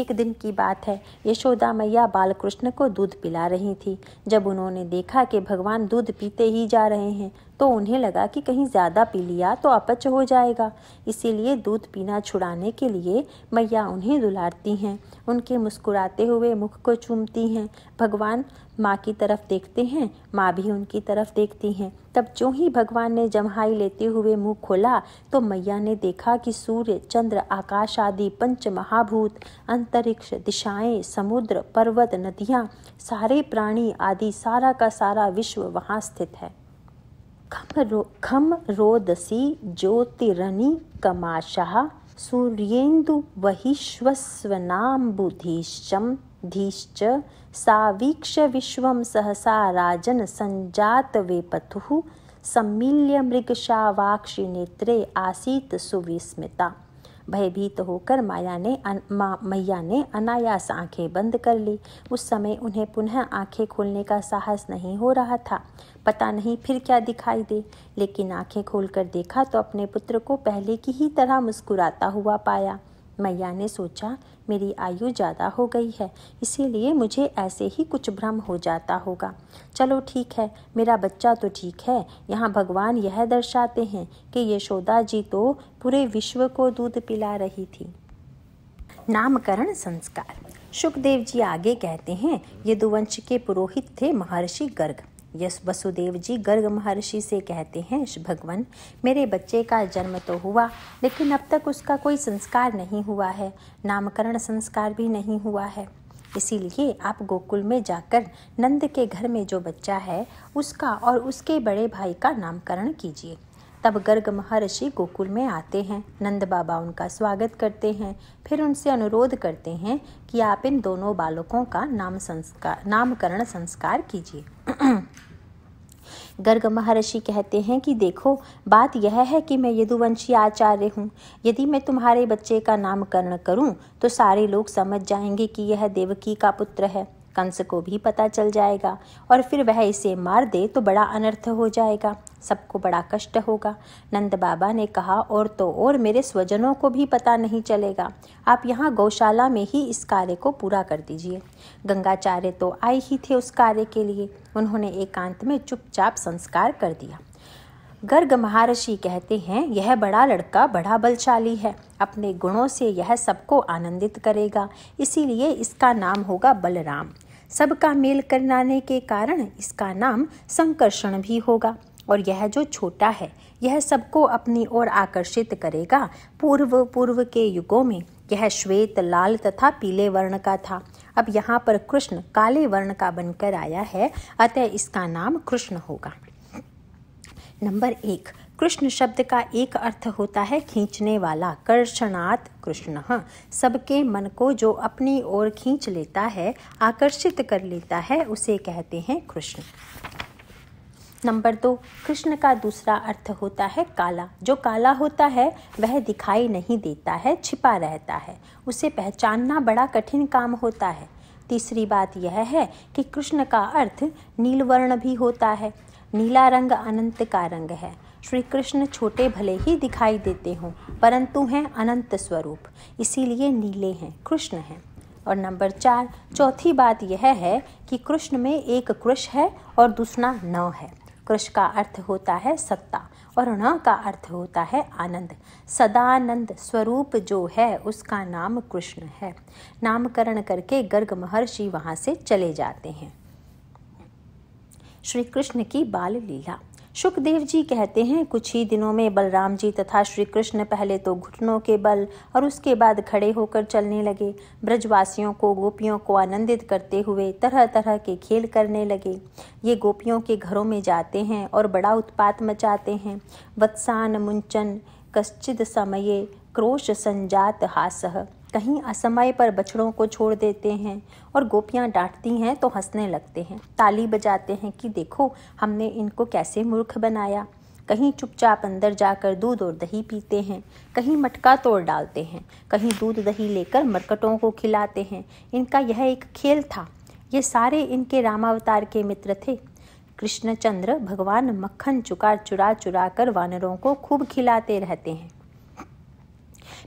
एक दिन की बात है यशोदा मैया बालकृष्ण को दूध पिला रही थी जब उन्होंने देखा कि भगवान दूध पीते ही जा रहे हैं तो उन्हें लगा कि कहीं ज़्यादा पी लिया तो अपच हो जाएगा इसीलिए दूध पीना छुड़ाने के लिए मैया उन्हें दुलारती हैं उनके मुस्कुराते हुए मुख को चूमती हैं भगवान माँ की तरफ देखते हैं माँ भी उनकी तरफ देखती हैं तब जो ही भगवान ने जम्हाई लेते हुए मुंह खोला तो मैया ने देखा कि सूर्य चंद्र आकाश आदि पंच महाभूत अंतरिक्ष दिशाएं समुद्र पर्वत नदियाँ सारे प्राणी आदि सारा का सारा विश्व वहाँ स्थित है खम रो खम रोदसी ज्योतिरणी कमाशाह सूर्येन्दु बुधिश्चम धीश्च सावीक्ष्य विश्व सहसा राजन सञ्जातवेपथुः सम्मिल्य मृगशावाक्षी नेत्रे आसीत सुविस्मिता भयभीत होकर माया ने मैया ने अनायास आंखें बंद कर ली उस समय उन्हें पुनः आंखें खोलने का साहस नहीं हो रहा था पता नहीं फिर क्या दिखाई दे लेकिन आंखें खोलकर देखा तो अपने पुत्र को पहले की ही तरह मुस्कुराता हुआ पाया मैया ने सोचा मेरी आयु ज़्यादा हो गई है इसीलिए मुझे ऐसे ही कुछ भ्रम हो जाता होगा चलो ठीक है मेरा बच्चा तो ठीक है यहाँ भगवान यह दर्शाते हैं कि यशोदा जी तो पूरे विश्व को दूध पिला रही थी नामकरण संस्कार सुखदेव जी आगे कहते हैं ये दुवंश के पुरोहित थे महर्षि गर्ग यश वसुदेव जी गर्ग महर्षि से कहते हैं भगवान मेरे बच्चे का जन्म तो हुआ लेकिन अब तक उसका कोई संस्कार नहीं हुआ है नामकरण संस्कार भी नहीं हुआ है इसीलिए आप गोकुल में जाकर नंद के घर में जो बच्चा है उसका और उसके बड़े भाई का नामकरण कीजिए तब गर्ग महर्षि गोकुल में आते हैं नंद बाबा उनका स्वागत करते हैं फिर उनसे अनुरोध करते हैं कि आप इन दोनों बालकों का नाम संस्कार नामकरण संस्कार कीजिए <clears throat> गर्ग महर्षि कहते हैं कि देखो बात यह है कि मैं यदुवंशी आचार्य हूँ यदि मैं तुम्हारे बच्चे का नामकरण करूँ तो सारे लोग समझ जाएंगे कि यह देवकी का पुत्र है कंस को भी पता चल जाएगा और फिर वह इसे मार दे तो बड़ा अनर्थ हो जाएगा सबको बड़ा कष्ट होगा नंद बाबा ने कहा और तो और मेरे स्वजनों को भी पता नहीं चलेगा आप यहाँ गौशाला में ही इस कार्य को पूरा कर दीजिए गंगाचार्य तो आए ही थे उस कार्य के लिए उन्होंने एकांत में चुपचाप संस्कार कर दिया गर्ग महर्षि कहते हैं यह बड़ा लड़का बड़ा बलशाली है अपने गुणों से यह सबको आनंदित करेगा इसीलिए इसका नाम होगा बलराम सबका मेल करनाने के कारण इसका नाम संकर्षण भी होगा और यह जो छोटा है यह सबको अपनी ओर आकर्षित करेगा पूर्व पूर्व के युगों में यह श्वेत लाल तथा पीले वर्ण का था अब यहाँ पर कृष्ण काले वर्ण का बनकर आया है अतः इसका नाम कृष्ण होगा नंबर एक कृष्ण शब्द का एक अर्थ होता है खींचने वाला कर्षणात् कृष्ण सबके मन को जो अपनी ओर खींच लेता है आकर्षित कर लेता है उसे कहते हैं कृष्ण नंबर दो कृष्ण का दूसरा अर्थ होता है काला जो काला होता है वह दिखाई नहीं देता है छिपा रहता है उसे पहचानना बड़ा कठिन काम होता है तीसरी बात यह है कि कृष्ण का अर्थ नीलवर्ण भी होता है नीला रंग अनंत का रंग है श्री कृष्ण छोटे भले ही दिखाई देते हों परंतु हैं अनंत स्वरूप इसीलिए नीले हैं कृष्ण हैं और नंबर चार चौथी बात यह है कि कृष्ण में एक कृष है और दूसरा न है कृष का अर्थ होता है सत्ता और ण का अर्थ होता है आनंद सदानंद स्वरूप जो है उसका नाम कृष्ण है नामकरण करके गर्ग महर्षि वहाँ से चले जाते हैं श्री कृष्ण की बाल लीला सुखदेव जी कहते हैं कुछ ही दिनों में बलराम जी तथा श्री कृष्ण पहले तो घुटनों के बल और उसके बाद खड़े होकर चलने लगे ब्रजवासियों को गोपियों को आनंदित करते हुए तरह तरह के खेल करने लगे ये गोपियों के घरों में जाते हैं और बड़ा उत्पात मचाते हैं वत्सान मुंचन कश्चिद समये क्रोश संजात हासह कहीं असमय पर बछड़ों को छोड़ देते हैं और गोपियाँ डांटती हैं तो हंसने लगते हैं ताली बजाते हैं कि देखो हमने इनको कैसे मूर्ख बनाया कहीं चुपचाप अंदर जाकर दूध और दही पीते हैं कहीं मटका तोड़ डालते हैं कहीं दूध दही लेकर मरकटों को खिलाते हैं इनका यह एक खेल था ये सारे इनके रामावतार के मित्र थे कृष्णचंद्र भगवान मक्खन चुका चुरा चुरा कर वानरों को खूब खिलाते रहते हैं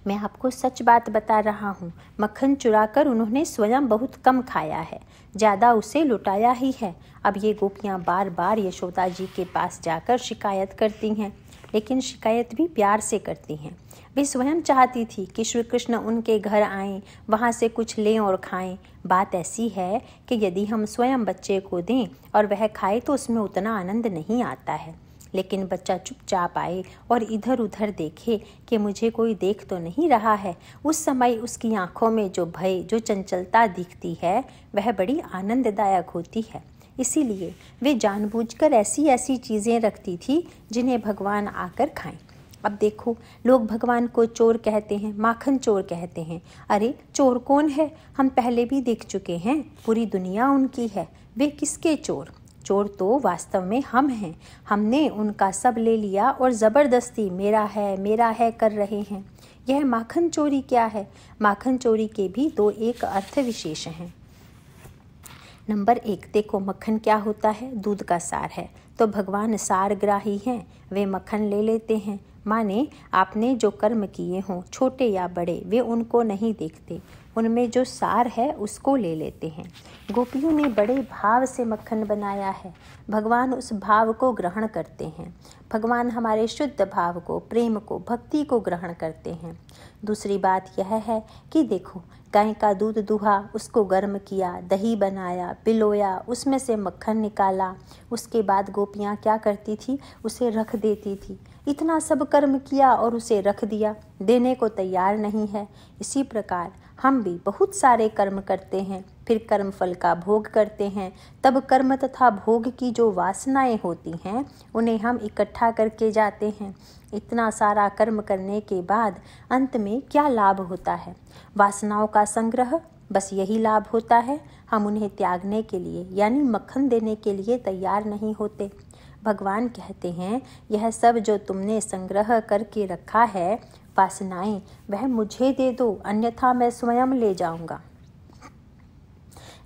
मैं आपको सच बात बता रहा हूँ मक्खन चुरा कर उन्होंने स्वयं बहुत कम खाया है ज़्यादा उसे लुटाया ही है अब ये गोपियाँ बार बार यशोदा जी के पास जाकर शिकायत करती हैं लेकिन शिकायत भी प्यार से करती हैं वे स्वयं चाहती थी कि श्री कृष्ण उनके घर आएं, वहाँ से कुछ लें और खाएं। बात ऐसी है कि यदि हम स्वयं बच्चे को दें और वह खाए तो उसमें उतना आनंद नहीं आता है लेकिन बच्चा चुपचाप आए और इधर उधर देखे कि मुझे कोई देख तो नहीं रहा है उस समय उसकी आंखों में जो भय जो चंचलता दिखती है वह बड़ी आनंददायक होती है इसीलिए वे जानबूझकर ऐसी ऐसी चीज़ें रखती थी जिन्हें भगवान आकर खाएं अब देखो लोग भगवान को चोर कहते हैं माखन चोर कहते हैं अरे चोर कौन है हम पहले भी देख चुके हैं पूरी दुनिया उनकी है वे किसके चोर चोर तो वास्तव में हम हैं हमने उनका सब ले लिया और ज़बरदस्ती मेरा है मेरा है कर रहे हैं यह माखन चोरी क्या है माखन चोरी के भी दो एक अर्थ विशेष हैं नंबर एक देखो मक्खन क्या होता है दूध का सार है तो भगवान सारग्राही हैं वे मक्खन ले लेते हैं माने आपने जो कर्म किए हों छोटे या बड़े वे उनको नहीं देखते उनमें जो सार है उसको ले लेते हैं गोपियों ने बड़े भाव से मक्खन बनाया है भगवान उस भाव को ग्रहण करते हैं भगवान हमारे शुद्ध भाव को प्रेम को भक्ति को ग्रहण करते हैं दूसरी बात यह है कि देखो गाय का दूध दुहा उसको गर्म किया दही बनाया पिलोया उसमें से मक्खन निकाला उसके बाद गोपियाँ क्या करती थी उसे रख देती थी इतना सब कर्म किया और उसे रख दिया देने को तैयार नहीं है इसी प्रकार हम भी बहुत सारे कर्म करते हैं फिर कर्म फल का भोग करते हैं तब कर्म तथा भोग की जो वासनाएं होती हैं उन्हें हम इकट्ठा करके जाते हैं इतना सारा कर्म करने के बाद अंत में क्या लाभ होता है वासनाओं का संग्रह बस यही लाभ होता है हम उन्हें त्यागने के लिए यानी मक्खन देने के लिए तैयार नहीं होते भगवान कहते हैं यह सब जो तुमने संग्रह करके रखा है वासनाएं वह मुझे दे दो अन्यथा मैं स्वयं ले जाऊंगा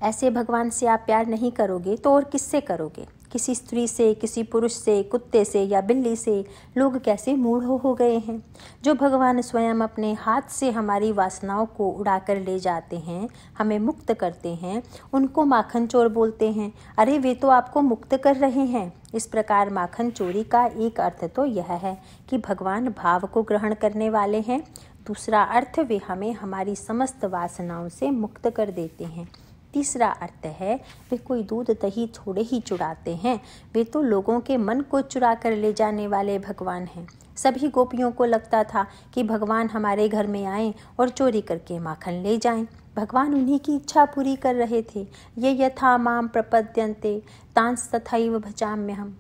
ऐसे भगवान से आप प्यार नहीं करोगे तो और किससे करोगे किसी स्त्री से किसी पुरुष से कुत्ते से या बिल्ली से लोग कैसे मूढ़ हो गए हैं जो भगवान स्वयं अपने हाथ से हमारी वासनाओं को उड़ाकर ले जाते हैं हमें मुक्त करते हैं उनको माखन चोर बोलते हैं अरे वे तो आपको मुक्त कर रहे हैं इस प्रकार माखन चोरी का एक अर्थ तो यह है कि भगवान भाव को ग्रहण करने वाले हैं दूसरा अर्थ वे हमें हमारी समस्त वासनाओं से मुक्त कर देते हैं तीसरा अर्थ है वे कोई दूध दही थोड़े ही चुराते हैं वे तो लोगों के मन को चुरा कर ले जाने वाले भगवान हैं सभी गोपियों को लगता था कि भगवान हमारे घर में आए और चोरी करके माखन ले जाएं। भगवान उन्हीं की इच्छा पूरी कर रहे थे ये यथा माम प्रपद्यंते तांस तथा भजाम्य हम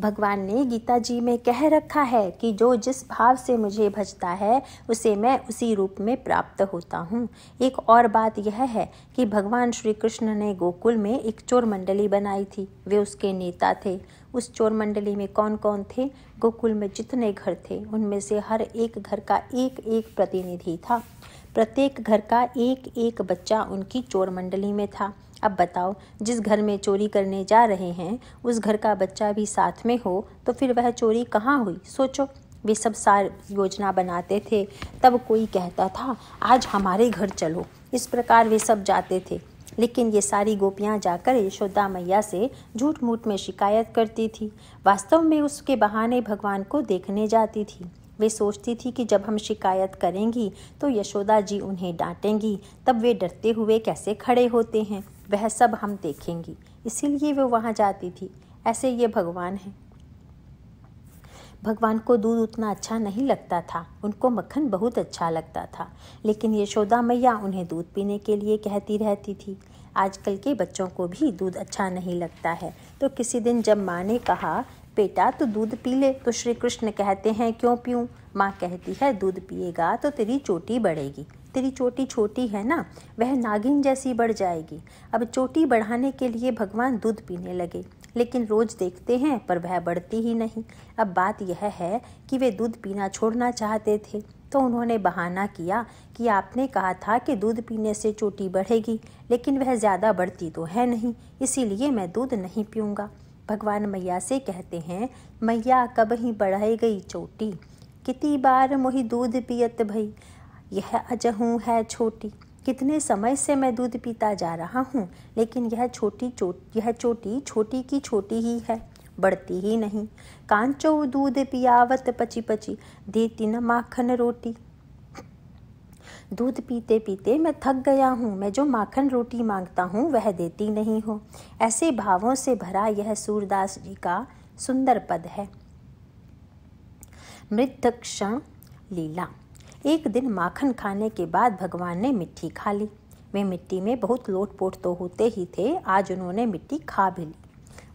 भगवान ने गीता जी में कह रखा है कि जो जिस भाव से मुझे भजता है उसे मैं उसी रूप में प्राप्त होता हूँ एक और बात यह है कि भगवान श्री कृष्ण ने गोकुल में एक चोर मंडली बनाई थी वे उसके नेता थे उस चोर मंडली में कौन कौन थे गोकुल में जितने घर थे उनमें से हर एक घर का एक एक प्रतिनिधि था प्रत्येक घर का एक एक बच्चा उनकी चोर मंडली में था अब बताओ जिस घर में चोरी करने जा रहे हैं उस घर का बच्चा भी साथ में हो तो फिर वह चोरी कहाँ हुई सोचो वे सब सार योजना बनाते थे तब कोई कहता था आज हमारे घर चलो इस प्रकार वे सब जाते थे लेकिन ये सारी गोपियाँ जाकर यशोदा मैया से झूठ मूठ में शिकायत करती थी वास्तव में उसके बहाने भगवान को देखने जाती थी वे सोचती थी कि जब हम शिकायत करेंगी तो यशोदा जी उन्हें डांटेंगी तब वे डरते हुए कैसे खड़े होते हैं वह सब हम देखेंगी इसीलिए वह वहाँ जाती थी ऐसे ये भगवान हैं भगवान को दूध उतना अच्छा नहीं लगता था उनको मक्खन बहुत अच्छा लगता था लेकिन यशोदा मैया उन्हें दूध पीने के लिए कहती रहती थी आजकल के बच्चों को भी दूध अच्छा नहीं लगता है तो किसी दिन जब माँ ने कहा बेटा तो दूध पी ले तो श्री कृष्ण कहते हैं क्यों पीऊँ माँ कहती है दूध पिएगा तो तेरी चोटी बढ़ेगी तेरी चोटी छोटी है ना वह नागिन जैसी बढ़ जाएगी अब चोटी बढ़ाने के लिए भगवान दूध पीने लगे लेकिन रोज़ देखते हैं पर वह बढ़ती ही नहीं अब बात यह है कि वे दूध पीना छोड़ना चाहते थे तो उन्होंने बहाना किया कि आपने कहा था कि दूध पीने से चोटी बढ़ेगी लेकिन वह ज़्यादा बढ़ती तो है नहीं इसीलिए मैं दूध नहीं पीऊँगा भगवान मैया से कहते हैं मैया कब ही बढ़ाई गई चोटी कितनी बार मोही दूध पियत भई यह अजहू है छोटी कितने समय से मैं दूध पीता जा रहा हूँ लेकिन यह छोटी चोट यह चोटी छोटी की छोटी ही है बढ़ती ही नहीं कांचो दूध पियावत पची पची देती न माखन रोटी दूध पीते पीते मैं थक गया हूँ मैं जो माखन रोटी मांगता हूँ वह देती नहीं हो ऐसे भावों से भरा यह सूरदास जी का सुंदर पद है मृतक्षण लीला एक दिन माखन खाने के बाद भगवान ने मिट्टी खा ली वे मिट्टी में बहुत लोट पोट तो होते ही थे आज उन्होंने मिट्टी खा भी ली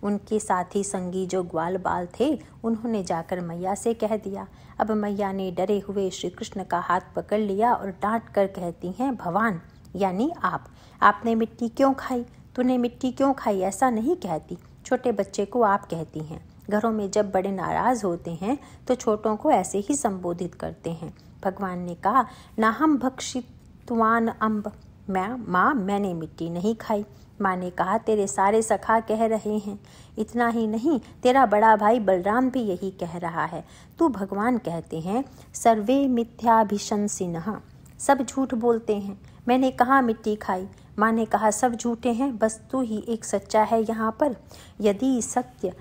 उनके साथी संगी जो ग्वाल बाल थे उन्होंने जाकर मैया से कह दिया अब मैया ने डरे हुए श्री कृष्ण का हाथ पकड़ लिया और डांट कर कहती हैं भगवान यानी आप आपने मिट्टी क्यों खाई तूने मिट्टी क्यों खाई ऐसा नहीं कहती छोटे बच्चे को आप कहती हैं घरों में जब बड़े नाराज़ होते हैं तो छोटों को ऐसे ही संबोधित करते हैं भगवान ने कहा ना हम भक्षितवान अम्ब मैं माँ मैंने मिट्टी नहीं खाई माँ ने कहा तेरे सारे सखा कह रहे हैं इतना ही नहीं तेरा बड़ा भाई बलराम भी यही कह रहा है तू भगवान कहते हैं सर्वे मिथ्याभिशन सिन्हा सब झूठ बोलते हैं मैंने कहा मिट्टी खाई माँ ने कहा सब झूठे हैं बस तू ही एक सच्चा है यहाँ पर यदि सत्य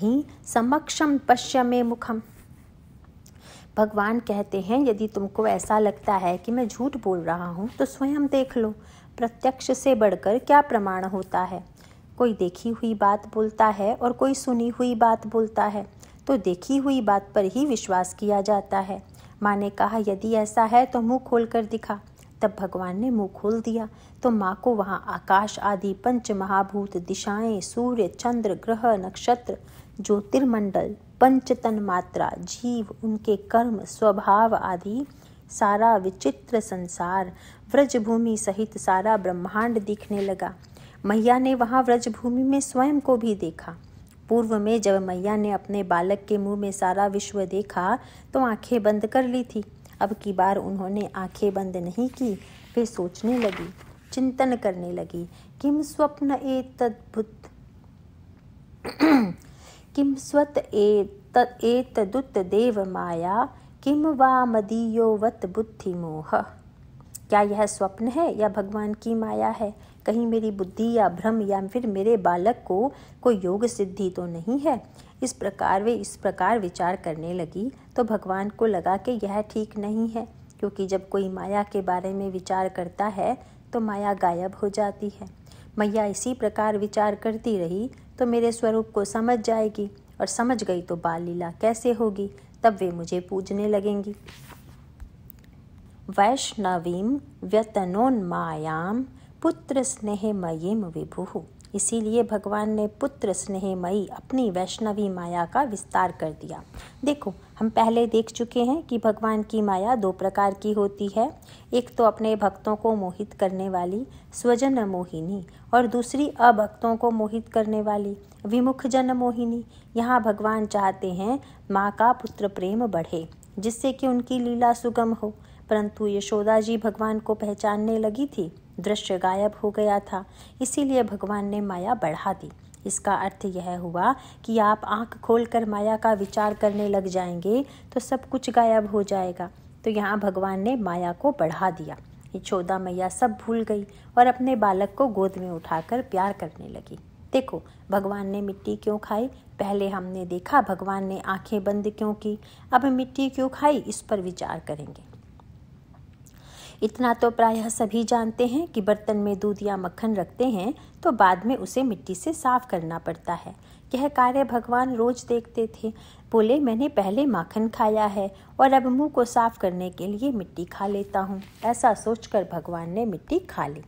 ही समक्षम पश्य में मुखम भगवान कहते हैं यदि तुमको ऐसा लगता है कि मैं झूठ बोल रहा हूँ तो स्वयं देख लो प्रत्यक्ष से बढ़कर क्या प्रमाण होता है कोई देखी हुई बात बोलता है और कोई सुनी हुई बात बोलता है तो देखी हुई बात पर ही विश्वास किया जाता है माँ ने कहा यदि ऐसा है तो मुंह खोल कर दिखा तब भगवान ने मुंह खोल दिया तो माँ को वहाँ आकाश आदि पंच महाभूत दिशाएं सूर्य चंद्र ग्रह नक्षत्र ज्योतिर्मंडल पंचतन मात्रा जीव उनके कर्म स्वभाव आदि सारा विचित्र संसार व्रजभूमि सहित सारा ब्रह्मांड दिखने लगा मैया ने वहाँ व्रजभूमि में स्वयं को भी देखा पूर्व में जब मैया ने अपने बालक के मुंह में सारा विश्व देखा तो आंखें बंद कर ली थी अब की बार उन्होंने आंखें बंद नहीं की वे सोचने लगी चिंतन करने लगी किम स्वप्न ए तद्भुत किं स्वत एत देव माया किम वा मदीयोवत बुद्धिमोह क्या यह स्वप्न है या भगवान की माया है कहीं मेरी बुद्धि या भ्रम या फिर मेरे बालक को कोई योग सिद्धि तो नहीं है इस प्रकार वे इस प्रकार विचार करने लगी तो भगवान को लगा कि यह ठीक नहीं है क्योंकि जब कोई माया के बारे में विचार करता है तो माया गायब हो जाती है मैया इसी प्रकार विचार करती रही तो मेरे स्वरूप को समझ जाएगी और समझ गई तो बाल लीला कैसे होगी तब वे मुझे पूजने लगेंगी वैष्णवीं स्नेह मयीम विभु इसीलिए भगवान ने पुत्र स्नेहमयी अपनी वैष्णवी माया का विस्तार कर दिया देखो हम पहले देख चुके हैं कि भगवान की माया दो प्रकार की होती है एक तो अपने भक्तों को मोहित करने वाली स्वजन मोहिनी और दूसरी अभक्तों को मोहित करने वाली विमुख जन मोहिनी यहाँ भगवान चाहते हैं माँ का पुत्र प्रेम बढ़े जिससे कि उनकी लीला सुगम हो परंतु यशोदा जी भगवान को पहचानने लगी थी दृश्य गायब हो गया था इसीलिए भगवान ने माया बढ़ा दी इसका अर्थ यह हुआ कि आप आंख खोलकर माया का विचार करने लग जाएंगे तो सब कुछ गायब हो जाएगा तो यहाँ भगवान ने माया को बढ़ा दिया यशोदा मैया सब भूल गई और अपने बालक को गोद में उठाकर प्यार करने लगी देखो भगवान ने मिट्टी क्यों खाई पहले हमने देखा भगवान ने आंखें बंद क्यों की अब मिट्टी क्यों खाई इस पर विचार करेंगे इतना तो प्रायः सभी जानते हैं कि बर्तन में दूध या मक्खन रखते हैं तो बाद में उसे मिट्टी से साफ करना पड़ता है यह कार्य भगवान रोज देखते थे बोले मैंने पहले माखन खाया है और अब मुंह को साफ करने के लिए मिट्टी खा लेता हूँ ऐसा सोचकर भगवान ने मिट्टी खा ली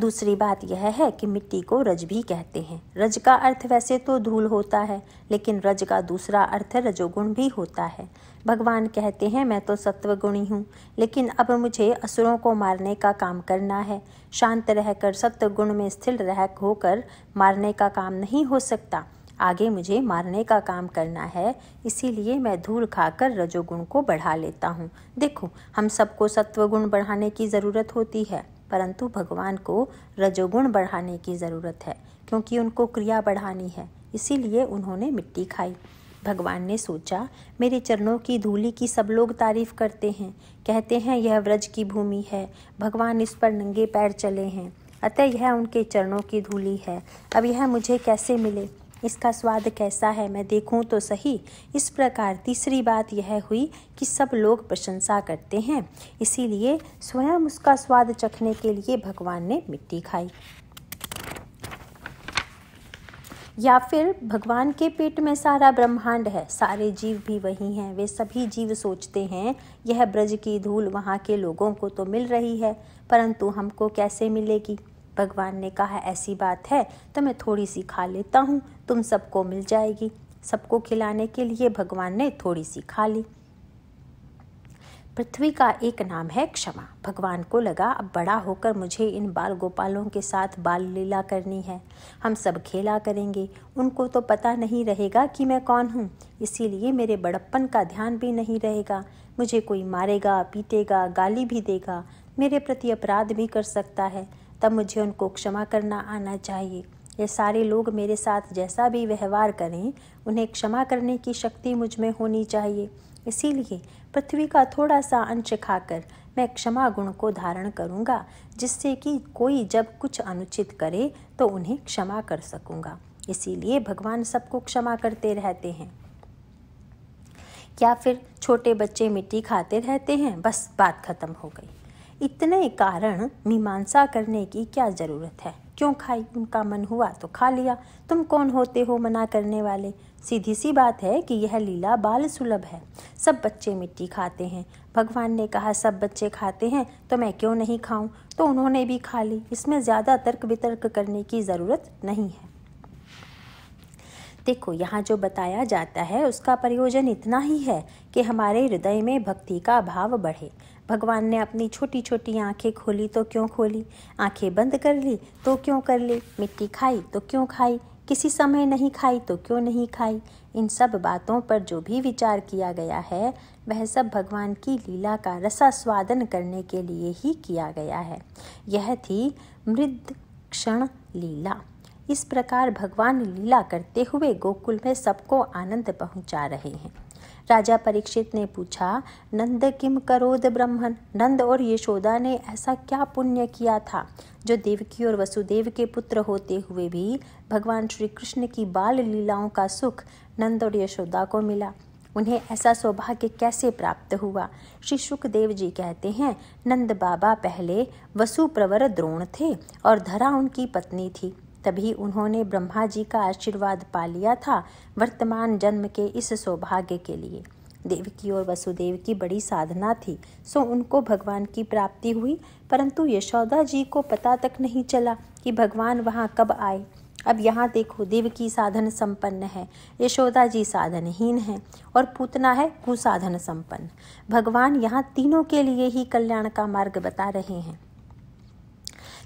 दूसरी बात यह है कि मिट्टी को रज भी कहते हैं रज का अर्थ वैसे तो धूल होता है लेकिन रज का दूसरा अर्थ रजोगुण भी होता है भगवान कहते हैं मैं तो सत्वगुणी हूँ लेकिन अब मुझे असुरों को मारने का काम करना है शांत रहकर सत्वगुण में स्थिर रह होकर मारने का काम नहीं हो सकता आगे मुझे मारने का काम करना है इसीलिए मैं धूल खाकर रजोगुण को बढ़ा लेता हूँ देखो हम सबको सत्वगुण बढ़ाने की ज़रूरत होती है परंतु भगवान को रजोगुण बढ़ाने की ज़रूरत है क्योंकि उनको क्रिया बढ़ानी है इसीलिए उन्होंने मिट्टी खाई भगवान ने सोचा मेरे चरणों की धूली की सब लोग तारीफ करते हैं कहते हैं यह व्रज की भूमि है भगवान इस पर नंगे पैर चले हैं अतः यह उनके चरणों की धूली है अब यह मुझे कैसे मिले इसका स्वाद कैसा है मैं देखूं तो सही इस प्रकार तीसरी बात यह हुई कि सब लोग प्रशंसा करते हैं इसीलिए स्वयं उसका स्वाद चखने के लिए भगवान ने मिट्टी खाई या फिर भगवान के पेट में सारा ब्रह्मांड है सारे जीव भी वही हैं वे सभी जीव सोचते हैं यह ब्रज की धूल वहाँ के लोगों को तो मिल रही है परंतु हमको कैसे मिलेगी भगवान ने कहा ऐसी बात है तो मैं थोड़ी सी खा लेता हूँ तुम सबको मिल जाएगी सबको खिलाने के लिए भगवान ने थोड़ी सी खा ली पृथ्वी का एक नाम है क्षमा भगवान को लगा अब बड़ा होकर मुझे इन बाल गोपालों के साथ बाल लीला करनी है हम सब खेला करेंगे उनको तो पता नहीं रहेगा कि मैं कौन हूँ इसीलिए मेरे बड़प्पन का ध्यान भी नहीं रहेगा मुझे कोई मारेगा पीटेगा गाली भी देगा मेरे प्रति अपराध भी कर सकता है तब मुझे उनको क्षमा करना आना चाहिए ये सारे लोग मेरे साथ जैसा भी व्यवहार करें उन्हें क्षमा करने की शक्ति मुझ में होनी चाहिए इसीलिए पृथ्वी का थोड़ा सा अंश खाकर मैं क्षमा गुण को धारण करूँगा जिससे कि कोई जब कुछ अनुचित करे तो उन्हें क्षमा कर सकूंगा इसीलिए भगवान सबको क्षमा करते रहते हैं क्या फिर छोटे बच्चे मिट्टी खाते रहते हैं बस बात खत्म हो गई इतने कारण मीमांसा करने की क्या ज़रूरत है क्यों खाई उनका मन हुआ तो खा लिया तुम कौन होते हो मना करने वाले सीधी सी बात है कि यह लीला बाल सुलभ है सब बच्चे मिट्टी खाते हैं भगवान ने कहा सब बच्चे खाते हैं तो मैं क्यों नहीं खाऊं तो उन्होंने भी खा ली इसमें ज़्यादा तर्क वितर्क करने की ज़रूरत नहीं है देखो यहाँ जो बताया जाता है उसका प्रयोजन इतना ही है कि हमारे हृदय में भक्ति का भाव बढ़े भगवान ने अपनी छोटी छोटी आंखें खोली तो क्यों खोली आंखें बंद कर ली तो क्यों कर ली मिट्टी खाई तो क्यों खाई किसी समय नहीं खाई तो क्यों नहीं खाई इन सब बातों पर जो भी विचार किया गया है वह सब भगवान की लीला का रसा स्वादन करने के लिए ही किया गया है यह थी मृद क्षण लीला इस प्रकार भगवान लीला करते हुए गोकुल में सबको आनंद पहुंचा रहे हैं राजा परीक्षित ने पूछा नंद किम करोद ब्रह्मन नंद और यशोदा ने ऐसा क्या पुण्य किया था जो देवकी और वसुदेव के पुत्र होते हुए भी भगवान श्री कृष्ण की बाल लीलाओं का सुख नंद और यशोदा को मिला उन्हें ऐसा सौभाग्य कैसे प्राप्त हुआ श्री सुखदेव जी कहते हैं नंद बाबा पहले वसुप्रवर द्रोण थे और धरा उनकी पत्नी थी तभी उन्होंने ब्रह्मा जी का आशीर्वाद पा लिया था वर्तमान जन्म के इस सौभाग्य के लिए देवकी और वसुदेव की बड़ी साधना थी सो उनको भगवान की प्राप्ति हुई परंतु यशोदा जी को पता तक नहीं चला कि भगवान वहाँ कब आए अब यहाँ देखो देव की साधन संपन्न है यशोदा जी साधनहीन है और पूतना है कुसाधन संपन्न भगवान यहाँ तीनों के लिए ही कल्याण का मार्ग बता रहे हैं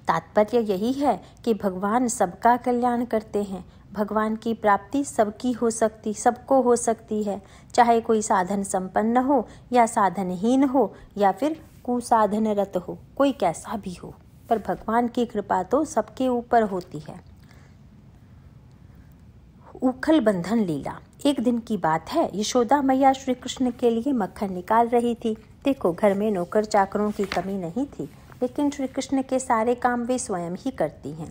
तात्पर्य यही है कि भगवान सबका कल्याण करते हैं भगवान की प्राप्ति सबकी हो सकती सबको हो सकती है चाहे कोई साधन संपन्न हो या साधनहीन हो या फिर कुसाधनरत हो कोई कैसा भी हो पर भगवान की कृपा तो सबके ऊपर होती है उखल बंधन लीला एक दिन की बात है यशोदा मैया श्री कृष्ण के लिए मक्खन निकाल रही थी देखो घर में नौकर चाकरों की कमी नहीं थी लेकिन श्री कृष्ण के सारे काम वे स्वयं ही करती हैं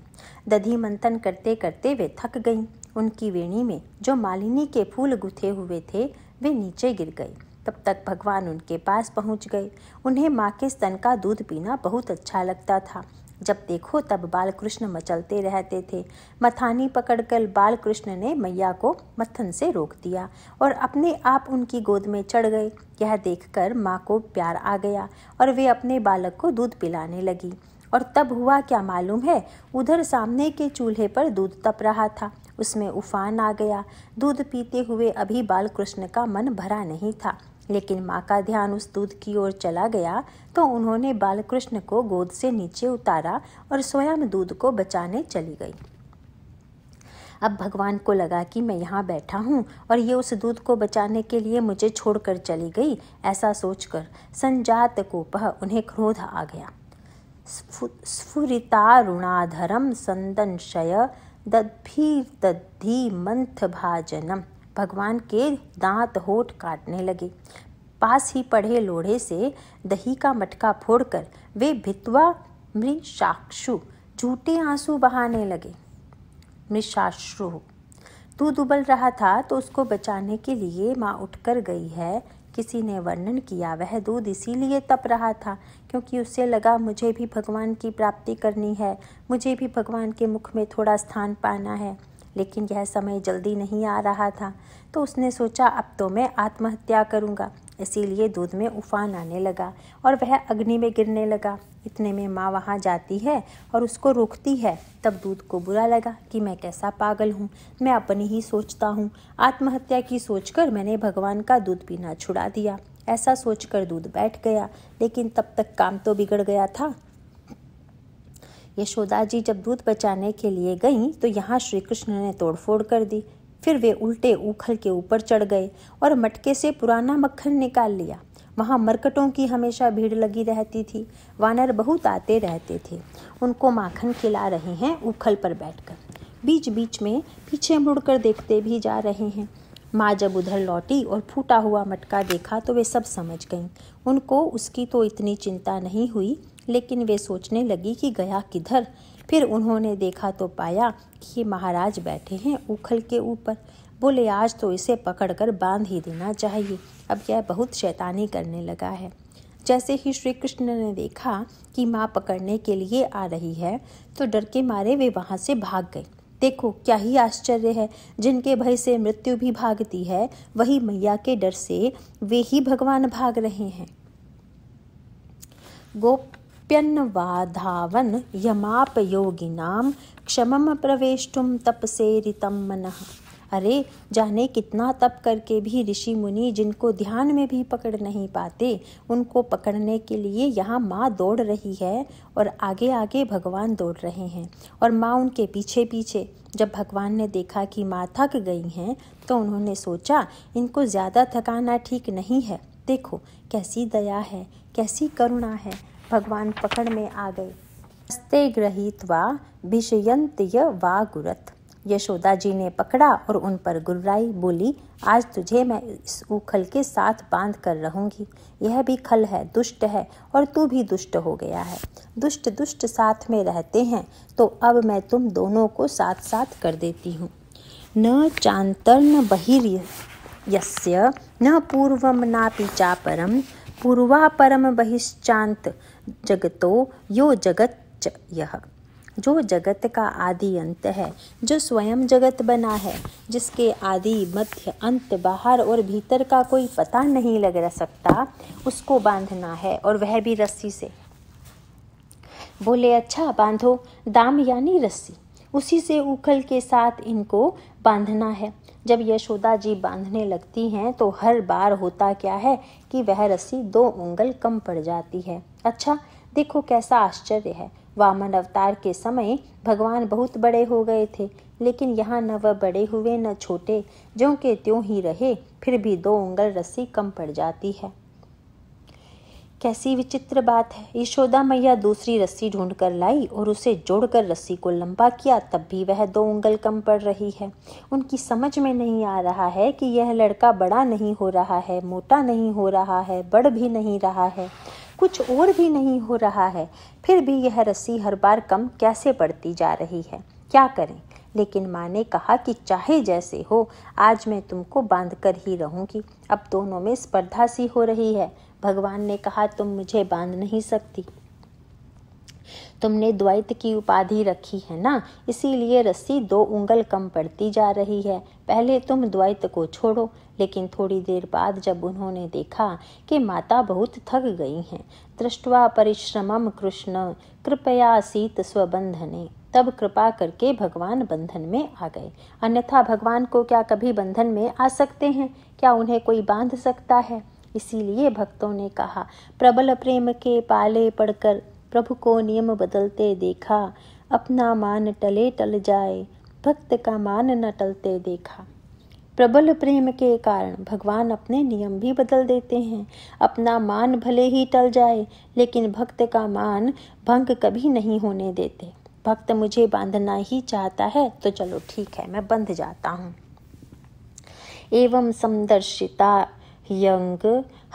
दधि मंथन करते करते वे थक गईं उनकी वेणी में जो मालिनी के फूल गुथे हुए थे वे नीचे गिर गए तब तक भगवान उनके पास पहुंच गए उन्हें माँ के स्तन का दूध पीना बहुत अच्छा लगता था जब देखो तब बालकृष्ण मचलते रहते थे मथानी पकड़कर बालकृष्ण ने मैया को मथन से रोक दिया और अपने आप उनकी गोद में चढ़ गए यह देखकर माँ को प्यार आ गया और वे अपने बालक को दूध पिलाने लगी और तब हुआ क्या मालूम है उधर सामने के चूल्हे पर दूध तप रहा था उसमें उफान आ गया दूध पीते हुए अभी बालकृष्ण का मन भरा नहीं था लेकिन माँ का ध्यान उस दूध की ओर चला गया तो उन्होंने बालकृष्ण को गोद से नीचे उतारा और स्वयं दूध को बचाने चली गई अब भगवान को लगा कि मैं यहाँ बैठा हूँ और ये उस दूध को बचाने के लिए मुझे छोड़कर चली गई ऐसा सोचकर संजात कोपह उन्हें क्रोध आ गया स्फुरितारुणाधरम संदंशय दद्भी दद्धि मंथ भाजनम भगवान के दांत होठ काटने लगे पास ही पड़े लोढ़े से दही का मटका फोड़कर वे भित्वा मृषाक्षु झूठे आंसू बहाने लगे मृषाश्रु तू दुबल रहा था तो उसको बचाने के लिए माँ उठकर गई है किसी ने वर्णन किया वह दूध इसीलिए तप रहा था क्योंकि उससे लगा मुझे भी भगवान की प्राप्ति करनी है मुझे भी भगवान के मुख में थोड़ा स्थान पाना है लेकिन यह समय जल्दी नहीं आ रहा था तो उसने सोचा अब तो मैं आत्महत्या करूँगा इसीलिए दूध में उफान आने लगा और वह अग्नि में गिरने लगा इतने में माँ वहाँ जाती है और उसको रोकती है तब दूध को बुरा लगा कि मैं कैसा पागल हूँ मैं अपनी ही सोचता हूँ आत्महत्या की सोचकर मैंने भगवान का दूध पीना छुड़ा दिया ऐसा सोचकर दूध बैठ गया लेकिन तब तक काम तो बिगड़ गया था यशोदा जी जब दूध बचाने के लिए गईं तो यहाँ श्री कृष्ण ने तोड़फोड़ कर दी फिर वे उल्टे उखल के ऊपर चढ़ गए और मटके से पुराना मक्खन निकाल लिया वहाँ मरकटों की हमेशा भीड़ लगी रहती थी वानर बहुत आते रहते थे उनको माखन खिला रहे हैं उखल पर बैठकर बीच बीच में पीछे मुड़कर देखते भी जा रहे हैं माँ जब उधर लौटी और फूटा हुआ मटका देखा तो वे सब समझ गईं उनको उसकी तो इतनी चिंता नहीं हुई लेकिन वे सोचने लगी कि गया किधर फिर उन्होंने देखा तो पाया कि महाराज बैठे हैं उखल के ऊपर बोले आज तो इसे पकड़कर बांध ही देना चाहिए अब यह बहुत शैतानी करने लगा है जैसे ही श्री कृष्ण ने देखा कि माँ पकड़ने के लिए आ रही है तो डर के मारे वे वहाँ से भाग गए देखो क्या ही आश्चर्य है जिनके भय से मृत्यु भी भागती है वही मैया के डर से वे ही भगवान भाग रहे हैं गोप प्यन्वाधावन् यमापयोगिनां क्षमम प्रवेष्टुम तपसेरितम मन अरे जाने कितना तप करके भी ऋषि मुनि जिनको ध्यान में भी पकड़ नहीं पाते उनको पकड़ने के लिए यहाँ माँ दौड़ रही है और आगे आगे भगवान दौड़ रहे हैं और माँ उनके पीछे पीछे जब भगवान ने देखा कि माँ थक गई हैं तो उन्होंने सोचा इनको ज़्यादा थकाना ठीक नहीं है देखो कैसी दया है कैसी करुणा है भगवान पकड़ में आ गए हस्ते ग्रहित वा वा गुरथ यशोदा जी ने पकड़ा और उन पर गुर्राई बोली आज तुझे मैं इस उखल के साथ बांध कर रहूंगी यह भी खल है दुष्ट है और तू भी दुष्ट हो गया है दुष्ट दुष्ट साथ में रहते हैं तो अब मैं तुम दोनों को साथ साथ कर देती हूँ न चांतर्न बहिर्य यस्य न पूर्वम ना पिचापरम पूर्वापरम बहिश्चांत जगतो यो जगत च यह जो जगत का आदि अंत है जो स्वयं जगत बना है जिसके आदि मध्य अंत बाहर और भीतर का कोई पता नहीं लग रह सकता उसको बांधना है और वह भी रस्सी से बोले अच्छा बांधो दाम यानी रस्सी उसी से उखल के साथ इनको बांधना है जब यशोदा जी बांधने लगती हैं तो हर बार होता क्या है कि वह रस्सी दो उंगल कम पड़ जाती है अच्छा देखो कैसा आश्चर्य है वामन अवतार के समय भगवान बहुत बड़े हो गए थे लेकिन यहाँ न वह बड़े हुए न छोटे जो के त्यों ही रहे फिर भी दो उंगल रस्सी कम पड़ जाती है कैसी विचित्र बात है यशोदा मैया दूसरी रस्सी ढूंढ कर लाई और उसे जोड़कर रस्सी को लंबा किया तब भी वह दो उंगल कम पड़ रही है उनकी समझ में नहीं आ रहा है कि यह लड़का बड़ा नहीं हो रहा है मोटा नहीं हो रहा है बढ़ भी नहीं रहा है कुछ और भी नहीं हो रहा है फिर भी यह रस्सी हर बार कम कैसे बढ़ती जा रही है क्या करें लेकिन माँ ने कहा कि चाहे जैसे हो आज मैं तुमको बांध कर ही रहूँगी अब दोनों में स्पर्धा सी हो रही है भगवान ने कहा तुम मुझे बांध नहीं सकती तुमने द्वैत की उपाधि रखी है ना इसीलिए रस्सी दो उंगल कम पड़ती जा रही है पहले तुम द्वैत को छोड़ो लेकिन थोड़ी देर बाद जब उन्होंने देखा कि माता बहुत थक गई हैं दृष्टवा परिश्रमम कृष्ण कृपया सीत स्वबंधने तब कृपा करके भगवान बंधन में आ गए अन्यथा भगवान को क्या कभी बंधन में आ सकते हैं क्या उन्हें कोई बांध सकता है इसीलिए भक्तों ने कहा प्रबल प्रेम के पाले पड़कर प्रभु को नियम बदलते देखा अपना मान टले टल जाए भक्त का मान न टलते देखा प्रबल प्रेम के कारण भगवान अपने नियम भी बदल देते हैं अपना मान भले ही टल जाए लेकिन भक्त का मान भंग कभी नहीं होने देते भक्त मुझे बांधना ही चाहता है तो चलो ठीक है मैं बंध जाता हूँ एवं समदर्शिता यंग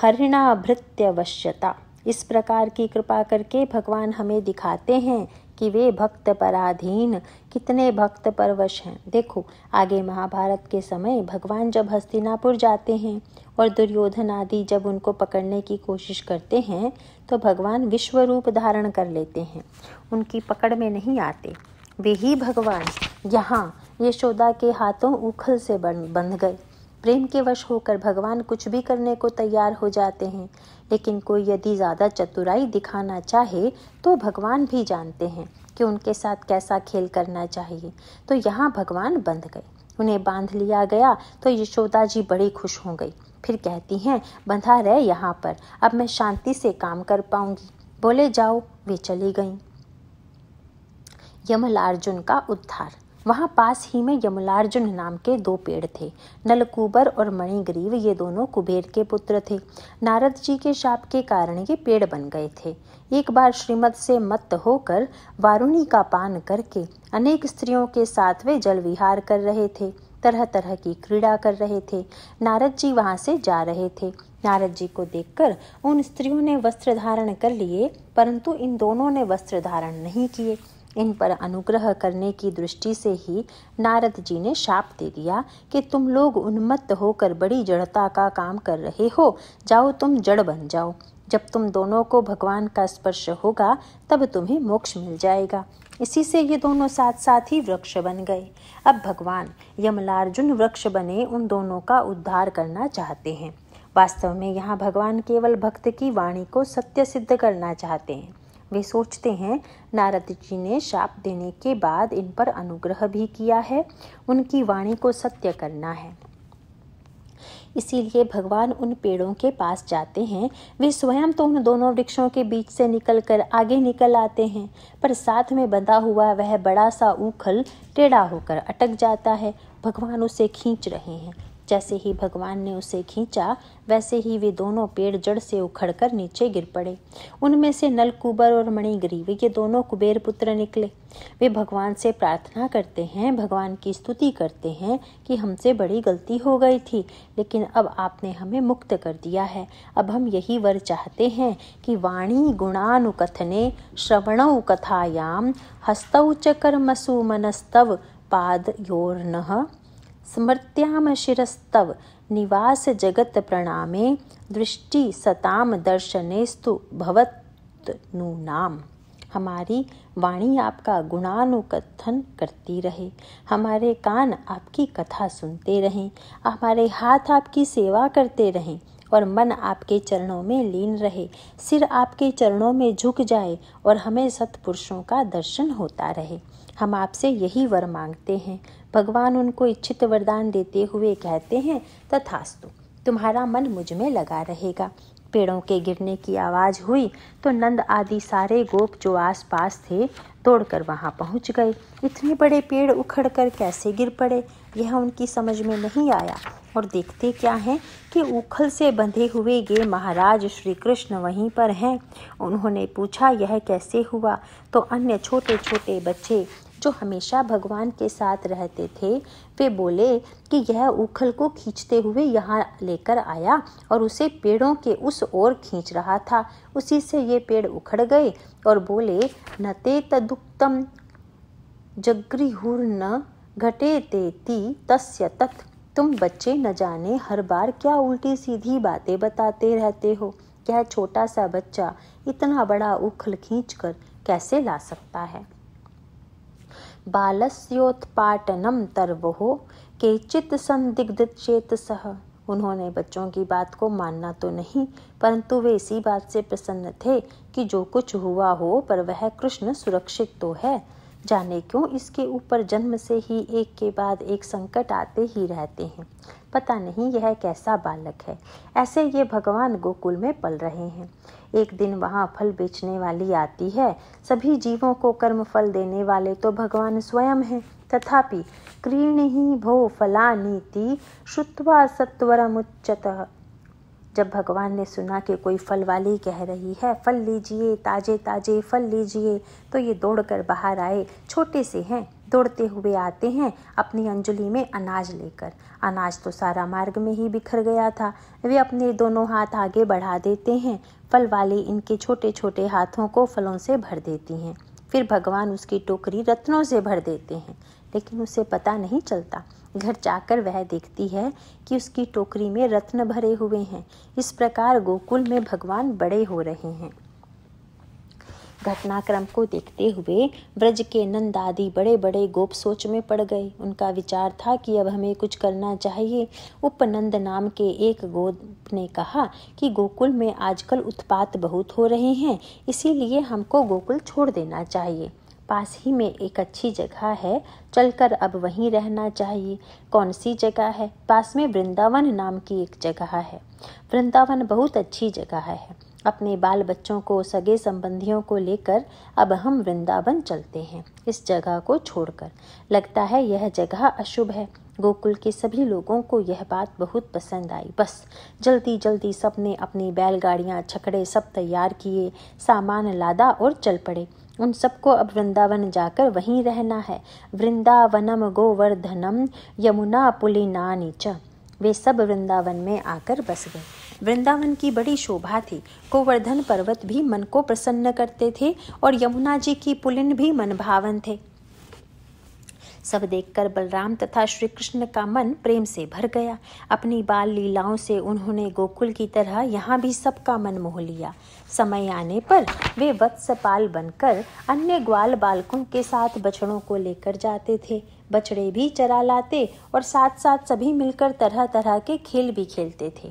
हरिणा भृत्यवश्यता इस प्रकार की कृपा करके भगवान हमें दिखाते हैं कि वे भक्त पराधीन कितने भक्त परवश हैं देखो आगे महाभारत के समय भगवान जब हस्तिनापुर जाते हैं और दुर्योधन आदि जब उनको पकड़ने की कोशिश करते हैं तो भगवान विश्व रूप धारण कर लेते हैं उनकी पकड़ में नहीं आते वे ही भगवान यहाँ यशोदा के हाथों उखल से बन बंध गए प्रेम के वश होकर भगवान कुछ भी करने को तैयार हो जाते हैं लेकिन कोई यदि ज़्यादा चतुराई दिखाना चाहे तो भगवान भी जानते हैं कि उनके साथ कैसा खेल करना चाहिए तो यहाँ भगवान बंध गए उन्हें बांध लिया गया तो यशोदा जी बड़ी खुश हो गई फिर कहती हैं बंधा रहे यहाँ पर अब मैं शांति से काम कर पाऊंगी बोले जाओ वे चली गई यमल अर्जुन का उद्धार वहाँ पास ही में यमुलार्जुन नाम के दो पेड़ थे नलकूबर और मणिग्रीव ये दोनों कुबेर के पुत्र थे नारद जी के शाप के कारण ये पेड़ बन गए थे एक बार श्रीमद से मत होकर वारुणी का पान करके अनेक स्त्रियों के साथ वे जल विहार कर रहे थे तरह तरह की क्रीड़ा कर रहे थे नारद जी वहाँ से जा रहे थे नारद जी को देखकर उन स्त्रियों ने वस्त्र धारण कर लिए परंतु इन दोनों ने वस्त्र धारण नहीं किए इन पर अनुग्रह करने की दृष्टि से ही नारद जी ने शाप दे दिया कि तुम लोग उन्मत्त होकर बड़ी जड़ता का काम कर रहे हो जाओ तुम जड़ बन जाओ जब तुम दोनों को भगवान का स्पर्श होगा तब तुम्हें मोक्ष मिल जाएगा इसी से ये दोनों साथ साथ ही वृक्ष बन गए अब भगवान यमलार्जुन वृक्ष बने उन दोनों का उद्धार करना चाहते हैं वास्तव में यहाँ भगवान केवल भक्त की वाणी को सत्य सिद्ध करना चाहते हैं वे सोचते हैं नारद जी ने शाप देने के बाद इन पर अनुग्रह भी किया है उनकी वाणी को सत्य करना है इसीलिए भगवान उन पेड़ों के पास जाते हैं वे स्वयं तो उन दोनों वृक्षों के बीच से निकलकर आगे निकल आते हैं पर साथ में बंधा हुआ वह बड़ा सा ऊखल टेढ़ा होकर अटक जाता है भगवान उसे खींच रहे हैं जैसे ही भगवान ने उसे खींचा वैसे ही वे दोनों पेड़ जड़ से उखड़कर नीचे गिर पड़े उनमें से नलकुबर और मणिग्रीव ये दोनों कुबेर पुत्र निकले वे भगवान से प्रार्थना करते हैं भगवान की स्तुति करते हैं कि हमसे बड़ी गलती हो गई थी लेकिन अब आपने हमें मुक्त कर दिया है अब हम यही वर चाहते हैं कि वाणी गुणानुकथने श्रवण कथायाम हस्तौ च कर्मसु मनस्तव पाद योर्न स्मृत्याम शिस्तव निवास जगत प्रणामे दृष्टि सताम दर्शनेस्तु नाम हमारी वाणी आपका गुणानुकथन करती रहे हमारे कान आपकी कथा सुनते रहें हमारे हाथ आपकी सेवा करते रहें और मन आपके चरणों में लीन रहे सिर आपके चरणों में झुक जाए और हमें सत्पुरुषों का दर्शन होता रहे हम आपसे यही वर मांगते हैं भगवान उनको इच्छित वरदान देते हुए कहते हैं तथास्तु तुम्हारा मन मुझ में लगा रहेगा पेड़ों के गिरने की आवाज़ हुई तो नंद आदि सारे गोप जो आस पास थे तोड़कर वहाँ पहुँच गए इतने बड़े पेड़ उखड़कर कैसे गिर पड़े यह उनकी समझ में नहीं आया और देखते क्या हैं कि उखल से बंधे हुए गे महाराज श्री कृष्ण वहीं पर हैं उन्होंने पूछा यह कैसे हुआ तो अन्य छोटे छोटे बच्चे जो हमेशा भगवान के साथ रहते थे वे बोले कि यह उखल को खींचते हुए यहाँ लेकर आया और उसे पेड़ों के उस ओर खींच रहा था उसी से ये पेड़ उखड़ गए और बोले न ते तदुक्तम न घटे ती तस्य तत् तुम बच्चे न जाने हर बार क्या उल्टी सीधी बातें बताते रहते हो यह छोटा सा बच्चा इतना बड़ा उखल खींच कर कैसे ला सकता है बालस्योत्पाटनम तरवो केचित संदिग्धचेतसः उन्होंने बच्चों की बात को मानना तो नहीं परंतु वे इसी बात से प्रसन्न थे कि जो कुछ हुआ हो पर वह कृष्ण सुरक्षित तो है जाने क्यों इसके ऊपर जन्म से ही एक के बाद एक संकट आते ही रहते हैं पता नहीं यह कैसा बालक है ऐसे ये भगवान गोकुल में पल रहे हैं एक दिन वहाँ फल बेचने वाली आती है सभी जीवों को कर्म फल देने वाले तो भगवान स्वयं हैं तथापि क्रीण ही भो फला नीति श्रुत्वा सत्वरमुच्चत जब भगवान ने सुना कि कोई फल वाली कह रही है फल लीजिए ताजे ताजे फल लीजिए तो ये दौड़कर बाहर आए छोटे से हैं दौड़ते हुए आते हैं अपनी अंजलि में अनाज लेकर अनाज तो सारा मार्ग में ही बिखर गया था वे अपने दोनों हाथ आगे बढ़ा देते हैं फल वाले इनके छोटे छोटे हाथों को फलों से भर देती हैं फिर भगवान उसकी टोकरी रत्नों से भर देते हैं लेकिन उसे पता नहीं चलता घर जाकर वह देखती है कि उसकी टोकरी में रत्न भरे हुए हैं इस प्रकार गोकुल में भगवान बड़े हो रहे हैं घटनाक्रम को देखते हुए ब्रज के नंद आदि बड़े बड़े गोप सोच में पड़ गए उनका विचार था कि अब हमें कुछ करना चाहिए उपनंद नाम के एक गोप ने कहा कि गोकुल में आजकल उत्पात बहुत हो रहे हैं इसीलिए हमको गोकुल छोड़ देना चाहिए पास ही में एक अच्छी जगह है चलकर अब वहीं रहना चाहिए कौन सी जगह है पास में वृंदावन नाम की एक जगह है वृंदावन बहुत अच्छी जगह है अपने बाल बच्चों को सगे संबंधियों को लेकर अब हम वृंदावन चलते हैं इस जगह को छोड़कर लगता है यह जगह अशुभ है गोकुल के सभी लोगों को यह बात बहुत पसंद आई बस जल्दी जल्दी सबने अपनी बैलगाड़ियाँ छकड़े सब तैयार किए सामान लादा और चल पड़े उन सबको अब वृंदावन जाकर वहीं रहना है वृंदावनम गोवर्धनम यमुना पुलिनानी च वे सब वृंदावन में आकर बस गए वृंदावन की बड़ी शोभा थी गोवर्धन पर्वत भी मन को प्रसन्न करते थे और यमुना जी की पुलिन भी मनभावन थे सब देखकर बलराम तथा श्री कृष्ण का मन प्रेम से भर गया अपनी बाल लीलाओं से उन्होंने गोकुल की तरह यहाँ भी सबका मन मोह लिया समय आने पर वे वत्सपाल बनकर अन्य ग्वाल बालकों के साथ बछड़ों को लेकर जाते थे बछड़े भी चरा लाते और साथ साथ सभी मिलकर तरह तरह के खेल भी खेलते थे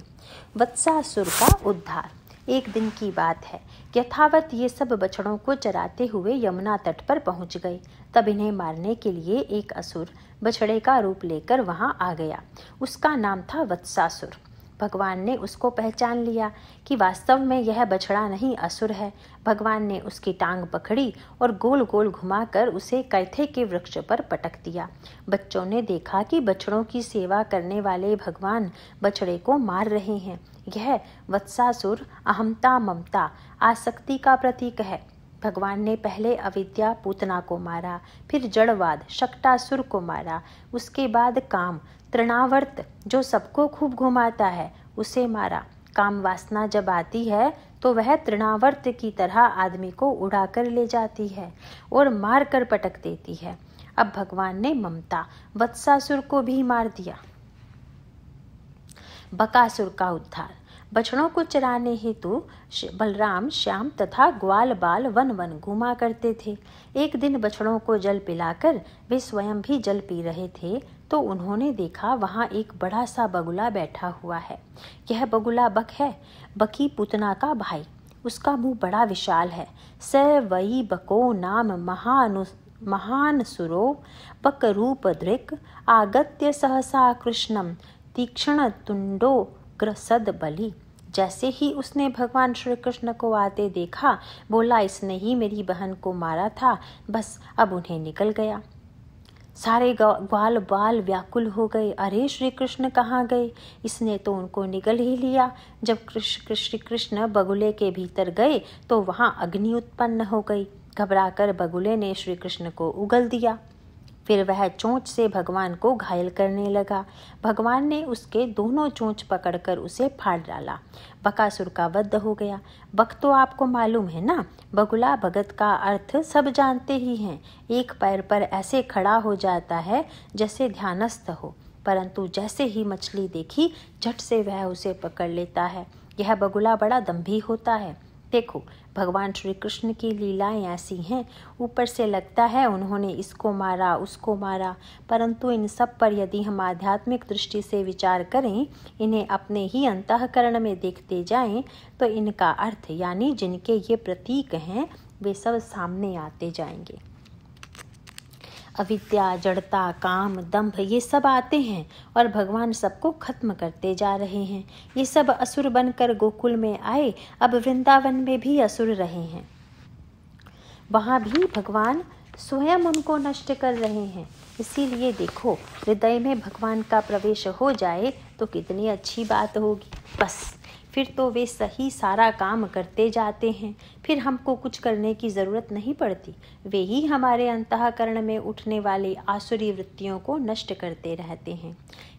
वत्सासुर का उद्धार एक दिन की बात है यथावत ये सब बछड़ों को चराते हुए यमुना तट पर पहुंच गए तब इन्हें मारने के लिए एक असुर बछड़े का रूप लेकर वहां आ गया उसका नाम था वत्सासुर भगवान ने उसको पहचान लिया कि वास्तव में यह बछड़ा नहीं असुर है भगवान ने उसकी टांग पकड़ी और गोल गोल घुमाकर उसे कैथे के वृक्ष पर पटक दिया बच्चों ने देखा कि बछड़ों की सेवा करने वाले भगवान बछड़े को मार रहे हैं यह वत्सासुर अहमता ममता आसक्ति का प्रतीक है भगवान ने पहले अविद्या पूतना को मारा फिर जड़वाद शक्टासुर को मारा उसके बाद काम तृणावर्त जो सबको खूब घुमाता है उसे मारा काम वासना जब आती है तो वह तृणावर्त की तरह आदमी को उड़ाकर ले जाती है और मार कर पटक देती है अब भगवान ने ममता वत्सासुर को भी मार दिया बकासुर का उद्धार बछड़ों को चराने हेतु बलराम श्याम तथा ग्वाल बाल वन वन घुमा करते थे एक दिन बछड़ों को जल पिलाकर वे स्वयं भी जल पी रहे थे तो उन्होंने देखा वहाँ एक बड़ा सा बगुला बैठा हुआ है यह बगुला बक है बकी पुतना का भाई उसका मुंह बड़ा विशाल है स वही बको नाम महानु महान सुरो बक रूप दृक् आगत्य सहसा कृष्णम तीक्ष्ण तुंडो ग्रसद बलि जैसे ही उसने भगवान श्री कृष्ण को आते देखा बोला इसने ही मेरी बहन को मारा था बस अब उन्हें निकल गया सारे ग्वाल बाल व्याकुल हो गए अरे श्री कृष्ण कहाँ गए इसने तो उनको निगल ही लिया जब कृष्ण श्री कृष्ण बगुले के भीतर गए तो वहाँ अग्नि उत्पन्न हो गई घबराकर बगुले ने श्री कृष्ण को उगल दिया फिर वह चोंच से भगवान को घायल करने लगा भगवान ने उसके दोनों चोंच पकड़कर उसे फाड़ डाला बकासुर का वध हो गया बक तो आपको मालूम है ना बगुला भगत का अर्थ सब जानते ही हैं एक पैर पर ऐसे खड़ा हो जाता है जैसे ध्यानस्थ हो परंतु जैसे ही मछली देखी झट से वह उसे पकड़ लेता है यह बगुला बड़ा दम्भी होता है देखो भगवान श्री कृष्ण की लीलाएं ऐसी हैं ऊपर से लगता है उन्होंने इसको मारा उसको मारा परंतु इन सब पर यदि हम आध्यात्मिक दृष्टि से विचार करें इन्हें अपने ही अंतकरण में देखते जाएं तो इनका अर्थ यानी जिनके ये प्रतीक हैं वे सब सामने आते जाएंगे अविद्या जड़ता काम दंभ ये सब आते हैं और भगवान सबको खत्म करते जा रहे हैं ये सब असुर बनकर गोकुल में आए अब वृंदावन में भी असुर रहे हैं वहाँ भी भगवान स्वयं उनको नष्ट कर रहे हैं इसीलिए देखो हृदय में भगवान का प्रवेश हो जाए तो कितनी अच्छी बात होगी बस फिर तो वे सही सारा काम करते जाते हैं फिर हमको कुछ करने की ज़रूरत नहीं पड़ती वे ही हमारे अंतकरण में उठने वाली आसुरी वृत्तियों को नष्ट करते रहते हैं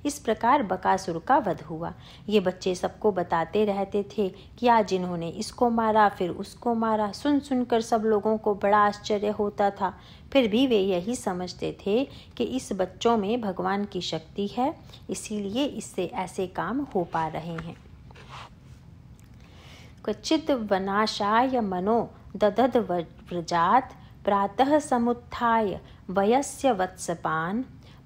इस प्रकार बकासुर का वध हुआ ये बच्चे सबको बताते रहते थे कि आज इन्होंने इसको मारा फिर उसको मारा सुन सुनकर सब लोगों को बड़ा आश्चर्य होता था फिर भी वे यही समझते थे कि इस बच्चों में भगवान की शक्ति है इसीलिए इससे ऐसे काम हो पा रहे हैं क्वचिद् वनाशाय मनो दधद व्रजात प्रातः समुत्थाय वयस्य वत्सपान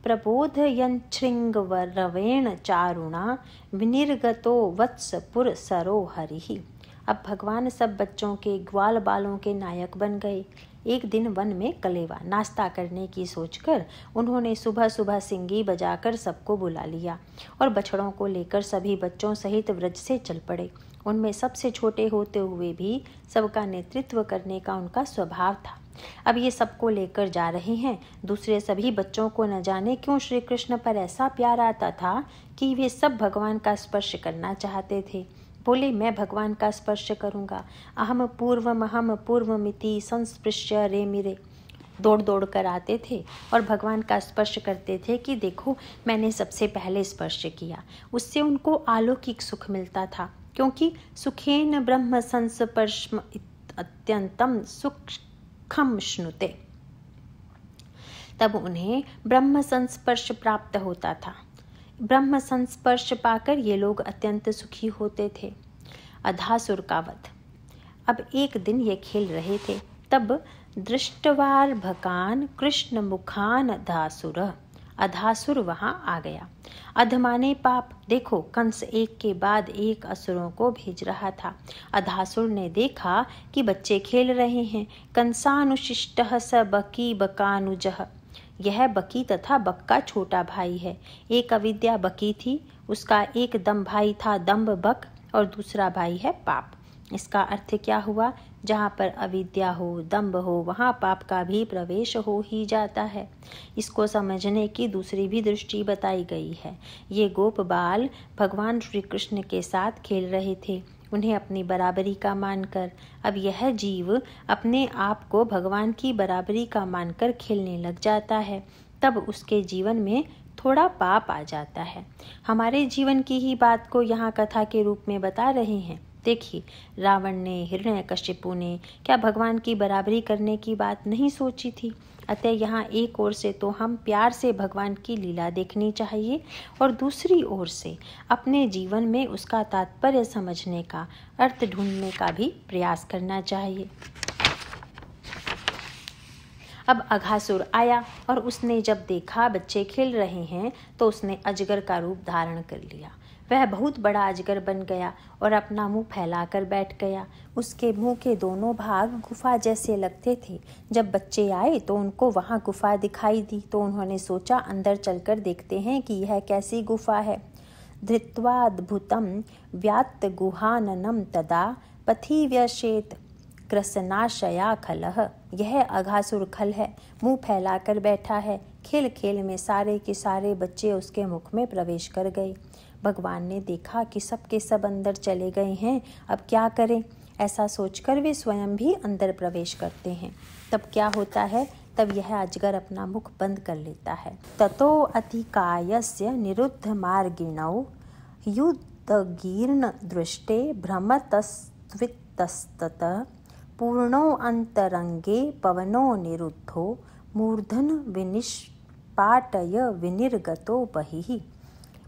प्रबोधयच्छृङ्गवरवेण चारुणा विनिर्गतो वत्सपुर सरो हरि अब भगवान सब बच्चों के ग्वाल बालों के नायक बन गए एक दिन वन में कलेवा नाश्ता करने की सोचकर उन्होंने सुबह सुबह सिंगी बजाकर सबको बुला लिया और बछड़ों को लेकर सभी बच्चों सहित व्रज से चल पड़े उनमें सबसे छोटे होते हुए भी सबका नेतृत्व करने का उनका स्वभाव था अब ये सबको लेकर जा रहे हैं दूसरे सभी बच्चों को न जाने क्यों श्री कृष्ण पर ऐसा प्यार आता था कि वे सब भगवान का स्पर्श करना चाहते थे बोले मैं भगवान का स्पर्श करूँगा अहम पूर्व महम पूर्व मिति संस्पृश्य रे मिरे दौड़ दौड़ कर आते थे और भगवान का स्पर्श करते थे कि देखो मैंने सबसे पहले स्पर्श किया उससे उनको अलौकिक सुख मिलता था क्योंकि सुखेन ब्रह्म संस्पर्श अत्यंतम सुखम श्नुते तब उन्हें ब्रह्म संस्पर्श प्राप्त होता था ब्रह्म संस्पर्श पाकर ये लोग अत्यंत सुखी होते थे अधासुर कावत अब एक दिन ये खेल रहे थे तब दृष्टवार भकान कृष्ण मुखान धासुर अधासुर वहां आ गया अधमाने पाप देखो कंस एक के बाद एक असुरों को भेज रहा था अधासुर ने देखा कि बच्चे खेल रहे हैं कंसानुशिष्ट स बकी बकानुज यह बकी तथा बक का छोटा भाई है एक अविद्या बकी थी उसका एक दम भाई था दम्ब बक और दूसरा भाई है पाप इसका अर्थ क्या हुआ जहाँ पर अविद्या हो दम्भ हो वहाँ पाप का भी प्रवेश हो ही जाता है इसको समझने की दूसरी भी दृष्टि बताई गई है ये गोप बाल भगवान श्री कृष्ण के साथ खेल रहे थे उन्हें अपनी बराबरी का मानकर अब यह जीव अपने आप को भगवान की बराबरी का मानकर खेलने लग जाता है तब उसके जीवन में थोड़ा पाप आ जाता है हमारे जीवन की ही बात को यहाँ कथा के रूप में बता रहे हैं देखिए रावण ने हिरण्य कश्यपु ने क्या भगवान की बराबरी करने की बात नहीं सोची थी अतः यहाँ एक ओर से तो हम प्यार से भगवान की लीला देखनी चाहिए और दूसरी ओर से अपने जीवन में उसका तात्पर्य समझने का अर्थ ढूंढने का भी प्रयास करना चाहिए अब अघासुर आया और उसने जब देखा बच्चे खेल रहे हैं तो उसने अजगर का रूप धारण कर लिया वह बहुत बड़ा अजगर बन गया और अपना मुंह फैलाकर बैठ गया उसके मुंह के दोनों भाग गुफा जैसे लगते थे जब बच्चे आए तो उनको वहाँ गुफा दिखाई दी तो उन्होंने सोचा अंदर चलकर देखते हैं कि यह कैसी गुफा है धृत्वाद्भुतम व्यात गुहाननम तदा पथिव्यशेत क्रसनाशया खलह यह अघासुर खल है मुंह फैलाकर बैठा है खेल खेल में सारे के सारे बच्चे उसके मुख में प्रवेश कर गए भगवान ने देखा कि सबके सब अंदर चले गए हैं अब क्या करें ऐसा सोचकर वे स्वयं भी अंदर प्रवेश करते हैं तब क्या होता है तब यह अजगर अपना मुख बंद कर लेता है ततो कायस्य निरुद्ध मार्गिण युद्धगीर्ण दृष्टे भ्रमतस्त्वितस्तत पूर्णो अंतरंगे पवनो निरुद्धो मूर्धन विनिष्पाटय विनिर्गतो बहि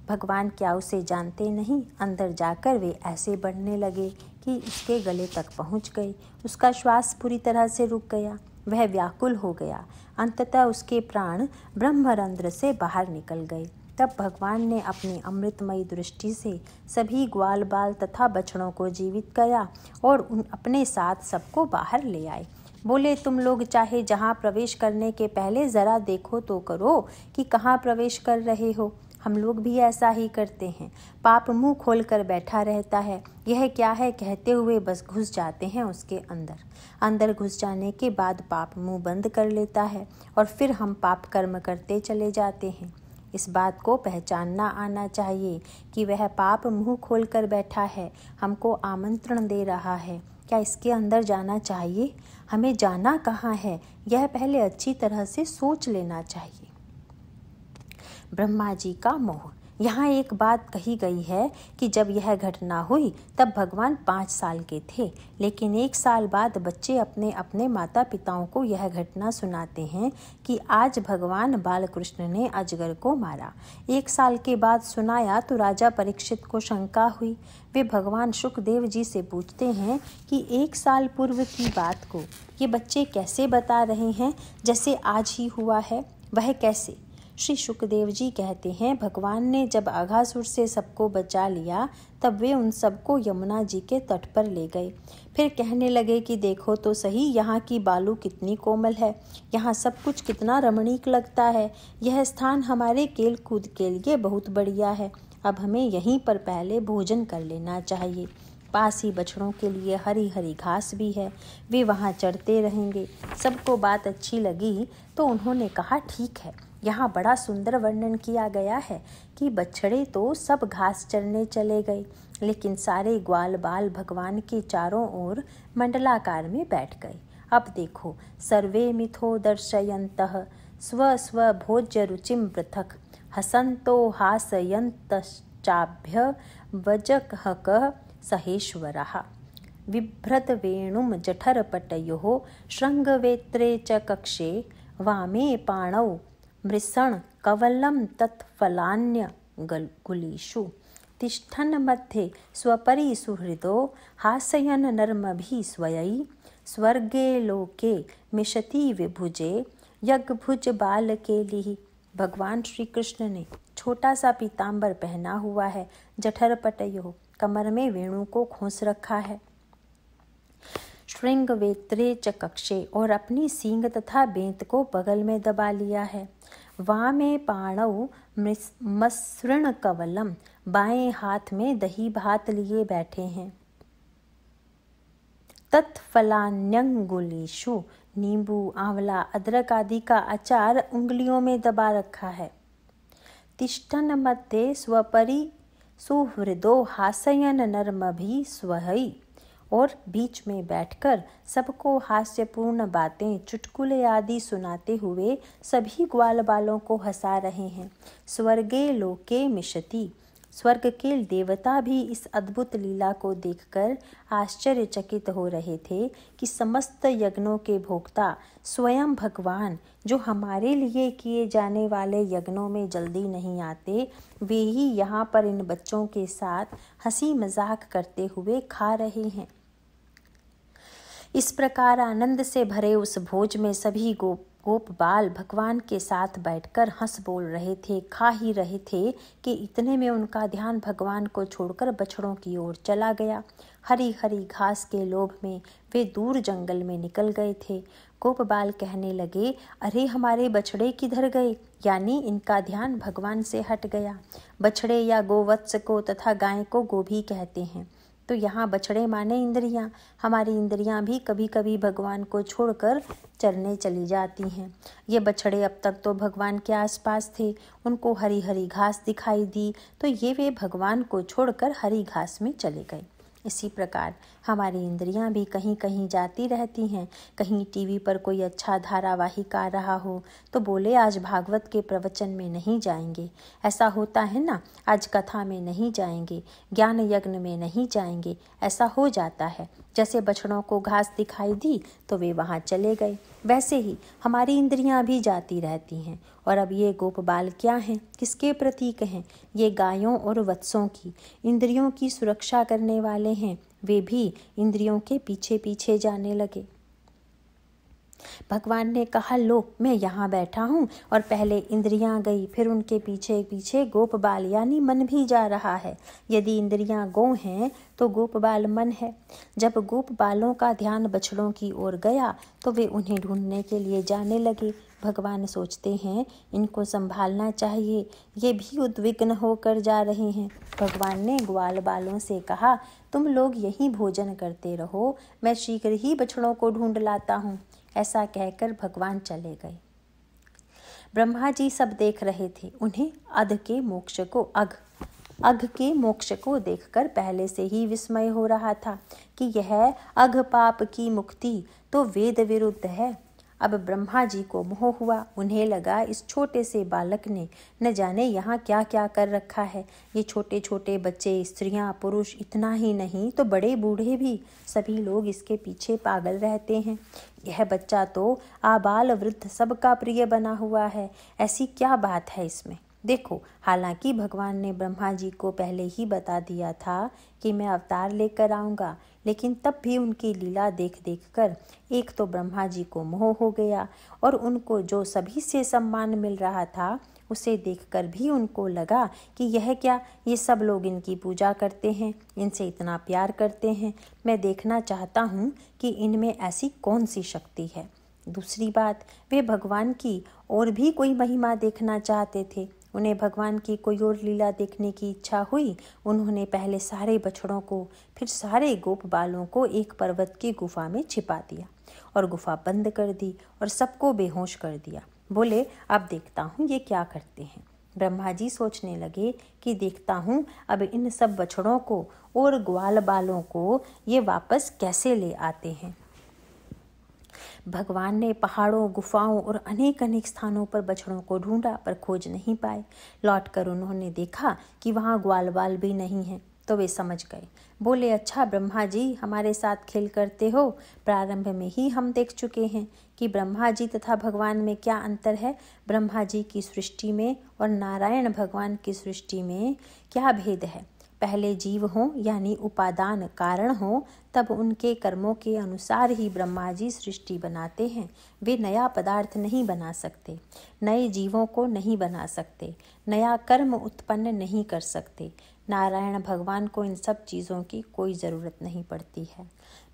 भगवान क्या उसे जानते नहीं अंदर जाकर वे ऐसे बढ़ने लगे कि उसके गले तक पहुंच गए उसका श्वास पूरी तरह से रुक गया वह व्याकुल हो गया अंततः उसके प्राण ब्रह्मरंध्र से बाहर निकल गए तब भगवान ने अपनी अमृतमयी दृष्टि से सभी ग्वाल बाल तथा बछड़ों को जीवित किया और उन अपने साथ सबको बाहर ले आए बोले तुम लोग चाहे जहाँ प्रवेश करने के पहले ज़रा देखो तो करो कि कहाँ प्रवेश कर रहे हो हम लोग भी ऐसा ही करते हैं पाप मुंह खोल कर बैठा रहता है यह क्या है कहते हुए बस घुस जाते हैं उसके अंदर अंदर घुस जाने के बाद पाप मुंह बंद कर लेता है और फिर हम पाप कर्म करते चले जाते हैं इस बात को पहचानना आना चाहिए कि वह पाप मुंह खोल कर बैठा है हमको आमंत्रण दे रहा है क्या इसके अंदर जाना चाहिए हमें जाना कहाँ है यह पहले अच्छी तरह से सोच लेना चाहिए ब्रह्मा जी का मोह यहाँ एक बात कही गई है कि जब यह घटना हुई तब भगवान पाँच साल के थे लेकिन एक साल बाद बच्चे अपने अपने माता पिताओं को यह घटना सुनाते हैं कि आज भगवान बालकृष्ण ने अजगर को मारा एक साल के बाद सुनाया तो राजा परीक्षित को शंका हुई वे भगवान सुखदेव जी से पूछते हैं कि एक साल पूर्व की बात को ये बच्चे कैसे बता रहे हैं जैसे आज ही हुआ है वह कैसे श्री सुखदेव जी कहते हैं भगवान ने जब आघासुर से सबको बचा लिया तब वे उन सबको यमुना जी के तट पर ले गए फिर कहने लगे कि देखो तो सही यहाँ की बालू कितनी कोमल है यहाँ सब कुछ कितना रमणीक लगता है यह स्थान हमारे खेल कूद के लिए बहुत बढ़िया है अब हमें यहीं पर पहले भोजन कर लेना चाहिए पास ही बछड़ों के लिए हरी हरी घास भी है वे वहाँ चढ़ते रहेंगे सबको बात अच्छी लगी तो उन्होंने कहा ठीक है यहाँ बड़ा सुंदर वर्णन किया गया है कि बछड़े तो सब घास चरने चले गए लेकिन सारे ग्वाल बाल भगवान के चारों ओर मंडलाकार में बैठ गए अब देखो सर्वे मिथो दर्शयंत स्व स्व भोज्य रुचिम पृथक हसंतो हासयंतश्चाभ्य वजकहक सहेश्वरा बिभ्रत वेणुम जठरपटो श्रृंगवेत्रे च कक्षे वामे पाणौ मृषण कवलम तत्फलान्य गुलीषु तिष्ठन मध्ये स्वपरि सुहृदो हासयन नर्मभि स्वयी स्वर्गे लोके मिशति विभुजे यज्ञभुज बाल के लिए भगवान श्री कृष्ण ने छोटा सा पीताम्बर पहना हुआ है जठर पटयो कमर में वेणु को खोस रखा है श्रृंग वेत्रे चकक्षे और अपनी सींग तथा बेंत को बगल में दबा लिया है वामे पाणौ मसृण कवलम बाएं हाथ में दही भात लिए बैठे हैं तत्फलान्यंगुलीशु नींबू आंवला अदरक आदि का अचार उंगलियों में दबा रखा है तिष्ठन मध्य स्वपरि सुहृदो हासयन नर्म भी स्वहई और बीच में बैठकर सबको हास्यपूर्ण बातें चुटकुले आदि सुनाते हुए सभी ग्वाल बालों को हंसा रहे हैं स्वर्गे लोके मिशति स्वर्ग के देवता भी इस अद्भुत लीला को देखकर आश्चर्यचकित हो रहे थे कि समस्त यज्ञों के भोक्ता स्वयं भगवान जो हमारे लिए किए जाने वाले यज्ञों में जल्दी नहीं आते वे ही यहाँ पर इन बच्चों के साथ हंसी मजाक करते हुए खा रहे हैं इस प्रकार आनंद से भरे उस भोज में सभी गोप गोप बाल भगवान के साथ बैठकर हंस बोल रहे थे खा ही रहे थे कि इतने में उनका ध्यान भगवान को छोड़कर बछड़ों की ओर चला गया हरी हरी घास के लोभ में वे दूर जंगल में निकल गए थे गोप बाल कहने लगे अरे हमारे बछड़े किधर गए यानी इनका ध्यान भगवान से हट गया बछड़े या गोवत्स को तथा गाय को गोभी कहते हैं तो यहाँ बछड़े माने इंद्रियाँ हमारी इंद्रियाँ भी कभी कभी भगवान को छोड़कर चरने चली जाती हैं ये बछड़े अब तक तो भगवान के आसपास थे उनको हरी हरी घास दिखाई दी तो ये वे भगवान को छोड़कर हरी घास में चले गए इसी प्रकार हमारी इंद्रियां भी कहीं कहीं जाती रहती हैं कहीं टीवी पर कोई अच्छा धारावाहिक आ रहा हो तो बोले आज भागवत के प्रवचन में नहीं जाएंगे ऐसा होता है ना आज कथा में नहीं जाएंगे ज्ञान यज्ञ में नहीं जाएंगे ऐसा हो जाता है जैसे बछड़ों को घास दिखाई दी तो वे वहाँ चले गए वैसे ही हमारी इंद्रियां भी जाती रहती हैं और अब ये गोप बाल क्या हैं किसके प्रतीक हैं ये गायों और वत्सों की इंद्रियों की सुरक्षा करने वाले हैं वे भी इंद्रियों के पीछे पीछे जाने लगे भगवान ने कहा लो मैं यहाँ बैठा हूँ और पहले इंद्रियां गई फिर उनके पीछे पीछे गोपबाल यानी मन भी जा रहा है यदि इंद्रियां गो हैं तो गोपबाल मन है जब गोपबालों का ध्यान बछड़ों की ओर गया तो वे उन्हें ढूंढने के लिए जाने लगे भगवान सोचते हैं इनको संभालना चाहिए ये भी उद्विग्न होकर जा रहे हैं भगवान ने ग्वाल बालों से कहा तुम लोग यहीं भोजन करते रहो मैं शीघ्र ही बछड़ों को ढूंढ लाता हूँ ऐसा कहकर भगवान चले गए ब्रह्मा जी सब देख रहे थे उन्हें अध के मोक्ष को अघ अघ के मोक्ष को देखकर पहले से ही विस्मय हो रहा था कि यह अघ पाप की मुक्ति तो वेद विरुद्ध है अब ब्रह्मा जी को मोह हुआ उन्हें लगा इस छोटे से बालक ने न जाने यहाँ क्या क्या कर रखा है ये छोटे छोटे बच्चे स्त्रियाँ पुरुष इतना ही नहीं तो बड़े बूढ़े भी सभी लोग इसके पीछे पागल रहते हैं यह बच्चा तो आबाल वृद्ध सबका प्रिय बना हुआ है ऐसी क्या बात है इसमें देखो हालांकि भगवान ने ब्रह्मा जी को पहले ही बता दिया था कि मैं अवतार लेकर आऊँगा लेकिन तब भी उनकी लीला देख देख कर एक तो ब्रह्मा जी को मोह हो गया और उनको जो सभी से सम्मान मिल रहा था उसे देखकर भी उनको लगा कि यह क्या ये सब लोग इनकी पूजा करते हैं इनसे इतना प्यार करते हैं मैं देखना चाहता हूँ कि इनमें ऐसी कौन सी शक्ति है दूसरी बात वे भगवान की और भी कोई महिमा देखना चाहते थे उन्हें भगवान की कोई और लीला देखने की इच्छा हुई उन्होंने पहले सारे बछड़ों को फिर सारे गोप बालों को एक पर्वत की गुफा में छिपा दिया और गुफा बंद कर दी और सबको बेहोश कर दिया बोले अब देखता हूँ ये क्या करते हैं ब्रह्मा जी सोचने लगे कि देखता हूँ अब इन सब बछड़ों को और ग्वाल बालों को ये वापस कैसे ले आते हैं भगवान ने पहाड़ों गुफाओं और अनेक अनेक स्थानों पर बछड़ों को ढूंढा पर खोज नहीं पाए लौटकर उन्होंने देखा कि वहाँ ग्वाल बाल भी नहीं है तो वे समझ गए बोले अच्छा ब्रह्मा जी हमारे साथ खेल करते हो प्रारंभ में ही हम देख चुके हैं कि ब्रह्मा जी तथा भगवान में क्या अंतर है ब्रह्मा जी की सृष्टि में और नारायण भगवान की सृष्टि में क्या भेद है पहले जीव हों यानी उपादान कारण हों तब उनके कर्मों के अनुसार ही ब्रह्मा जी सृष्टि बनाते हैं वे नया पदार्थ नहीं बना सकते नए जीवों को नहीं बना सकते नया कर्म उत्पन्न नहीं कर सकते नारायण भगवान को इन सब चीज़ों की कोई ज़रूरत नहीं पड़ती है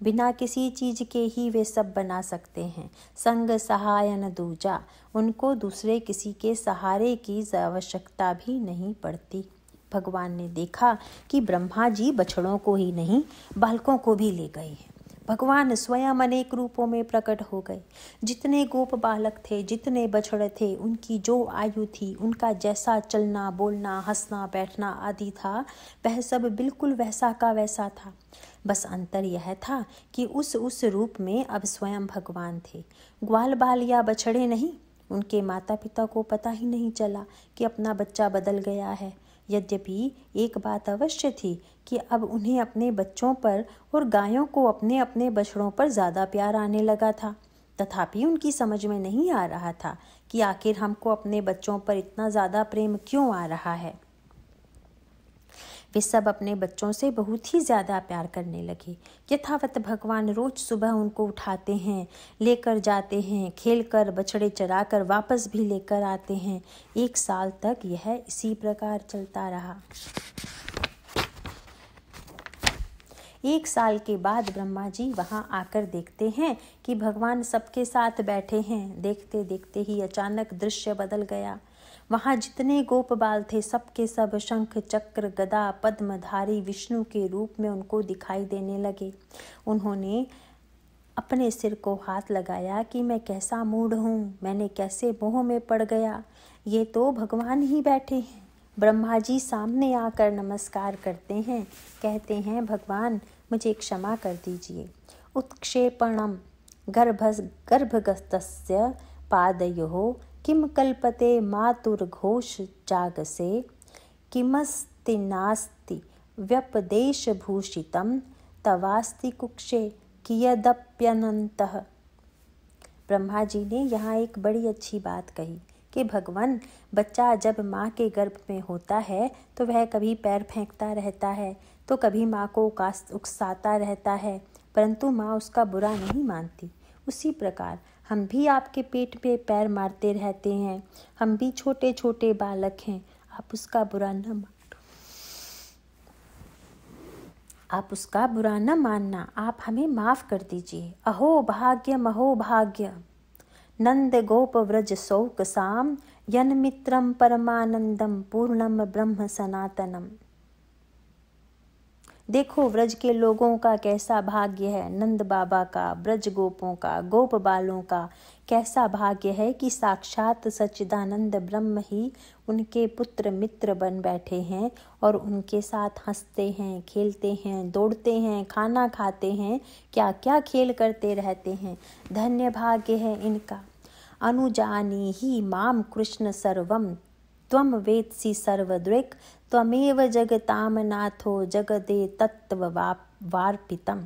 बिना किसी चीज़ के ही वे सब बना सकते हैं संग सहायन दूजा उनको दूसरे किसी के सहारे की आवश्यकता भी नहीं पड़ती भगवान ने देखा कि ब्रह्मा जी बछड़ों को ही नहीं बालकों को भी ले गए हैं भगवान स्वयं अनेक रूपों में प्रकट हो गए जितने गोप बालक थे जितने बछड़े थे उनकी जो आयु थी उनका जैसा चलना बोलना हंसना बैठना आदि था वह सब बिल्कुल वैसा का वैसा था बस अंतर यह था कि उस उस रूप में अब स्वयं भगवान थे ग्वाल बाल या बछड़े नहीं उनके माता पिता को पता ही नहीं चला कि अपना बच्चा बदल गया है यद्यपि एक बात अवश्य थी कि अब उन्हें अपने बच्चों पर और गायों को अपने अपने बछड़ों पर ज़्यादा प्यार आने लगा था तथापि उनकी समझ में नहीं आ रहा था कि आखिर हमको अपने बच्चों पर इतना ज़्यादा प्रेम क्यों आ रहा है वे सब अपने बच्चों से बहुत ही ज़्यादा प्यार करने लगे यथावत भगवान रोज सुबह उनको उठाते हैं लेकर जाते हैं खेल कर बछड़े चरा कर वापस भी लेकर आते हैं एक साल तक यह इसी प्रकार चलता रहा एक साल के बाद ब्रह्मा जी वहाँ आकर देखते हैं कि भगवान सबके साथ बैठे हैं देखते देखते ही अचानक दृश्य बदल गया वहाँ जितने गोप बाल थे सब सब शंख चक्र गदा पद्मधारी विष्णु के रूप में उनको दिखाई देने लगे उन्होंने अपने सिर को हाथ लगाया कि मैं कैसा मूड हूँ मैंने कैसे मोह में पड़ गया ये तो भगवान ही बैठे हैं ब्रह्मा जी सामने आकर नमस्कार करते हैं कहते हैं भगवान मुझे क्षमा कर दीजिए उत्क्षेपणम गर्भ गर्भगस्त पादयो किम कल्पते मातुर्घोष जागसे किमस्ति नास्ति व्यपदेश व्यपदेशभूषितं तवास्ति कुक्षे कियदप्यनंत ब्रह्मा जी ने यहाँ एक बड़ी अच्छी बात कही कि भगवान बच्चा जब माँ के गर्भ में होता है तो वह कभी पैर फेंकता रहता है तो कभी माँ को उकास उकसाता रहता है परंतु माँ उसका बुरा नहीं मानती उसी प्रकार हम भी आपके पेट पे पैर मारते रहते हैं हम भी छोटे छोटे बालक हैं आप उसका बुरा न मानो आप उसका बुरा न मानना आप हमें माफ़ कर दीजिए अहो भाग्य महो भाग्य नंद गोप व्रज शोक साम यन मित्रम परमानंदम पूर्णम ब्रह्म सनातनम देखो व्रज के लोगों का कैसा भाग्य है नंद बाबा का ब्रज गोपों का गोप बालों का कैसा भाग्य है कि साक्षात सच्चिदानंद ब्रह्म ही उनके पुत्र मित्र बन बैठे हैं और उनके साथ हंसते हैं खेलते हैं दौड़ते हैं खाना खाते हैं क्या क्या खेल करते रहते हैं धन्य भाग्य है इनका अनुजानी ही माम कृष्ण सर्वम त्वं वेत्सि सर्वदृक् त्वमेव जगताम नाथो जगदे वार्पितम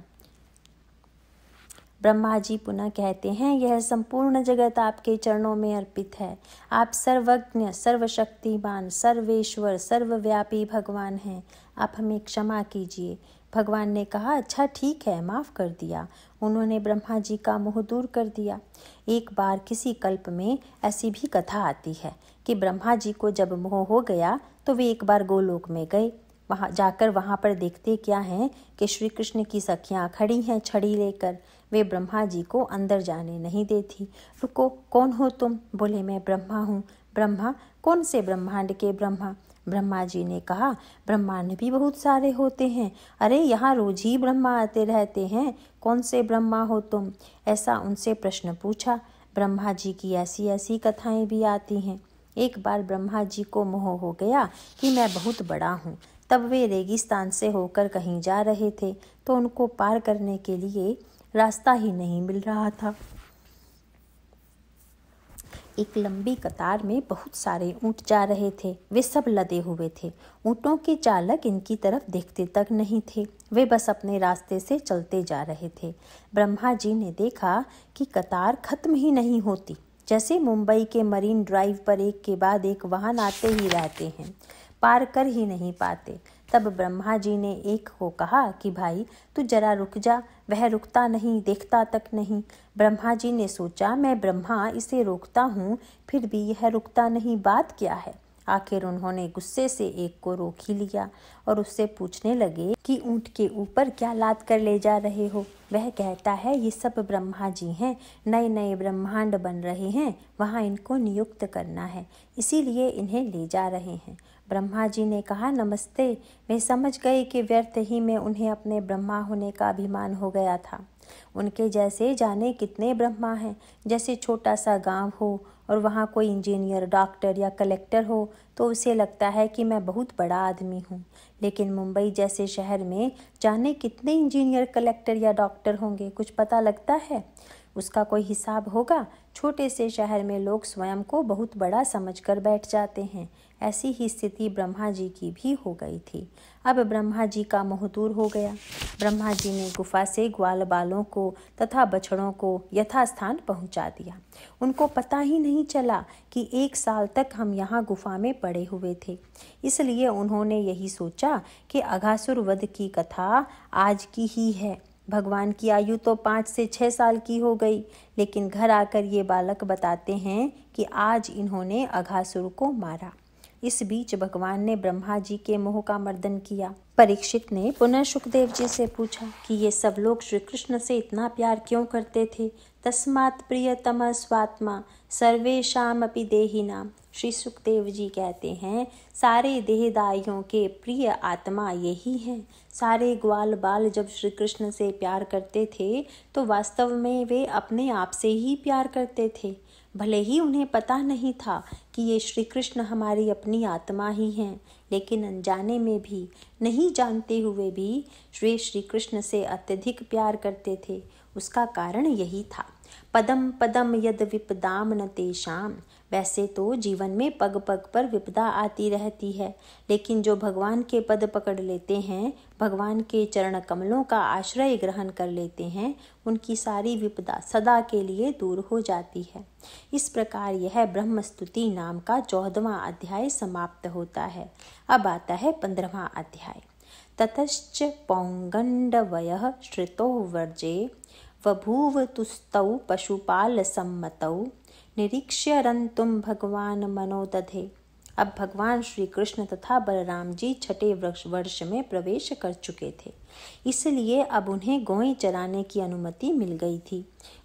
ब्रह्मा जी पुनः कहते हैं यह संपूर्ण जगत आपके चरणों में अर्पित है आप सर्वज्ञ सर्वशक्तिमान सर्वेश्वर सर्वव्यापी भगवान हैं आप हमें क्षमा कीजिए भगवान ने कहा अच्छा ठीक है माफ़ कर दिया उन्होंने ब्रह्मा जी का मोह दूर कर दिया एक बार किसी कल्प में ऐसी भी कथा आती है कि ब्रह्मा जी को जब मोह हो गया तो वे एक बार गोलोक में गए वहाँ जाकर वहाँ पर देखते क्या हैं कि श्री कृष्ण की सखियाँ खड़ी हैं छड़ी लेकर वे ब्रह्मा जी को अंदर जाने नहीं देती रुको कौन हो तुम बोले मैं ब्रह्मा हूँ ब्रह्मा कौन से ब्रह्मांड के ब्रह्मा ब्रह्मा जी ने कहा ब्रह्मांड भी बहुत सारे होते हैं अरे यहाँ रोज ही ब्रह्मा आते रहते हैं कौन से ब्रह्मा हो तुम ऐसा उनसे प्रश्न पूछा ब्रह्मा जी की ऐसी ऐसी कथाएं भी आती हैं एक बार ब्रह्मा जी को मोह हो गया कि मैं बहुत बड़ा हूँ तब वे रेगिस्तान से होकर कहीं जा रहे थे तो उनको पार करने के लिए रास्ता ही नहीं मिल रहा था एक लंबी कतार में बहुत सारे ऊँट जा रहे थे वे सब लदे हुए थे ऊँटों के चालक इनकी तरफ देखते तक नहीं थे वे बस अपने रास्ते से चलते जा रहे थे ब्रह्मा जी ने देखा कि कतार खत्म ही नहीं होती जैसे मुंबई के मरीन ड्राइव पर एक के बाद एक वाहन आते ही रहते हैं पार कर ही नहीं पाते तब ब्रह्मा जी ने एक को कहा कि भाई तू जरा रुक जा वह रुकता नहीं देखता तक नहीं ब्रह्मा जी ने सोचा मैं ब्रह्मा इसे रोकता हूँ फिर भी यह रुकता नहीं बात क्या है आखिर उन्होंने गुस्से से एक को रोक ही लिया और उससे पूछने लगे कि ऊंट के ऊपर क्या लाद कर ले जा रहे हो वह कहता है ये सब ब्रह्मा जी हैं नए नए ब्रह्मांड बन रहे हैं वहाँ इनको नियुक्त करना है इसीलिए इन्हें ले जा रहे हैं ब्रह्मा जी ने कहा नमस्ते मैं समझ गई कि व्यर्थ ही में उन्हें अपने ब्रह्मा होने का अभिमान हो गया था उनके जैसे जाने कितने ब्रह्मा हैं जैसे छोटा सा गांव हो और वहाँ कोई इंजीनियर डॉक्टर या कलेक्टर हो तो उसे लगता है कि मैं बहुत बड़ा आदमी हूँ लेकिन मुंबई जैसे शहर में जाने कितने इंजीनियर कलेक्टर या डॉक्टर होंगे कुछ पता लगता है उसका कोई हिसाब होगा छोटे से शहर में लोग स्वयं को बहुत बड़ा समझकर बैठ जाते हैं ऐसी ही स्थिति ब्रह्मा जी की भी हो गई थी अब ब्रह्मा जी का दूर हो गया ब्रह्मा जी ने गुफा से ग्वाल बालों को तथा बछड़ों को यथास्थान पहुंचा दिया उनको पता ही नहीं चला कि एक साल तक हम यहाँ गुफा में पड़े हुए थे इसलिए उन्होंने यही सोचा कि अघासुर वध की कथा आज की ही है भगवान की आयु तो पाँच से छः साल की हो गई लेकिन घर आकर ये बालक बताते हैं कि आज इन्होंने अघासुर को मारा इस बीच भगवान ने ब्रह्मा जी के मोह का मर्दन किया परीक्षित ने पुनः सुखदेव जी से पूछा कि ये सब लोग श्री कृष्ण से इतना प्यार क्यों करते थे तस्मात् प्रियतम स्वात्मा सर्वेशामपि देहिनाम श्री सुखदेव जी कहते हैं सारे देहदायों के प्रिय आत्मा यही हैं सारे ग्वाल बाल जब श्री कृष्ण से प्यार करते थे तो वास्तव में वे अपने आप से ही प्यार करते थे भले ही उन्हें पता नहीं था कि ये श्री कृष्ण हमारी अपनी आत्मा ही हैं लेकिन अनजाने में भी नहीं जानते हुए भी श्री श्री कृष्ण से अत्यधिक प्यार करते थे उसका कारण यही था पदम पदम यद विपदाम न तेषाम वैसे तो जीवन में पग पग पर विपदा आती रहती है लेकिन जो भगवान के पद पकड़ लेते हैं भगवान के चरण कमलों का आश्रय ग्रहण कर लेते हैं उनकी सारी विपदा सदा के लिए दूर हो जाती है इस प्रकार यह ब्रह्म स्तुति नाम का चौदवा अध्याय समाप्त होता है अब आता है पंद्रवा अध्याय ततश्च पौंगंडवय श्रितौ वर्जे बभूव तुस्तौ सम्मतौ निरीक्ष्य रन तुम भगवान मनोदधे अब भगवान श्री कृष्ण तथा बलराम जी छठे वृक्ष वर्ष में प्रवेश कर चुके थे इसलिए अब उन्हें गोई चराने की अनुमति मिल गई थी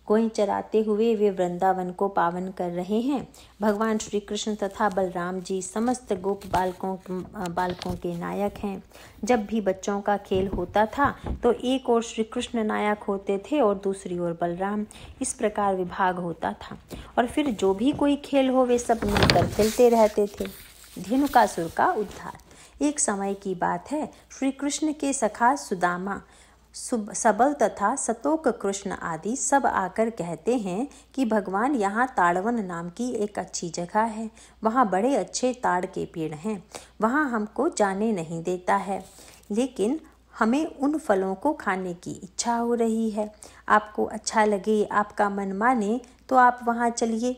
कोई चराते हुए वे वृंदावन को पावन कर रहे हैं भगवान श्री कृष्ण तथा बलराम जी समस्त गोप बालकों बालकों के नायक हैं जब भी बच्चों का खेल होता था तो एक ओर श्री कृष्ण नायक होते थे और दूसरी ओर बलराम इस प्रकार विभाग होता था और फिर जो भी कोई खेल हो वे सब मिलकर खेलते रहते थे धेनुकासुर का उद्धार एक समय की बात है श्री कृष्ण के सखा सुदामा सबल तथा सतोक कृष्ण आदि सब आकर कहते हैं कि भगवान यहाँ ताड़वन नाम की एक अच्छी जगह है वहाँ बड़े अच्छे ताड़ के पेड़ हैं वहाँ हमको जाने नहीं देता है लेकिन हमें उन फलों को खाने की इच्छा हो रही है आपको अच्छा लगे आपका मन माने तो आप वहाँ चलिए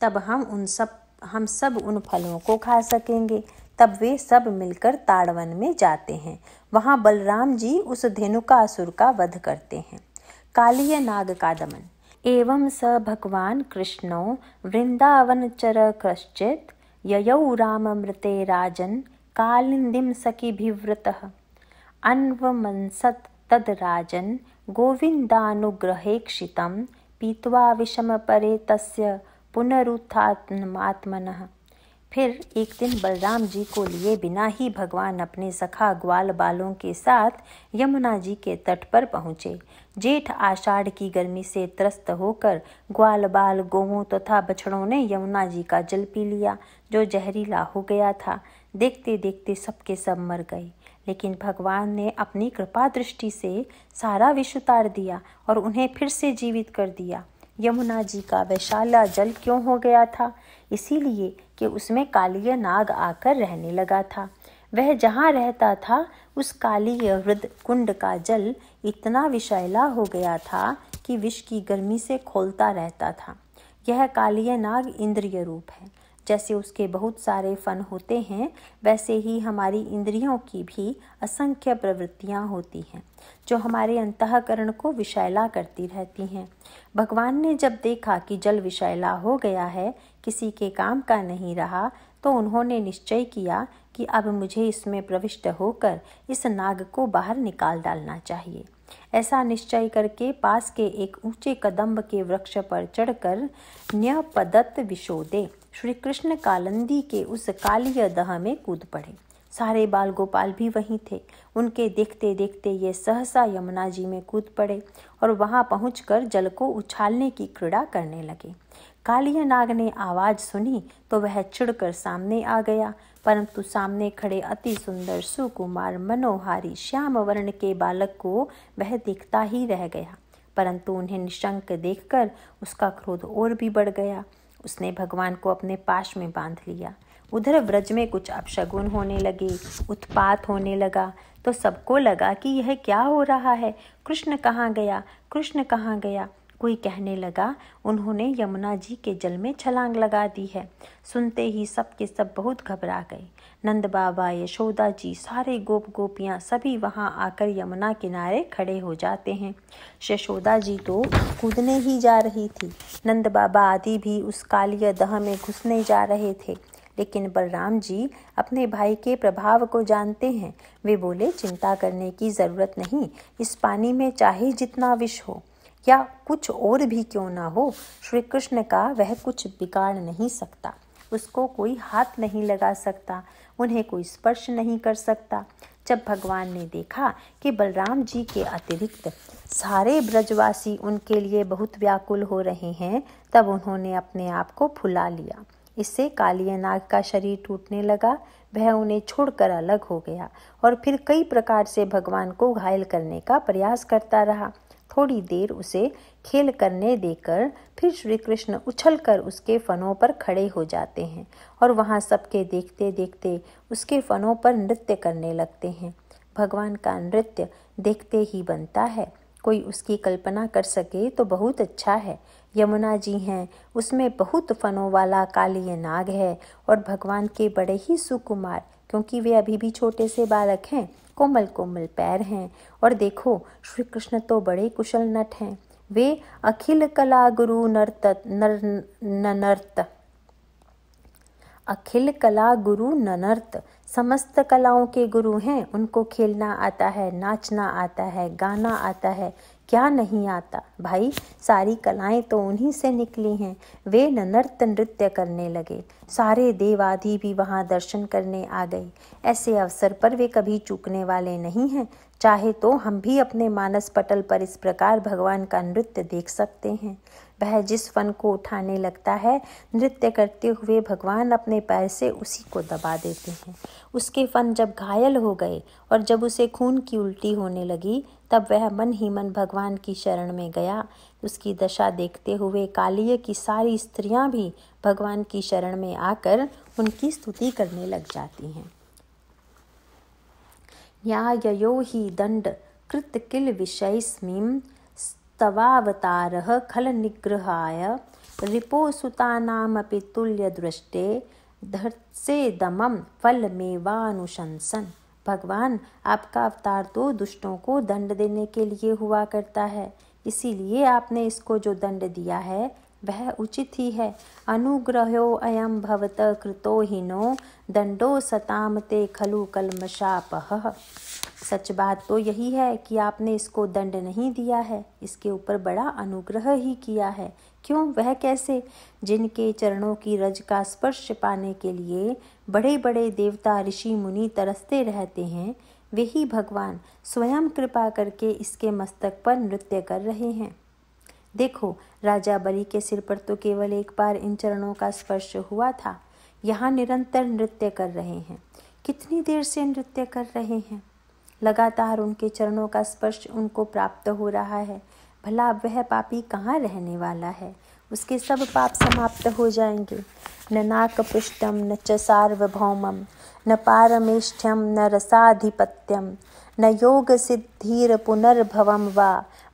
तब हम उन सब हम सब उन फलों को खा सकेंगे तब वे सब मिलकर ताड़वन में जाते हैं वहाँ बलराम जी उस असुर का वध करते हैं कालीय नाग का दमन एवं स भगवान कृष्णो वृंदावन चर कश्चित ययौ मृते राजन कालिंदिम सखीभिव्रत अन्वमसत तद राजन गोविन्दानुग्रहेक्षितं पीत्वा परे तस्य पुनरुत्थानमात्मनः फिर एक दिन बलराम जी को लिए बिना ही भगवान अपने सखा ग्वाल बालों के साथ यमुना जी के तट पर पहुँचे जेठ आषाढ़ की गर्मी से त्रस्त होकर ग्वाल बाल गोहों तथा तो बछड़ों ने यमुना जी का जल पी लिया जो जहरीला हो गया था देखते देखते सबके सब मर गए लेकिन भगवान ने अपनी कृपा दृष्टि से सारा विश्व उतार दिया और उन्हें फिर से जीवित कर दिया यमुना जी का वैशाला जल क्यों हो गया था इसीलिए कि उसमें कालीय नाग आकर रहने लगा था वह जहाँ रहता था उस कालीय हृद कुंड का जल इतना विषैला हो गया था कि विष की गर्मी से खोलता रहता था यह कालीय नाग इंद्रिय रूप है जैसे उसके बहुत सारे फन होते हैं वैसे ही हमारी इंद्रियों की भी असंख्य प्रवृत्तियाँ होती हैं जो हमारे अंतकरण को विषैला करती रहती हैं भगवान ने जब देखा कि जल विषैला हो गया है किसी के काम का नहीं रहा तो उन्होंने निश्चय किया कि अब मुझे इसमें प्रविष्ट होकर इस नाग को बाहर निकाल डालना चाहिए ऐसा निश्चय करके पास के एक ऊंचे कदम्ब के वृक्ष पर चढ़कर न्यपदत्त विशोदे श्री कृष्ण कालंदी के उस कालीय दह में कूद पड़े सारे बाल गोपाल भी वहीं थे उनके देखते देखते ये सहसा यमुना जी में कूद पड़े और वहाँ पहुँच जल को उछालने की क्रीड़ा करने लगे कालिया नाग ने आवाज़ सुनी तो वह चिड़कर सामने आ गया परंतु सामने खड़े अति सुंदर सुकुमार मनोहारी श्याम वर्ण के बालक को वह देखता ही रह गया परंतु उन्हें निशंक देखकर उसका क्रोध और भी बढ़ गया उसने भगवान को अपने पाश में बांध लिया उधर ब्रज में कुछ अपशगुन होने लगे उत्पात होने लगा तो सबको लगा कि यह क्या हो रहा है कृष्ण कहाँ गया कृष्ण कहाँ गया कोई कहने लगा उन्होंने यमुना जी के जल में छलांग लगा दी है सुनते ही सब के सब बहुत घबरा गए नंद बाबा यशोदा जी सारे गोप गोपियाँ सभी वहाँ आकर यमुना किनारे खड़े हो जाते हैं यशोदा जी तो कूदने ही जा रही थी नंद बाबा आदि भी उस कालिया दह में घुसने जा रहे थे लेकिन बलराम जी अपने भाई के प्रभाव को जानते हैं वे बोले चिंता करने की ज़रूरत नहीं इस पानी में चाहे जितना विष हो या कुछ और भी क्यों ना हो श्री कृष्ण का वह कुछ बिगाड़ नहीं सकता उसको कोई हाथ नहीं लगा सकता उन्हें कोई स्पर्श नहीं कर सकता जब भगवान ने देखा कि बलराम जी के अतिरिक्त सारे ब्रजवासी उनके लिए बहुत व्याकुल हो रहे हैं तब उन्होंने अपने आप को फुला लिया इससे कालिया नाग का शरीर टूटने लगा वह उन्हें छोड़कर अलग हो गया और फिर कई प्रकार से भगवान को घायल करने का प्रयास करता रहा थोड़ी देर उसे खेल करने देकर फिर श्री कृष्ण उछल उसके फनों पर खड़े हो जाते हैं और वहाँ सबके देखते देखते उसके फनों पर नृत्य करने लगते हैं भगवान का नृत्य देखते ही बनता है कोई उसकी कल्पना कर सके तो बहुत अच्छा है यमुना जी हैं उसमें बहुत फनों वाला कालीय नाग है और भगवान के बड़े ही सुकुमार क्योंकि वे अभी भी छोटे से बालक हैं कोमल कोमल पैर हैं और देखो श्री कृष्ण तो बड़े कुशल नट हैं वे अखिल कला गुरु नर्त नर ननर्त अखिल कला गुरु ननर्त समस्त कलाओं के गुरु हैं उनको खेलना आता है नाचना आता है गाना आता है क्या नहीं आता भाई सारी कलाएं तो उन्हीं से निकली हैं वे ननर्त नृत्य करने लगे सारे देवादि भी वहाँ दर्शन करने आ गए ऐसे अवसर पर वे कभी चूकने वाले नहीं हैं चाहे तो हम भी अपने मानस पटल पर इस प्रकार भगवान का नृत्य देख सकते हैं वह जिस फन को उठाने लगता है नृत्य करते हुए भगवान अपने पैर से उसी को दबा देते हैं उसके फन जब घायल हो गए और जब उसे खून की उल्टी होने लगी तब वह मन ही मन भगवान की शरण में गया उसकी दशा देखते हुए कालिय की सारी स्त्रियां भी भगवान की शरण में आकर उनकी स्तुति करने लग जाती हैं न्याययो ही दंड कृत किल विषय स्मीम स्तवावतार खल निग्रहाय धर्से दमम फल मेवानुशंसन भगवान आपका अवतार तो दुष्टों को दंड देने के लिए हुआ करता है इसीलिए आपने इसको जो दंड दिया है वह उचित ही है अनुग्रहो अयम भवत कृतो हीनो दंडो सताम ते खलु कलमशापह सच बात तो यही है कि आपने इसको दंड नहीं दिया है इसके ऊपर बड़ा अनुग्रह ही किया है क्यों वह कैसे जिनके चरणों की रज का स्पर्श पाने के लिए बड़े बड़े देवता ऋषि मुनि तरसते रहते हैं वे ही भगवान स्वयं कृपा करके इसके मस्तक पर नृत्य कर रहे हैं देखो राजा बलि के सिर पर तो केवल एक बार इन चरणों का स्पर्श हुआ था यहाँ निरंतर नृत्य कर रहे हैं कितनी देर से नृत्य कर रहे हैं लगातार उनके चरणों का स्पर्श उनको प्राप्त हो रहा है भला वह पापी कहाँ रहने वाला है उसके सब पाप समाप्त हो जाएंगे न नाकपुष्टम न च सार्वभौमम न पारमेष्ठ्यम न रसाधिपत्यम न योग सिद्धिर पुनर्भवम वा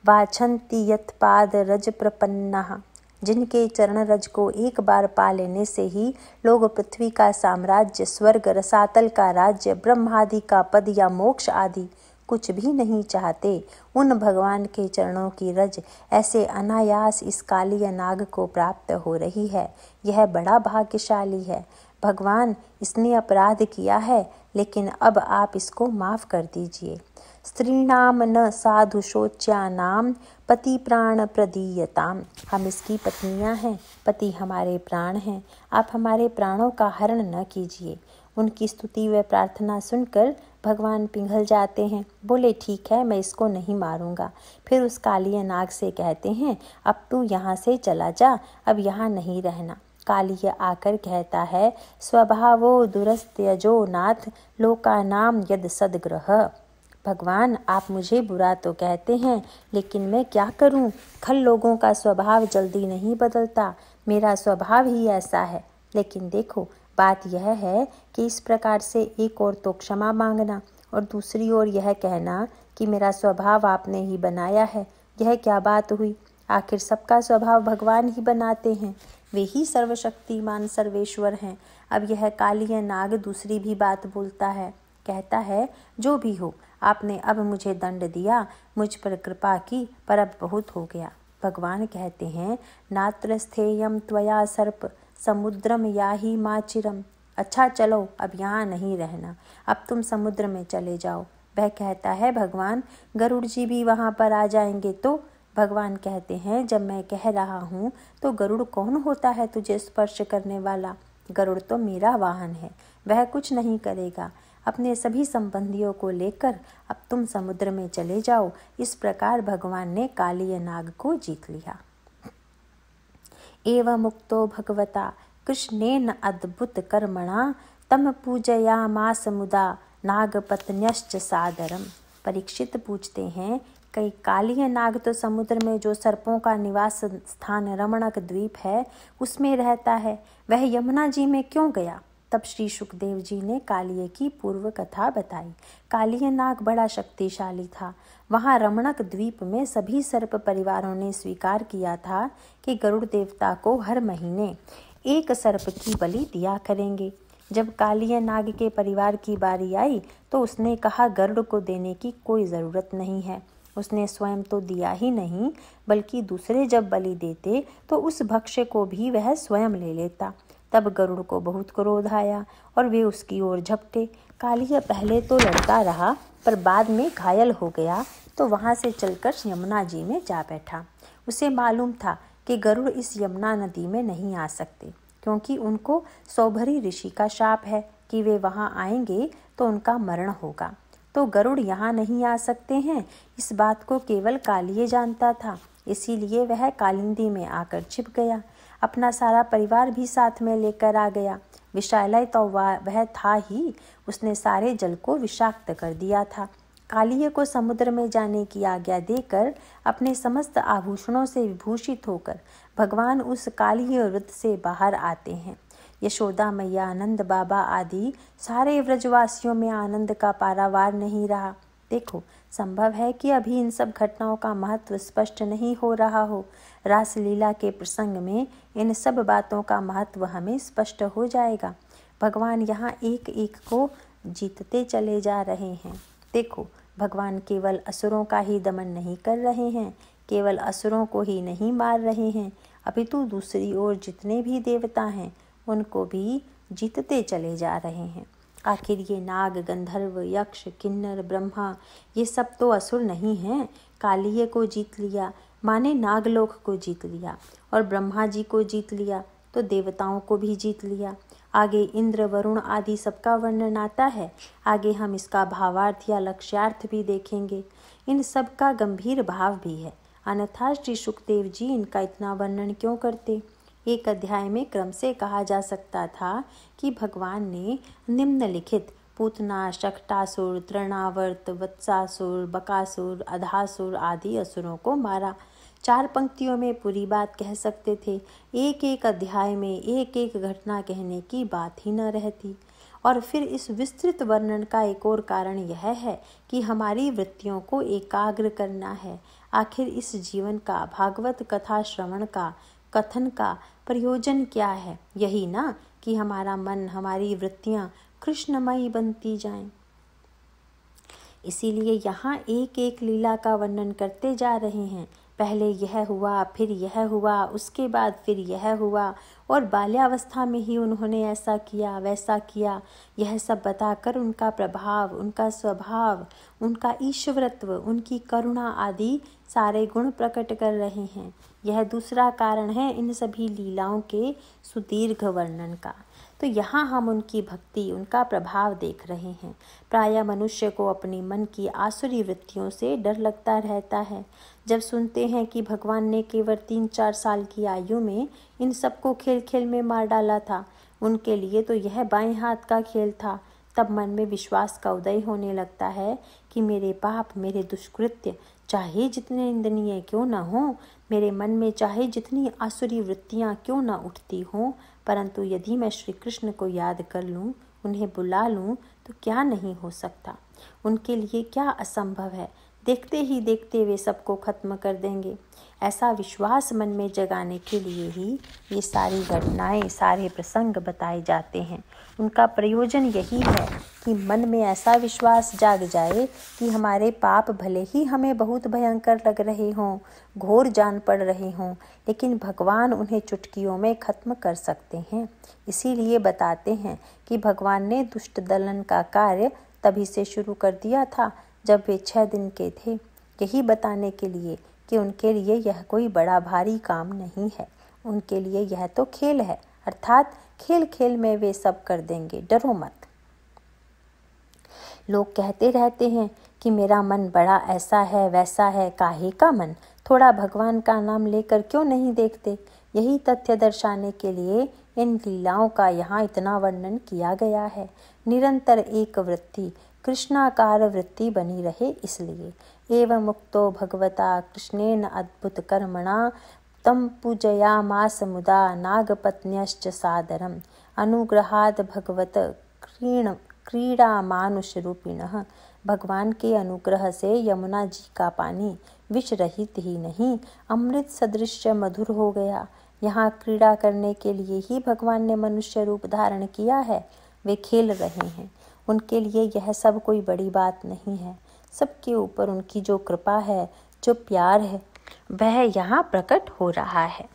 वाछंती यत्पाद रज प्रपन्ना जिनके चरण रज को एक बार पा लेने से ही लोग पृथ्वी का साम्राज्य स्वर्ग रसातल का राज्य ब्रह्मादि का पद या मोक्ष आदि कुछ भी नहीं चाहते उन भगवान के चरणों की रज ऐसे अनायास इस काली नाग को प्राप्त हो रही है यह बड़ा भाग्यशाली है भगवान इसने अपराध किया है लेकिन अब आप इसको माफ़ कर दीजिए स्त्री नाम न साधु नाम पति प्राण प्रदीयताम हम इसकी पत्नियां हैं पति हमारे प्राण हैं आप हमारे प्राणों का हरण न कीजिए उनकी स्तुति व प्रार्थना सुनकर भगवान पिघल जाते हैं बोले ठीक है मैं इसको नहीं मारूंगा फिर उस काली नाग से कहते हैं अब तू यहाँ से चला जा अब यहाँ नहीं रहना काली आकर कहता है स्वभावो दुरस्त्यजो नाथ लोका नाम यद सदग्रह भगवान आप मुझे बुरा तो कहते हैं लेकिन मैं क्या करूं? खल लोगों का स्वभाव जल्दी नहीं बदलता मेरा स्वभाव ही ऐसा है लेकिन देखो बात यह है कि इस प्रकार से एक ओर तो क्षमा मांगना और दूसरी ओर यह कहना कि मेरा स्वभाव आपने ही बनाया है यह क्या बात हुई आखिर सबका स्वभाव भगवान ही बनाते हैं वे ही सर्वशक्तिमान सर्वेश्वर हैं अब यह काली नाग दूसरी भी बात बोलता है कहता है जो भी हो आपने अब मुझे दंड दिया मुझ पर कृपा की पर अब बहुत हो गया भगवान कहते हैं नात्र स्थेयम त्वया सर्प समुद्रम या ही माचिरम अच्छा चलो अब यहाँ नहीं रहना अब तुम समुद्र में चले जाओ वह कहता है भगवान गरुड़ जी भी वहाँ पर आ जाएंगे तो भगवान कहते हैं जब मैं कह रहा हूँ तो गरुड़ कौन होता है तुझे स्पर्श करने वाला गरुड़ तो मेरा वाहन है वह कुछ नहीं करेगा अपने सभी संबंधियों को लेकर अब तुम समुद्र में चले जाओ इस प्रकार भगवान ने काली नाग को जीत लिया एव मुक्तो भगवता कृष्णेन अद्भुत कर्मणा तम पूजयामास मुदा नागपत्न्यश्च सादरम परीक्षित पूछते हैं कई कालीय नाग तो समुद्र में जो सर्पों का निवास स्थान रमणक द्वीप है उसमें रहता है वह यमुना जी में क्यों गया तब श्री सुखदेव जी ने कालिय की पूर्व कथा बताई कालिय नाग बड़ा शक्तिशाली था वहाँ रमणक द्वीप में सभी सर्प परिवारों ने स्वीकार किया था कि गरुड़ देवता को हर महीने एक सर्प की बलि दिया करेंगे जब कालिया नाग के परिवार की बारी आई तो उसने कहा गरुड़ को देने की कोई ज़रूरत नहीं है उसने स्वयं तो दिया ही नहीं बल्कि दूसरे जब बलि देते तो उस भक्ष्य को भी वह स्वयं ले लेता तब गरुड़ को बहुत क्रोध आया और वे उसकी ओर झपटे कालिया पहले तो लड़ता रहा पर बाद में घायल हो गया तो वहाँ से चलकर यमुना जी में जा बैठा उसे मालूम था कि गरुड़ इस यमुना नदी में नहीं आ सकते क्योंकि उनको सौभरी ऋषि का शाप है कि वे वहाँ आएंगे तो उनका मरण होगा तो गरुड़ यहाँ नहीं आ सकते हैं इस बात को केवल कालिए जानता था इसीलिए वह कालिंदी में आकर छिप गया अपना सारा परिवार भी साथ में लेकर आ गया विशालय तो वह था ही उसने सारे जल को विषाक्त कर दिया था कालीय को समुद्र में जाने की आज्ञा देकर अपने समस्त आभूषणों से विभूषित होकर भगवान उस कालीय व्रत से बाहर आते हैं यशोदा मैया आनंद बाबा आदि सारे व्रजवासियों में आनंद का पारावार नहीं रहा देखो संभव है कि अभी इन सब घटनाओं का महत्व स्पष्ट नहीं हो रहा हो रासलीला के प्रसंग में इन सब बातों का महत्व हमें स्पष्ट हो जाएगा भगवान यहाँ एक एक को जीतते चले जा रहे हैं देखो भगवान केवल असुरों का ही दमन नहीं कर रहे हैं केवल असुरों को ही नहीं मार रहे हैं अभी तो दूसरी ओर जितने भी देवता हैं उनको भी जीतते चले जा रहे हैं आखिर ये नाग गंधर्व यक्ष किन्नर ब्रह्मा ये सब तो असुर नहीं हैं कालिये को जीत लिया माने नागलोक को जीत लिया और ब्रह्मा जी को जीत लिया तो देवताओं को भी जीत लिया आगे इंद्र वरुण आदि सबका वर्णन आता है आगे हम इसका भावार्थ या लक्ष्यार्थ भी देखेंगे इन सब का गंभीर भाव भी है अन्यथा श्री सुखदेव जी इनका इतना वर्णन क्यों करते एक अध्याय में क्रम से कहा जा सकता था कि भगवान ने निम्नलिखित पूतना शक्टासुर तृणावर्त वत्सासुर बकासुर अधासुर आदि असुरों को मारा चार पंक्तियों में पूरी बात कह सकते थे एक एक अध्याय में एक एक घटना कहने की बात ही न रहती और फिर इस विस्तृत वर्णन का एक और कारण यह है कि हमारी वृत्तियों को एकाग्र करना है आखिर इस जीवन का भागवत कथा श्रवण का कथन का प्रयोजन क्या है यही ना कि हमारा मन हमारी वृत्तियाँ कृष्णमयी बनती जाएं। इसीलिए यहाँ एक एक लीला का वर्णन करते जा रहे हैं पहले यह हुआ फिर यह हुआ उसके बाद फिर यह हुआ और बाल्यावस्था में ही उन्होंने ऐसा किया वैसा किया यह सब बताकर उनका प्रभाव उनका स्वभाव उनका ईश्वरत्व उनकी करुणा आदि सारे गुण प्रकट कर रहे हैं यह दूसरा कारण है इन सभी लीलाओं के सुदीर्घ वर्णन का तो यहाँ हम उनकी भक्ति उनका प्रभाव देख रहे हैं प्रायः मनुष्य को अपने मन की आसुरी वृत्तियों से डर लगता रहता है जब सुनते हैं कि भगवान ने केवल तीन चार साल की आयु में इन सबको खेल खेल में मार डाला था उनके लिए तो यह बाएं हाथ का खेल था तब मन में विश्वास का उदय होने लगता है कि मेरे पाप मेरे दुष्कृत्य चाहे जितने निंदनीय क्यों ना हों मेरे मन में चाहे जितनी आसुरी वृत्तियाँ क्यों ना उठती हों परंतु यदि मैं श्री कृष्ण को याद कर लूँ उन्हें बुला लूँ तो क्या नहीं हो सकता उनके लिए क्या असंभव है देखते ही देखते वे सबको खत्म कर देंगे ऐसा विश्वास मन में जगाने के लिए ही ये सारी घटनाएं सारे प्रसंग बताए जाते हैं उनका प्रयोजन यही है कि मन में ऐसा विश्वास जाग जाए कि हमारे पाप भले ही हमें बहुत भयंकर लग रहे हों घोर जान पड़ रहे हों लेकिन भगवान उन्हें चुटकियों में खत्म कर सकते हैं इसीलिए बताते हैं कि भगवान ने दुष्ट दलन का कार्य तभी से शुरू कर दिया था जब वे छः दिन के थे यही बताने के लिए कि उनके लिए यह कोई बड़ा भारी काम नहीं है उनके लिए यह तो खेल है अर्थात खेल खेल में वे सब कर देंगे डरो मत लोग कहते रहते हैं कि मेरा मन बड़ा ऐसा है वैसा है काहे का मन थोड़ा भगवान का नाम लेकर क्यों नहीं देखते यही तथ्य दर्शाने के लिए इन लीलाओं का यहाँ इतना वर्णन किया गया है निरंतर एक वृत्ति कृष्णाकार वृत्ति बनी रहे इसलिए एवं मुक्तो भगवता कृष्णेन अद्भुतकर्मणा तं पूजयामास मुदा नागपत्न्यश्च सादरम् अनुग्रहाद भगवत क्रीण क्रीड़ा मानुष रूपिणः भगवान के अनुग्रह से यमुना जी का पानी विष रहित ही नहीं अमृत सदृश मधुर हो गया यहाँ क्रीड़ा करने के लिए ही भगवान ने मनुष्य रूप धारण किया है वे खेल रहे हैं उनके लिए यह सब कोई बड़ी बात नहीं है सबके ऊपर उनकी जो कृपा है जो प्यार है वह यहाँ प्रकट हो रहा है